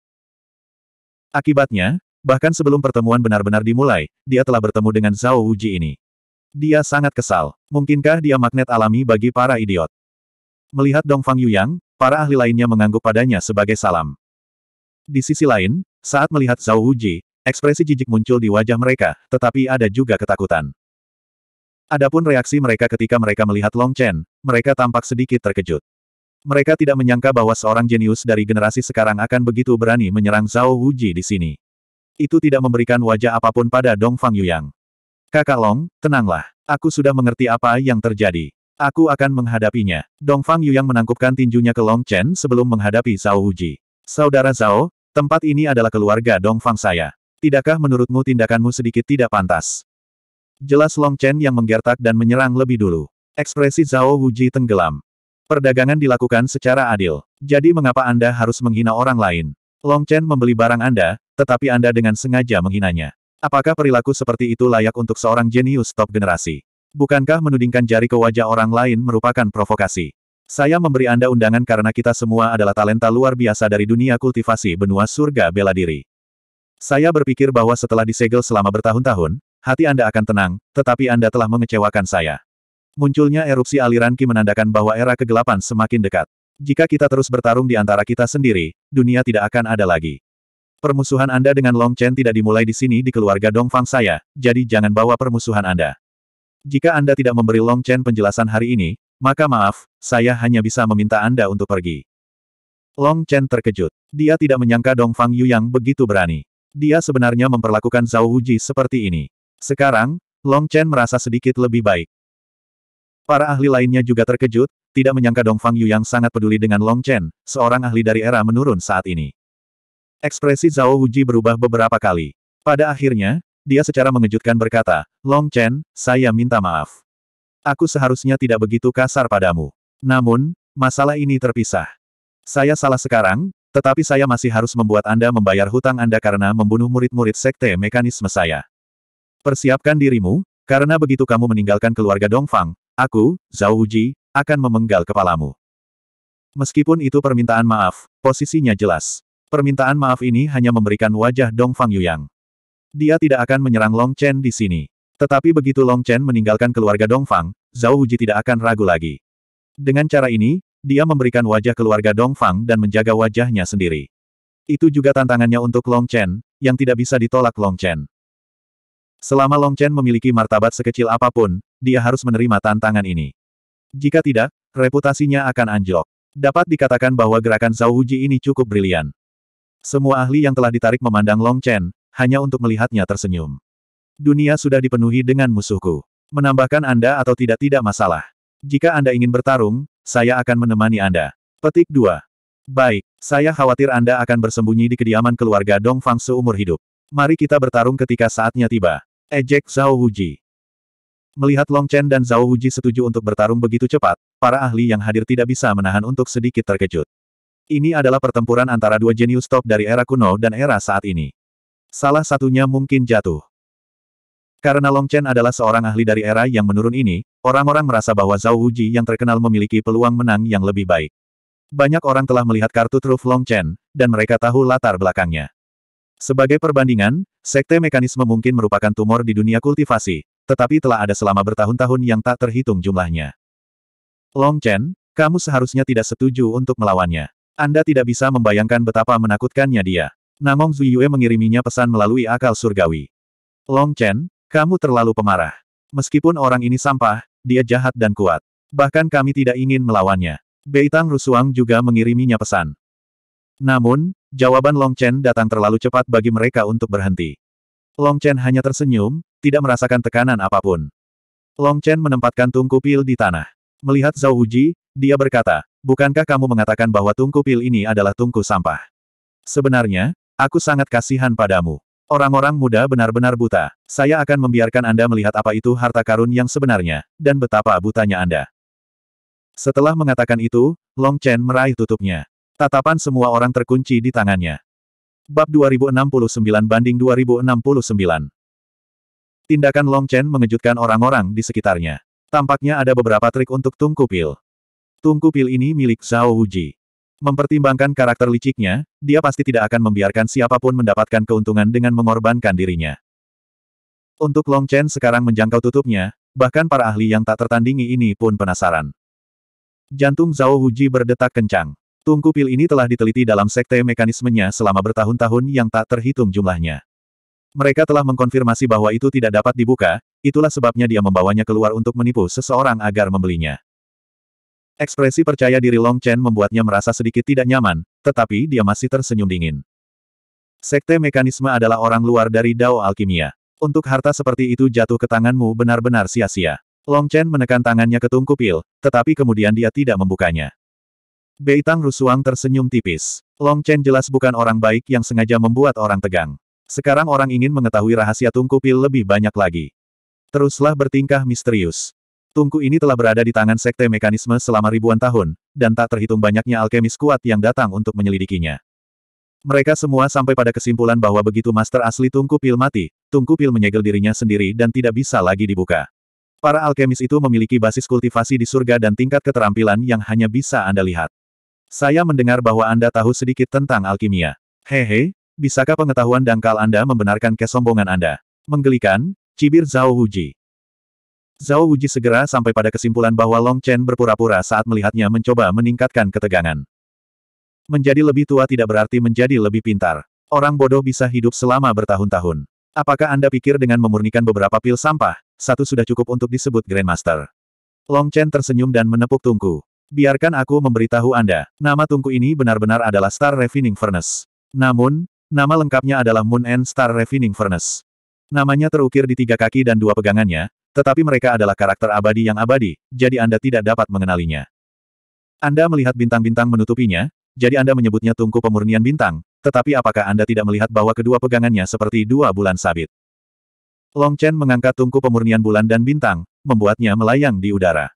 Akibatnya, Bahkan sebelum pertemuan benar-benar dimulai, dia telah bertemu dengan Zhao Wuji ini. Dia sangat kesal. Mungkinkah dia magnet alami bagi para idiot? Melihat Dongfang Yuyang, para ahli lainnya mengangguk padanya sebagai salam. Di sisi lain, saat melihat Zhao Wuji, ekspresi jijik muncul di wajah mereka, tetapi ada juga ketakutan. Adapun reaksi mereka ketika mereka melihat Long Chen, mereka tampak sedikit terkejut. Mereka tidak menyangka bahwa seorang jenius dari generasi sekarang akan begitu berani menyerang Zhao Wuji di sini. Itu tidak memberikan wajah apapun pada Dong Fang Yuyang. Kakak Long, tenanglah. Aku sudah mengerti apa yang terjadi. Aku akan menghadapinya. Dong Fang Yuyang menangkupkan tinjunya ke Long Chen sebelum menghadapi Zhao Wujie. Saudara Zhao, tempat ini adalah keluarga Dong Fang saya. Tidakkah menurutmu tindakanmu sedikit tidak pantas? Jelas Long Chen yang menggertak dan menyerang lebih dulu. Ekspresi Zhao Wuji tenggelam. Perdagangan dilakukan secara adil. Jadi mengapa Anda harus menghina orang lain? Long Chen membeli barang Anda, tetapi Anda dengan sengaja menghinanya. Apakah perilaku seperti itu layak untuk seorang jenius top generasi? Bukankah menudingkan jari ke wajah orang lain merupakan provokasi? Saya memberi Anda undangan karena kita semua adalah talenta luar biasa dari dunia kultivasi benua surga bela diri. Saya berpikir bahwa setelah disegel selama bertahun-tahun, hati Anda akan tenang, tetapi Anda telah mengecewakan saya. Munculnya erupsi aliran Ki menandakan bahwa era kegelapan semakin dekat. Jika kita terus bertarung di antara kita sendiri, dunia tidak akan ada lagi. Permusuhan Anda dengan Long Chen tidak dimulai di sini di keluarga Dongfang saya, jadi jangan bawa permusuhan Anda. Jika Anda tidak memberi Long Chen penjelasan hari ini, maka maaf, saya hanya bisa meminta Anda untuk pergi. Long Chen terkejut. Dia tidak menyangka Dongfang Yu yang begitu berani. Dia sebenarnya memperlakukan Zhao Wuji seperti ini. Sekarang, Long Chen merasa sedikit lebih baik. Para ahli lainnya juga terkejut, tidak menyangka Dong Fang Yu yang sangat peduli dengan Long Chen, seorang ahli dari era menurun saat ini. Ekspresi Zhao Wuji berubah beberapa kali. Pada akhirnya, dia secara mengejutkan berkata, Long Chen, saya minta maaf. Aku seharusnya tidak begitu kasar padamu. Namun, masalah ini terpisah. Saya salah sekarang, tetapi saya masih harus membuat Anda membayar hutang Anda karena membunuh murid-murid sekte mekanisme saya. Persiapkan dirimu, karena begitu kamu meninggalkan keluarga Dongfang, Aku, Zhao Huji, akan memenggal kepalamu. Meskipun itu permintaan maaf, posisinya jelas. Permintaan maaf ini hanya memberikan wajah Dong Fang Yuyang. Dia tidak akan menyerang Long Chen di sini. Tetapi begitu Long Chen meninggalkan keluarga Dong Fang, Zhao Huji tidak akan ragu lagi. Dengan cara ini, dia memberikan wajah keluarga Dong Fang dan menjaga wajahnya sendiri. Itu juga tantangannya untuk Long Chen, yang tidak bisa ditolak Long Chen. Selama Long Chen memiliki martabat sekecil apapun, dia harus menerima tantangan ini. Jika tidak, reputasinya akan anjlok. Dapat dikatakan bahwa gerakan Zhao Huji ini cukup brilian. Semua ahli yang telah ditarik memandang Long Chen, hanya untuk melihatnya tersenyum. Dunia sudah dipenuhi dengan musuhku. Menambahkan Anda atau tidak tidak masalah. Jika Anda ingin bertarung, saya akan menemani Anda. Petik 2. Baik, saya khawatir Anda akan bersembunyi di kediaman keluarga Dong Fang seumur hidup. Mari kita bertarung ketika saatnya tiba. Ejek Zhao Huji. Melihat Long Chen dan Zhao Wuji setuju untuk bertarung begitu cepat, para ahli yang hadir tidak bisa menahan untuk sedikit terkejut. Ini adalah pertempuran antara dua jenius top dari era kuno dan era saat ini. Salah satunya mungkin jatuh. Karena Long Chen adalah seorang ahli dari era yang menurun ini, orang-orang merasa bahwa Zhao Wuji yang terkenal memiliki peluang menang yang lebih baik. Banyak orang telah melihat kartu truf Long Chen, dan mereka tahu latar belakangnya. Sebagai perbandingan, sekte mekanisme mungkin merupakan tumor di dunia kultivasi, tetapi telah ada selama bertahun-tahun yang tak terhitung jumlahnya. Long Chen, kamu seharusnya tidak setuju untuk melawannya. Anda tidak bisa membayangkan betapa menakutkannya dia. Namong Zuyue mengiriminya pesan melalui akal surgawi. Long Chen, kamu terlalu pemarah. Meskipun orang ini sampah, dia jahat dan kuat. Bahkan kami tidak ingin melawannya. Beitang Rusuang juga mengiriminya pesan. Namun, jawaban Long Chen datang terlalu cepat bagi mereka untuk berhenti. Long Chen hanya tersenyum, tidak merasakan tekanan apapun. Long Chen menempatkan tungku pil di tanah. Melihat Zhao Wuji, dia berkata, bukankah kamu mengatakan bahwa tungku pil ini adalah tungku sampah? Sebenarnya, aku sangat kasihan padamu. Orang-orang muda benar-benar buta. Saya akan membiarkan Anda melihat apa itu harta karun yang sebenarnya, dan betapa butanya Anda. Setelah mengatakan itu, Long Chen meraih tutupnya. Tatapan semua orang terkunci di tangannya. Bab 2069 banding 2069. Tindakan Long Chen mengejutkan orang-orang di sekitarnya. Tampaknya ada beberapa trik untuk tungku pil. Tungku pil ini milik Zhao Wuji. Mempertimbangkan karakter liciknya, dia pasti tidak akan membiarkan siapapun mendapatkan keuntungan dengan mengorbankan dirinya. Untuk Long Chen sekarang menjangkau tutupnya, bahkan para ahli yang tak tertandingi ini pun penasaran. Jantung Zhao Wuji berdetak kencang. Tungku pil ini telah diteliti dalam sekte mekanismenya selama bertahun-tahun yang tak terhitung jumlahnya. Mereka telah mengkonfirmasi bahwa itu tidak dapat dibuka, itulah sebabnya dia membawanya keluar untuk menipu seseorang agar membelinya. Ekspresi percaya diri Long Chen membuatnya merasa sedikit tidak nyaman, tetapi dia masih tersenyum dingin. Sekte mekanisme adalah orang luar dari Dao Alkimia. Untuk harta seperti itu jatuh ke tanganmu benar-benar sia-sia. Long Chen menekan tangannya ke tungku pil, tetapi kemudian dia tidak membukanya. Beitang Rusuang tersenyum tipis. Long Chen jelas bukan orang baik yang sengaja membuat orang tegang. Sekarang orang ingin mengetahui rahasia Tungku Pil lebih banyak lagi. Teruslah bertingkah misterius. Tungku ini telah berada di tangan Sekte Mekanisme selama ribuan tahun, dan tak terhitung banyaknya alkemis kuat yang datang untuk menyelidikinya. Mereka semua sampai pada kesimpulan bahwa begitu Master asli Tungku Pil mati, Tungku Pil menyegel dirinya sendiri dan tidak bisa lagi dibuka. Para alkemis itu memiliki basis kultivasi di surga dan tingkat keterampilan yang hanya bisa Anda lihat. Saya mendengar bahwa Anda tahu sedikit tentang alkimia. Hehe, bisakah pengetahuan dangkal Anda membenarkan kesombongan Anda? Menggelikan, cibir Zhao Wujie. Zhao Wujie segera sampai pada kesimpulan bahwa Long Chen berpura-pura saat melihatnya mencoba meningkatkan ketegangan. Menjadi lebih tua tidak berarti menjadi lebih pintar. Orang bodoh bisa hidup selama bertahun-tahun. Apakah Anda pikir dengan memurnikan beberapa pil sampah, satu sudah cukup untuk disebut Grandmaster? Long Chen tersenyum dan menepuk tungku biarkan aku memberitahu Anda, nama tungku ini benar-benar adalah Star Refining Furnace. Namun, nama lengkapnya adalah Moon and Star Refining Furnace. Namanya terukir di tiga kaki dan dua pegangannya, tetapi mereka adalah karakter abadi yang abadi, jadi Anda tidak dapat mengenalinya. Anda melihat bintang-bintang menutupinya, jadi Anda menyebutnya tungku pemurnian bintang, tetapi apakah Anda tidak melihat bahwa kedua pegangannya seperti dua bulan sabit? Long Chen mengangkat tungku pemurnian bulan dan bintang, membuatnya melayang di udara.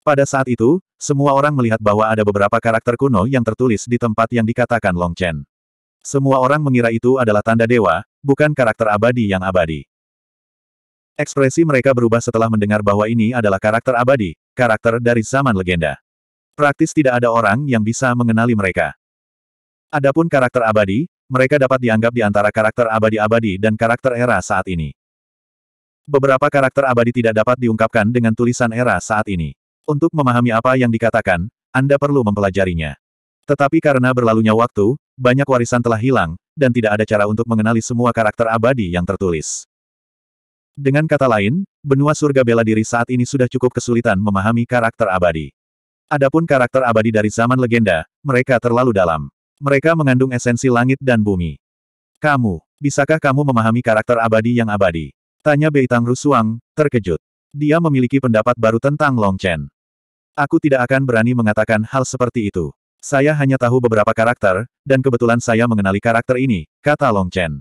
Pada saat itu, semua orang melihat bahwa ada beberapa karakter kuno yang tertulis di tempat yang dikatakan Long Chen. Semua orang mengira itu adalah tanda dewa, bukan karakter abadi yang abadi. Ekspresi mereka berubah setelah mendengar bahwa ini adalah karakter abadi, karakter dari zaman legenda. Praktis tidak ada orang yang bisa mengenali mereka. Adapun karakter abadi, mereka dapat dianggap di antara karakter abadi-abadi dan karakter era saat ini. Beberapa karakter abadi tidak dapat diungkapkan dengan tulisan era saat ini. Untuk memahami apa yang dikatakan, Anda perlu mempelajarinya. Tetapi karena berlalunya waktu, banyak warisan telah hilang, dan tidak ada cara untuk mengenali semua karakter abadi yang tertulis. Dengan kata lain, benua surga bela diri saat ini sudah cukup kesulitan memahami karakter abadi. Adapun karakter abadi dari zaman legenda, mereka terlalu dalam. Mereka mengandung esensi langit dan bumi. Kamu, bisakah kamu memahami karakter abadi yang abadi? Tanya Beitang Rusuang, terkejut. Dia memiliki pendapat baru tentang Long Chen. Aku tidak akan berani mengatakan hal seperti itu. Saya hanya tahu beberapa karakter, dan kebetulan saya mengenali karakter ini, kata Long Chen.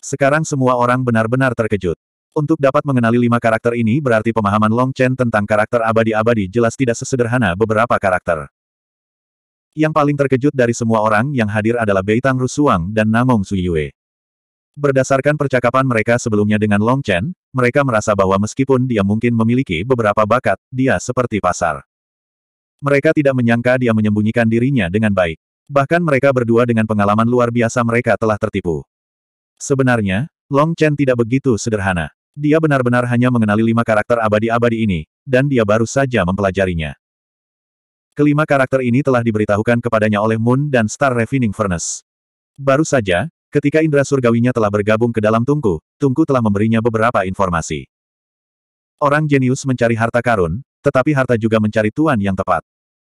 Sekarang semua orang benar-benar terkejut. Untuk dapat mengenali lima karakter ini berarti pemahaman Long Chen tentang karakter abadi-abadi jelas tidak sesederhana beberapa karakter. Yang paling terkejut dari semua orang yang hadir adalah Beitang Rusuang dan Namong Suyue. Berdasarkan percakapan mereka sebelumnya dengan Long Chen, mereka merasa bahwa meskipun dia mungkin memiliki beberapa bakat, dia seperti pasar. Mereka tidak menyangka dia menyembunyikan dirinya dengan baik. Bahkan mereka berdua dengan pengalaman luar biasa mereka telah tertipu. Sebenarnya, Long Chen tidak begitu sederhana. Dia benar-benar hanya mengenali lima karakter abadi-abadi ini, dan dia baru saja mempelajarinya. Kelima karakter ini telah diberitahukan kepadanya oleh Moon dan Star Refining Furnace. Baru saja, Ketika indra surgawinya telah bergabung ke dalam tungku, tungku telah memberinya beberapa informasi. Orang jenius mencari harta karun, tetapi harta juga mencari tuan yang tepat.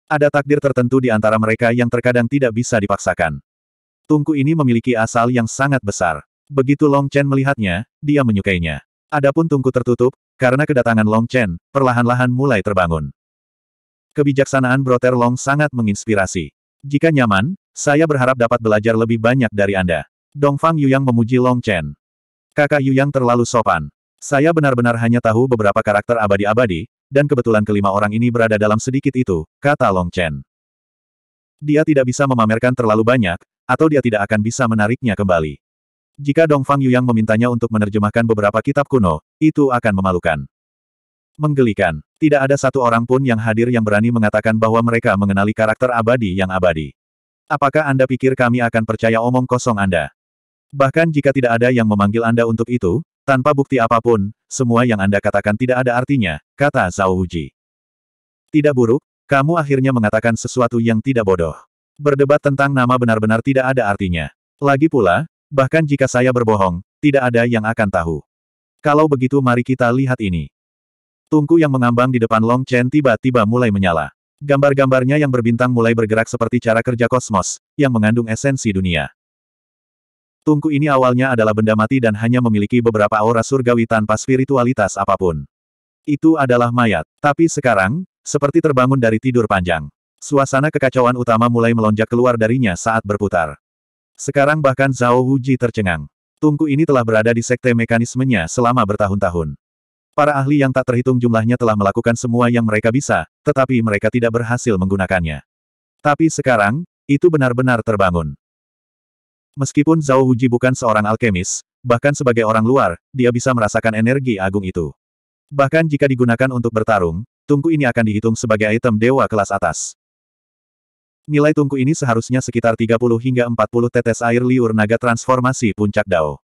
Ada takdir tertentu di antara mereka yang terkadang tidak bisa dipaksakan. Tungku ini memiliki asal yang sangat besar. Begitu Long Chen melihatnya, dia menyukainya. Adapun tungku tertutup, karena kedatangan Long Chen, perlahan-lahan mulai terbangun. Kebijaksanaan Broter Long sangat menginspirasi. Jika nyaman, saya berharap dapat belajar lebih banyak dari Anda. Dongfang Yuyang memuji Long Chen. Kakak Yuyang terlalu sopan. Saya benar-benar hanya tahu beberapa karakter abadi-abadi, dan kebetulan kelima orang ini berada dalam sedikit itu, kata Long Chen. Dia tidak bisa memamerkan terlalu banyak, atau dia tidak akan bisa menariknya kembali. Jika Dongfang Yuyang memintanya untuk menerjemahkan beberapa kitab kuno, itu akan memalukan. Menggelikan, tidak ada satu orang pun yang hadir yang berani mengatakan bahwa mereka mengenali karakter abadi yang abadi. Apakah Anda pikir kami akan percaya omong kosong Anda? Bahkan jika tidak ada yang memanggil Anda untuk itu, tanpa bukti apapun, semua yang Anda katakan tidak ada artinya, kata Zhao Huji. Tidak buruk, kamu akhirnya mengatakan sesuatu yang tidak bodoh. Berdebat tentang nama benar-benar tidak ada artinya. Lagi pula, bahkan jika saya berbohong, tidak ada yang akan tahu. Kalau begitu mari kita lihat ini. Tungku yang mengambang di depan Long Chen tiba-tiba mulai menyala. Gambar-gambarnya yang berbintang mulai bergerak seperti cara kerja kosmos, yang mengandung esensi dunia. Tungku ini awalnya adalah benda mati dan hanya memiliki beberapa aura surgawi tanpa spiritualitas apapun. Itu adalah mayat. Tapi sekarang, seperti terbangun dari tidur panjang. Suasana kekacauan utama mulai melonjak keluar darinya saat berputar. Sekarang bahkan Zhao Huji tercengang. Tungku ini telah berada di sekte mekanismenya selama bertahun-tahun. Para ahli yang tak terhitung jumlahnya telah melakukan semua yang mereka bisa, tetapi mereka tidak berhasil menggunakannya. Tapi sekarang, itu benar-benar terbangun. Meskipun Zhao Huji bukan seorang alkemis, bahkan sebagai orang luar, dia bisa merasakan energi agung itu. Bahkan jika digunakan untuk bertarung, tungku ini akan dihitung sebagai item dewa kelas atas. Nilai tungku ini seharusnya sekitar 30 hingga 40 tetes air liur naga transformasi puncak Dao.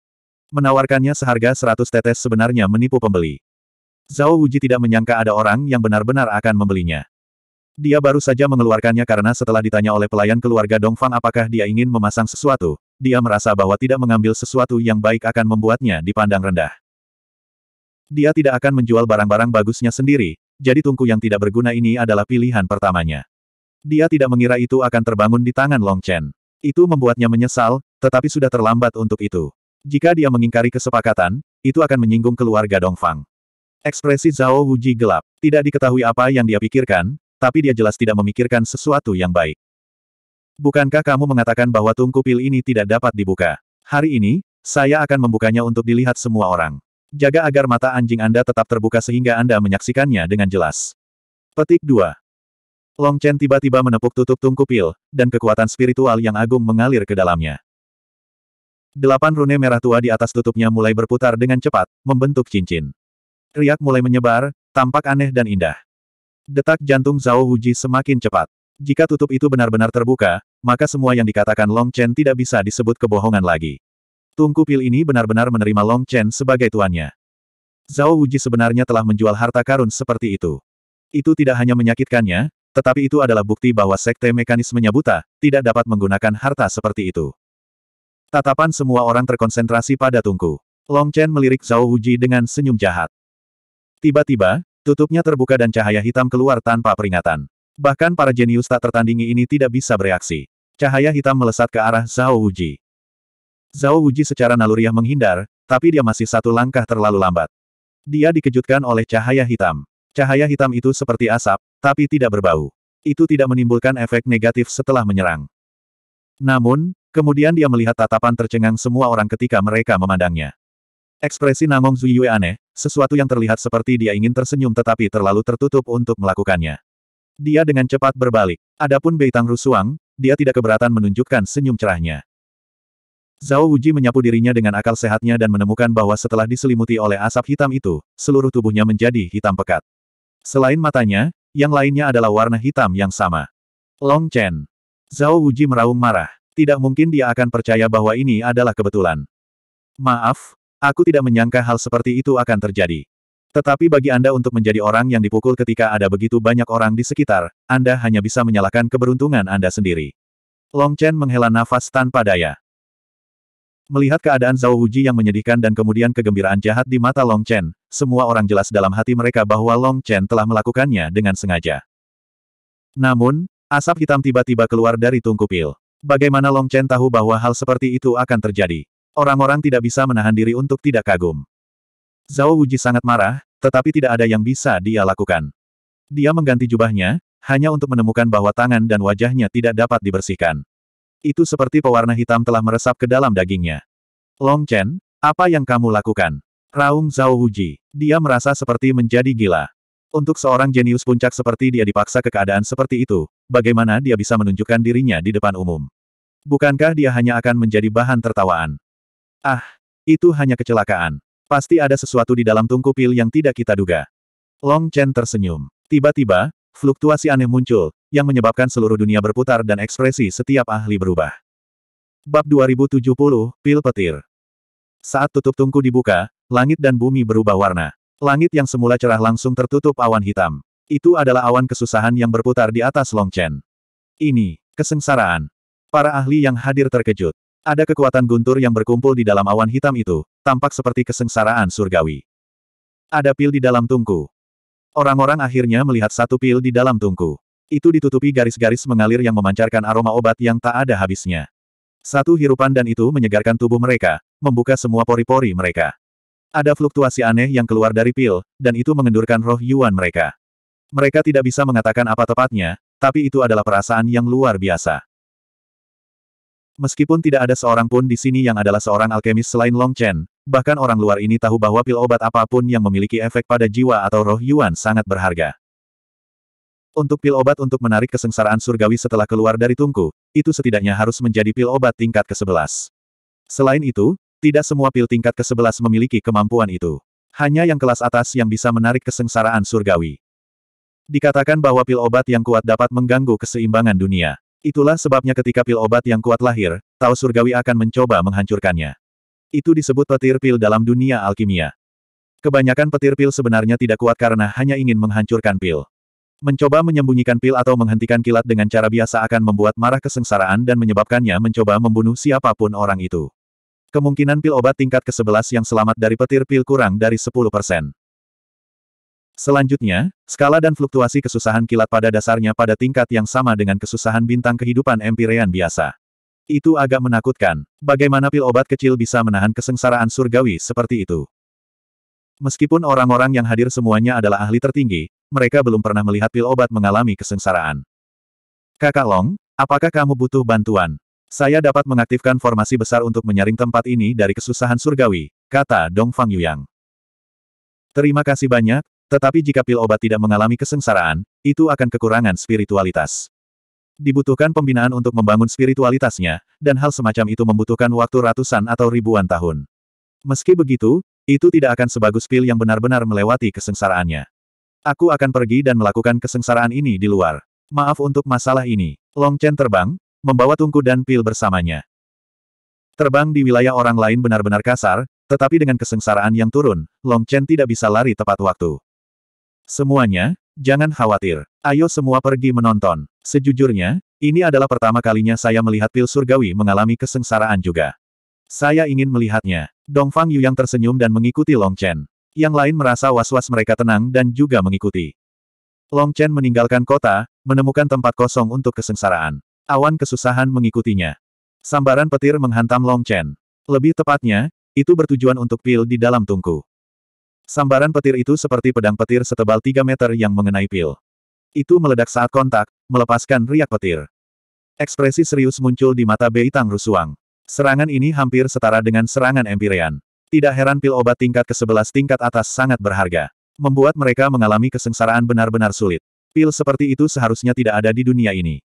Menawarkannya seharga 100 tetes sebenarnya menipu pembeli. Zhao Wuji tidak menyangka ada orang yang benar-benar akan membelinya. Dia baru saja mengeluarkannya karena setelah ditanya oleh pelayan keluarga Dongfang apakah dia ingin memasang sesuatu, dia merasa bahwa tidak mengambil sesuatu yang baik akan membuatnya dipandang rendah. Dia tidak akan menjual barang-barang bagusnya sendiri, jadi tungku yang tidak berguna ini adalah pilihan pertamanya. Dia tidak mengira itu akan terbangun di tangan Long Chen. Itu membuatnya menyesal, tetapi sudah terlambat untuk itu. Jika dia mengingkari kesepakatan, itu akan menyinggung keluarga Dongfang. Ekspresi Zhao Wuji gelap. Tidak diketahui apa yang dia pikirkan, tapi dia jelas tidak memikirkan sesuatu yang baik. Bukankah kamu mengatakan bahwa tungku pil ini tidak dapat dibuka? Hari ini, saya akan membukanya untuk dilihat semua orang. Jaga agar mata anjing Anda tetap terbuka sehingga Anda menyaksikannya dengan jelas. Petik 2. Long Chen tiba-tiba menepuk tutup tungku pil, dan kekuatan spiritual yang agung mengalir ke dalamnya. Delapan rune merah tua di atas tutupnya mulai berputar dengan cepat, membentuk cincin. Riak mulai menyebar, tampak aneh dan indah. Detak jantung Zhao Huji semakin cepat. Jika tutup itu benar-benar terbuka, maka semua yang dikatakan Long Chen tidak bisa disebut kebohongan lagi. Tungku pil ini benar-benar menerima Long Chen sebagai tuannya. Zhao Wuji sebenarnya telah menjual harta karun seperti itu. Itu tidak hanya menyakitkannya, tetapi itu adalah bukti bahwa sekte mekanismenya buta, tidak dapat menggunakan harta seperti itu. Tatapan semua orang terkonsentrasi pada Tungku. Long Chen melirik Zhao Wuji dengan senyum jahat. Tiba-tiba, tutupnya terbuka dan cahaya hitam keluar tanpa peringatan. Bahkan para jenius tak tertandingi ini tidak bisa bereaksi. Cahaya hitam melesat ke arah Zhao Wuji. Zhao Wuji secara naluriah menghindar, tapi dia masih satu langkah terlalu lambat. Dia dikejutkan oleh cahaya hitam. Cahaya hitam itu seperti asap, tapi tidak berbau. Itu tidak menimbulkan efek negatif setelah menyerang. Namun, kemudian dia melihat tatapan tercengang semua orang ketika mereka memandangnya. Ekspresi Nangong Zuyue aneh, sesuatu yang terlihat seperti dia ingin tersenyum tetapi terlalu tertutup untuk melakukannya. Dia dengan cepat berbalik. Adapun Beitang Rusuang, dia tidak keberatan menunjukkan senyum cerahnya. Zhao Wuji menyapu dirinya dengan akal sehatnya dan menemukan bahwa setelah diselimuti oleh asap hitam itu, seluruh tubuhnya menjadi hitam pekat. Selain matanya, yang lainnya adalah warna hitam yang sama. Long Chen. Zhao Wuji meraung marah. Tidak mungkin dia akan percaya bahwa ini adalah kebetulan. Maaf, aku tidak menyangka hal seperti itu akan terjadi. Tetapi bagi Anda untuk menjadi orang yang dipukul ketika ada begitu banyak orang di sekitar, Anda hanya bisa menyalahkan keberuntungan Anda sendiri. Long Chen menghela nafas tanpa daya. Melihat keadaan Zhao Wuji yang menyedihkan dan kemudian kegembiraan jahat di mata Long Chen, semua orang jelas dalam hati mereka bahwa Long Chen telah melakukannya dengan sengaja. Namun, asap hitam tiba-tiba keluar dari tungku pil. Bagaimana Long Chen tahu bahwa hal seperti itu akan terjadi? Orang-orang tidak bisa menahan diri untuk tidak kagum. Zhao Wuji sangat marah, tetapi tidak ada yang bisa dia lakukan. Dia mengganti jubahnya, hanya untuk menemukan bahwa tangan dan wajahnya tidak dapat dibersihkan. Itu seperti pewarna hitam telah meresap ke dalam dagingnya. Long Chen, apa yang kamu lakukan? Raung Zhao Wuji. Dia merasa seperti menjadi gila. Untuk seorang jenius puncak seperti dia dipaksa ke keadaan seperti itu, bagaimana dia bisa menunjukkan dirinya di depan umum? Bukankah dia hanya akan menjadi bahan tertawaan? Ah, itu hanya kecelakaan. Pasti ada sesuatu di dalam tungku pil yang tidak kita duga. Long Chen tersenyum. Tiba-tiba, fluktuasi aneh muncul, yang menyebabkan seluruh dunia berputar dan ekspresi setiap ahli berubah. Bab 2070, Pil Petir Saat tutup tungku dibuka, langit dan bumi berubah warna. Langit yang semula cerah langsung tertutup awan hitam. Itu adalah awan kesusahan yang berputar di atas Long Chen. Ini, kesengsaraan. Para ahli yang hadir terkejut. Ada kekuatan guntur yang berkumpul di dalam awan hitam itu, tampak seperti kesengsaraan surgawi. Ada pil di dalam tungku. Orang-orang akhirnya melihat satu pil di dalam tungku. Itu ditutupi garis-garis mengalir yang memancarkan aroma obat yang tak ada habisnya. Satu hirupan dan itu menyegarkan tubuh mereka, membuka semua pori-pori mereka. Ada fluktuasi aneh yang keluar dari pil, dan itu mengendurkan roh Yuan mereka. Mereka tidak bisa mengatakan apa tepatnya, tapi itu adalah perasaan yang luar biasa. Meskipun tidak ada seorang pun di sini yang adalah seorang alkemis selain Long Chen, Bahkan orang luar ini tahu bahwa pil obat apapun yang memiliki efek pada jiwa atau roh Yuan sangat berharga. Untuk pil obat untuk menarik kesengsaraan surgawi setelah keluar dari tungku, itu setidaknya harus menjadi pil obat tingkat ke-11. Selain itu, tidak semua pil tingkat ke-11 memiliki kemampuan itu. Hanya yang kelas atas yang bisa menarik kesengsaraan surgawi. Dikatakan bahwa pil obat yang kuat dapat mengganggu keseimbangan dunia. Itulah sebabnya ketika pil obat yang kuat lahir, Tao Surgawi akan mencoba menghancurkannya. Itu disebut petir pil dalam dunia alkimia. Kebanyakan petir pil sebenarnya tidak kuat karena hanya ingin menghancurkan pil. Mencoba menyembunyikan pil atau menghentikan kilat dengan cara biasa akan membuat marah kesengsaraan dan menyebabkannya mencoba membunuh siapapun orang itu. Kemungkinan pil obat tingkat ke-11 yang selamat dari petir pil kurang dari 10 persen. Selanjutnya, skala dan fluktuasi kesusahan kilat pada dasarnya pada tingkat yang sama dengan kesusahan bintang kehidupan empirean biasa. Itu agak menakutkan, bagaimana pil obat kecil bisa menahan kesengsaraan surgawi seperti itu. Meskipun orang-orang yang hadir semuanya adalah ahli tertinggi, mereka belum pernah melihat pil obat mengalami kesengsaraan. Kakak Long, apakah kamu butuh bantuan? Saya dapat mengaktifkan formasi besar untuk menyaring tempat ini dari kesusahan surgawi, kata Dong Fang Yuyang. Terima kasih banyak, tetapi jika pil obat tidak mengalami kesengsaraan, itu akan kekurangan spiritualitas dibutuhkan pembinaan untuk membangun spiritualitasnya, dan hal semacam itu membutuhkan waktu ratusan atau ribuan tahun. Meski begitu, itu tidak akan sebagus pil yang benar-benar melewati kesengsaraannya. Aku akan pergi dan melakukan kesengsaraan ini di luar. Maaf untuk masalah ini. Long Chen terbang, membawa tungku dan pil bersamanya. Terbang di wilayah orang lain benar-benar kasar, tetapi dengan kesengsaraan yang turun, Long Chen tidak bisa lari tepat waktu. Semuanya, Jangan khawatir. Ayo semua pergi menonton. Sejujurnya, ini adalah pertama kalinya saya melihat pil surgawi mengalami kesengsaraan juga. Saya ingin melihatnya. Dongfang Yu yang tersenyum dan mengikuti Long Chen. Yang lain merasa was-was mereka tenang dan juga mengikuti. Long Chen meninggalkan kota, menemukan tempat kosong untuk kesengsaraan. Awan kesusahan mengikutinya. Sambaran petir menghantam Long Chen. Lebih tepatnya, itu bertujuan untuk pil di dalam tungku. Sambaran petir itu seperti pedang petir setebal 3 meter yang mengenai pil. Itu meledak saat kontak, melepaskan riak petir. Ekspresi serius muncul di mata Bei Tang Rusuang. Serangan ini hampir setara dengan serangan Empyrean. Tidak heran pil obat tingkat ke-11 tingkat atas sangat berharga. Membuat mereka mengalami kesengsaraan benar-benar sulit. Pil seperti itu seharusnya tidak ada di dunia ini.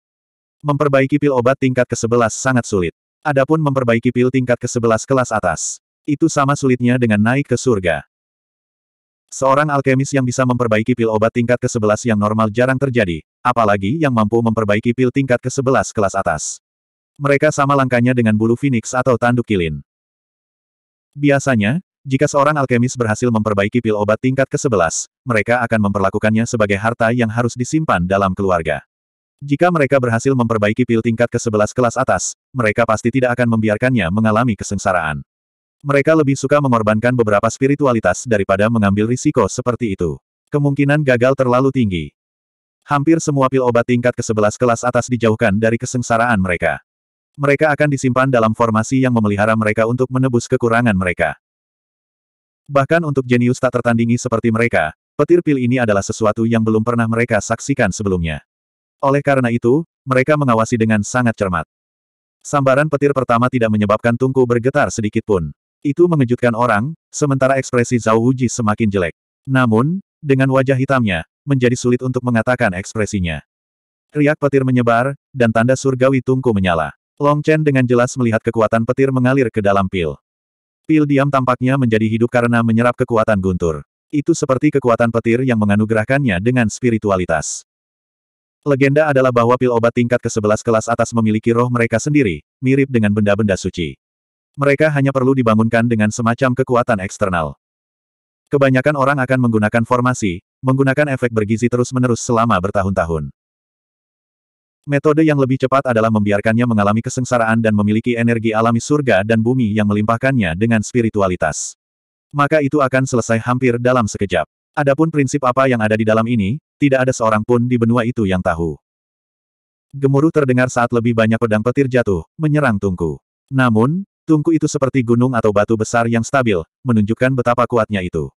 Memperbaiki pil obat tingkat ke-11 sangat sulit. Adapun memperbaiki pil tingkat ke-11 kelas atas. Itu sama sulitnya dengan naik ke surga. Seorang alkemis yang bisa memperbaiki pil obat tingkat ke-11 yang normal jarang terjadi, apalagi yang mampu memperbaiki pil tingkat ke-11 kelas atas. Mereka sama langkahnya dengan bulu phoenix atau tanduk kilin. Biasanya, jika seorang alkemis berhasil memperbaiki pil obat tingkat ke-11, mereka akan memperlakukannya sebagai harta yang harus disimpan dalam keluarga. Jika mereka berhasil memperbaiki pil tingkat ke-11 kelas atas, mereka pasti tidak akan membiarkannya mengalami kesengsaraan. Mereka lebih suka mengorbankan beberapa spiritualitas daripada mengambil risiko seperti itu. Kemungkinan gagal terlalu tinggi. Hampir semua pil obat tingkat ke-11 kelas atas dijauhkan dari kesengsaraan mereka. Mereka akan disimpan dalam formasi yang memelihara mereka untuk menebus kekurangan mereka. Bahkan untuk jenius tak tertandingi seperti mereka, petir pil ini adalah sesuatu yang belum pernah mereka saksikan sebelumnya. Oleh karena itu, mereka mengawasi dengan sangat cermat. Sambaran petir pertama tidak menyebabkan tungku bergetar sedikit pun. Itu mengejutkan orang, sementara ekspresi Zhao Wuji semakin jelek. Namun, dengan wajah hitamnya, menjadi sulit untuk mengatakan ekspresinya. Riak petir menyebar, dan tanda surgawi tungku menyala. Long Chen dengan jelas melihat kekuatan petir mengalir ke dalam pil. Pil diam tampaknya menjadi hidup karena menyerap kekuatan guntur. Itu seperti kekuatan petir yang menganugerahkannya dengan spiritualitas. Legenda adalah bahwa pil obat tingkat ke-11 kelas atas memiliki roh mereka sendiri, mirip dengan benda-benda suci. Mereka hanya perlu dibangunkan dengan semacam kekuatan eksternal. Kebanyakan orang akan menggunakan formasi, menggunakan efek bergizi terus-menerus selama bertahun-tahun. Metode yang lebih cepat adalah membiarkannya mengalami kesengsaraan dan memiliki energi alami surga dan bumi yang melimpahkannya dengan spiritualitas. Maka itu akan selesai hampir dalam sekejap. Adapun prinsip apa yang ada di dalam ini, tidak ada seorang pun di benua itu yang tahu. Gemuruh terdengar saat lebih banyak pedang petir jatuh, menyerang tungku. Namun, Tungku itu seperti gunung atau batu besar yang stabil, menunjukkan betapa kuatnya itu.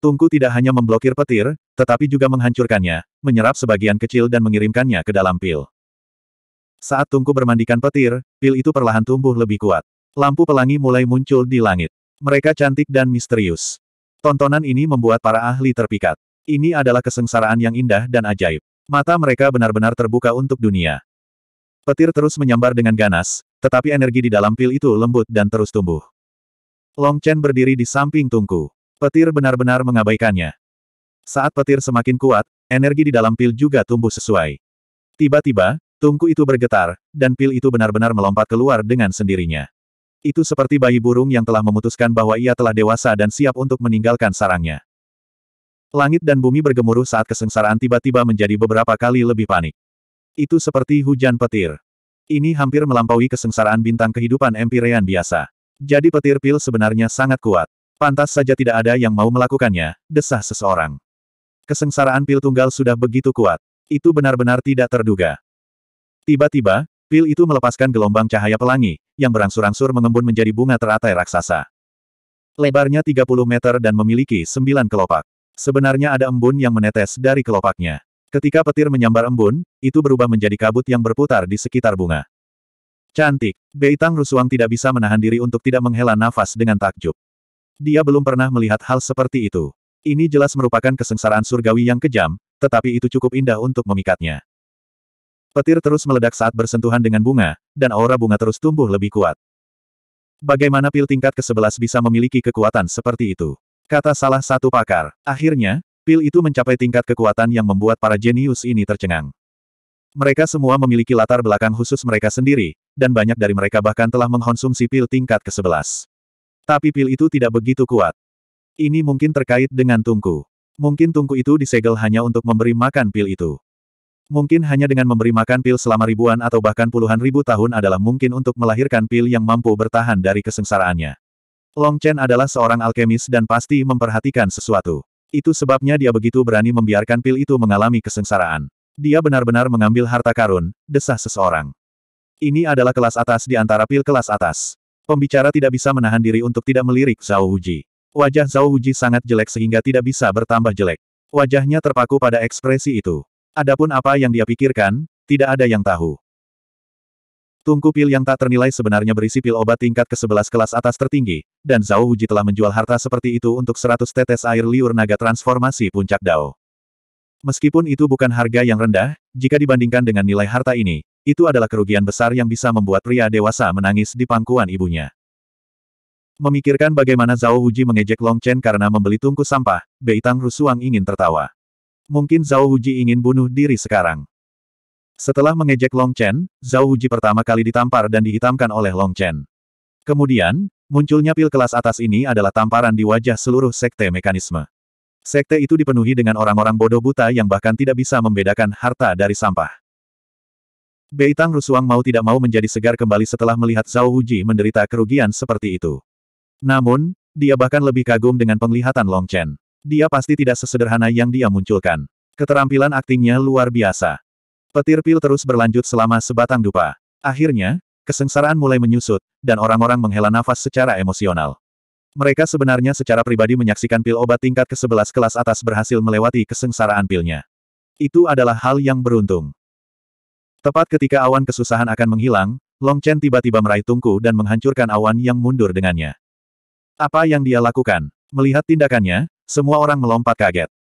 Tungku tidak hanya memblokir petir, tetapi juga menghancurkannya, menyerap sebagian kecil dan mengirimkannya ke dalam pil. Saat tungku bermandikan petir, pil itu perlahan tumbuh lebih kuat. Lampu pelangi mulai muncul di langit. Mereka cantik dan misterius. Tontonan ini membuat para ahli terpikat. Ini adalah kesengsaraan yang indah dan ajaib. Mata mereka benar-benar terbuka untuk dunia. Petir terus menyambar dengan ganas, tetapi energi di dalam pil itu lembut dan terus tumbuh. Long Chen berdiri di samping Tungku. Petir benar-benar mengabaikannya. Saat petir semakin kuat, energi di dalam pil juga tumbuh sesuai. Tiba-tiba, Tungku itu bergetar, dan pil itu benar-benar melompat keluar dengan sendirinya. Itu seperti bayi burung yang telah memutuskan bahwa ia telah dewasa dan siap untuk meninggalkan sarangnya. Langit dan bumi bergemuruh saat kesengsaraan tiba-tiba menjadi beberapa kali lebih panik. Itu seperti hujan petir. Ini hampir melampaui kesengsaraan bintang kehidupan Empirean biasa. Jadi petir pil sebenarnya sangat kuat. Pantas saja tidak ada yang mau melakukannya, desah seseorang. Kesengsaraan pil tunggal sudah begitu kuat. Itu benar-benar tidak terduga. Tiba-tiba, pil itu melepaskan gelombang cahaya pelangi, yang berangsur-angsur mengembun menjadi bunga teratai raksasa. Lebarnya 30 meter dan memiliki 9 kelopak. Sebenarnya ada embun yang menetes dari kelopaknya. Ketika petir menyambar embun, itu berubah menjadi kabut yang berputar di sekitar bunga. Cantik, Beitang Rusuang tidak bisa menahan diri untuk tidak menghela nafas dengan takjub. Dia belum pernah melihat hal seperti itu. Ini jelas merupakan kesengsaraan surgawi yang kejam, tetapi itu cukup indah untuk memikatnya. Petir terus meledak saat bersentuhan dengan bunga, dan aura bunga terus tumbuh lebih kuat. Bagaimana pil tingkat ke-11 bisa memiliki kekuatan seperti itu? Kata salah satu pakar. Akhirnya, Pil itu mencapai tingkat kekuatan yang membuat para jenius ini tercengang. Mereka semua memiliki latar belakang khusus mereka sendiri, dan banyak dari mereka bahkan telah mengkonsumsi pil tingkat ke-11. Tapi pil itu tidak begitu kuat. Ini mungkin terkait dengan tungku. Mungkin tungku itu disegel hanya untuk memberi makan pil itu. Mungkin hanya dengan memberi makan pil selama ribuan atau bahkan puluhan ribu tahun adalah mungkin untuk melahirkan pil yang mampu bertahan dari kesengsaraannya. Long Chen adalah seorang alkemis dan pasti memperhatikan sesuatu. Itu sebabnya dia begitu berani membiarkan pil itu mengalami kesengsaraan. Dia benar-benar mengambil harta karun, desah seseorang. Ini adalah kelas atas di antara pil kelas atas. Pembicara tidak bisa menahan diri untuk tidak melirik Zhao Wuji. Wajah Zhao Wuji sangat jelek sehingga tidak bisa bertambah jelek. Wajahnya terpaku pada ekspresi itu. Adapun apa yang dia pikirkan, tidak ada yang tahu. Tungku pil yang tak ternilai sebenarnya berisi pil obat tingkat ke-11 kelas atas tertinggi, dan Zhao Wujie telah menjual harta seperti itu untuk 100 tetes air liur naga transformasi puncak Dao. Meskipun itu bukan harga yang rendah, jika dibandingkan dengan nilai harta ini, itu adalah kerugian besar yang bisa membuat pria dewasa menangis di pangkuan ibunya. Memikirkan bagaimana Zhao Wujie mengejek Long Chen karena membeli tungku sampah, Beitang Rusuang ingin tertawa. Mungkin Zhao Wujie ingin bunuh diri sekarang. Setelah mengejek Long Chen, Zhao Wuji pertama kali ditampar dan dihitamkan oleh Long Chen. Kemudian, munculnya pil kelas atas ini adalah tamparan di wajah seluruh sekte mekanisme. Sekte itu dipenuhi dengan orang-orang bodoh buta yang bahkan tidak bisa membedakan harta dari sampah. Bei Beitang Rusuang mau tidak mau menjadi segar kembali setelah melihat Zhao Wuji menderita kerugian seperti itu. Namun, dia bahkan lebih kagum dengan penglihatan Long Chen. Dia pasti tidak sesederhana yang dia munculkan. Keterampilan aktingnya luar biasa. Petir pil terus berlanjut selama sebatang dupa. Akhirnya, kesengsaraan mulai menyusut, dan orang-orang menghela nafas secara emosional. Mereka sebenarnya secara pribadi menyaksikan pil obat tingkat ke-11 kelas atas berhasil melewati kesengsaraan pilnya. Itu adalah hal yang beruntung. Tepat ketika awan kesusahan akan menghilang, Long Chen tiba-tiba meraih tungku dan menghancurkan awan yang mundur dengannya. Apa yang dia lakukan? Melihat tindakannya, semua orang melompat kaget.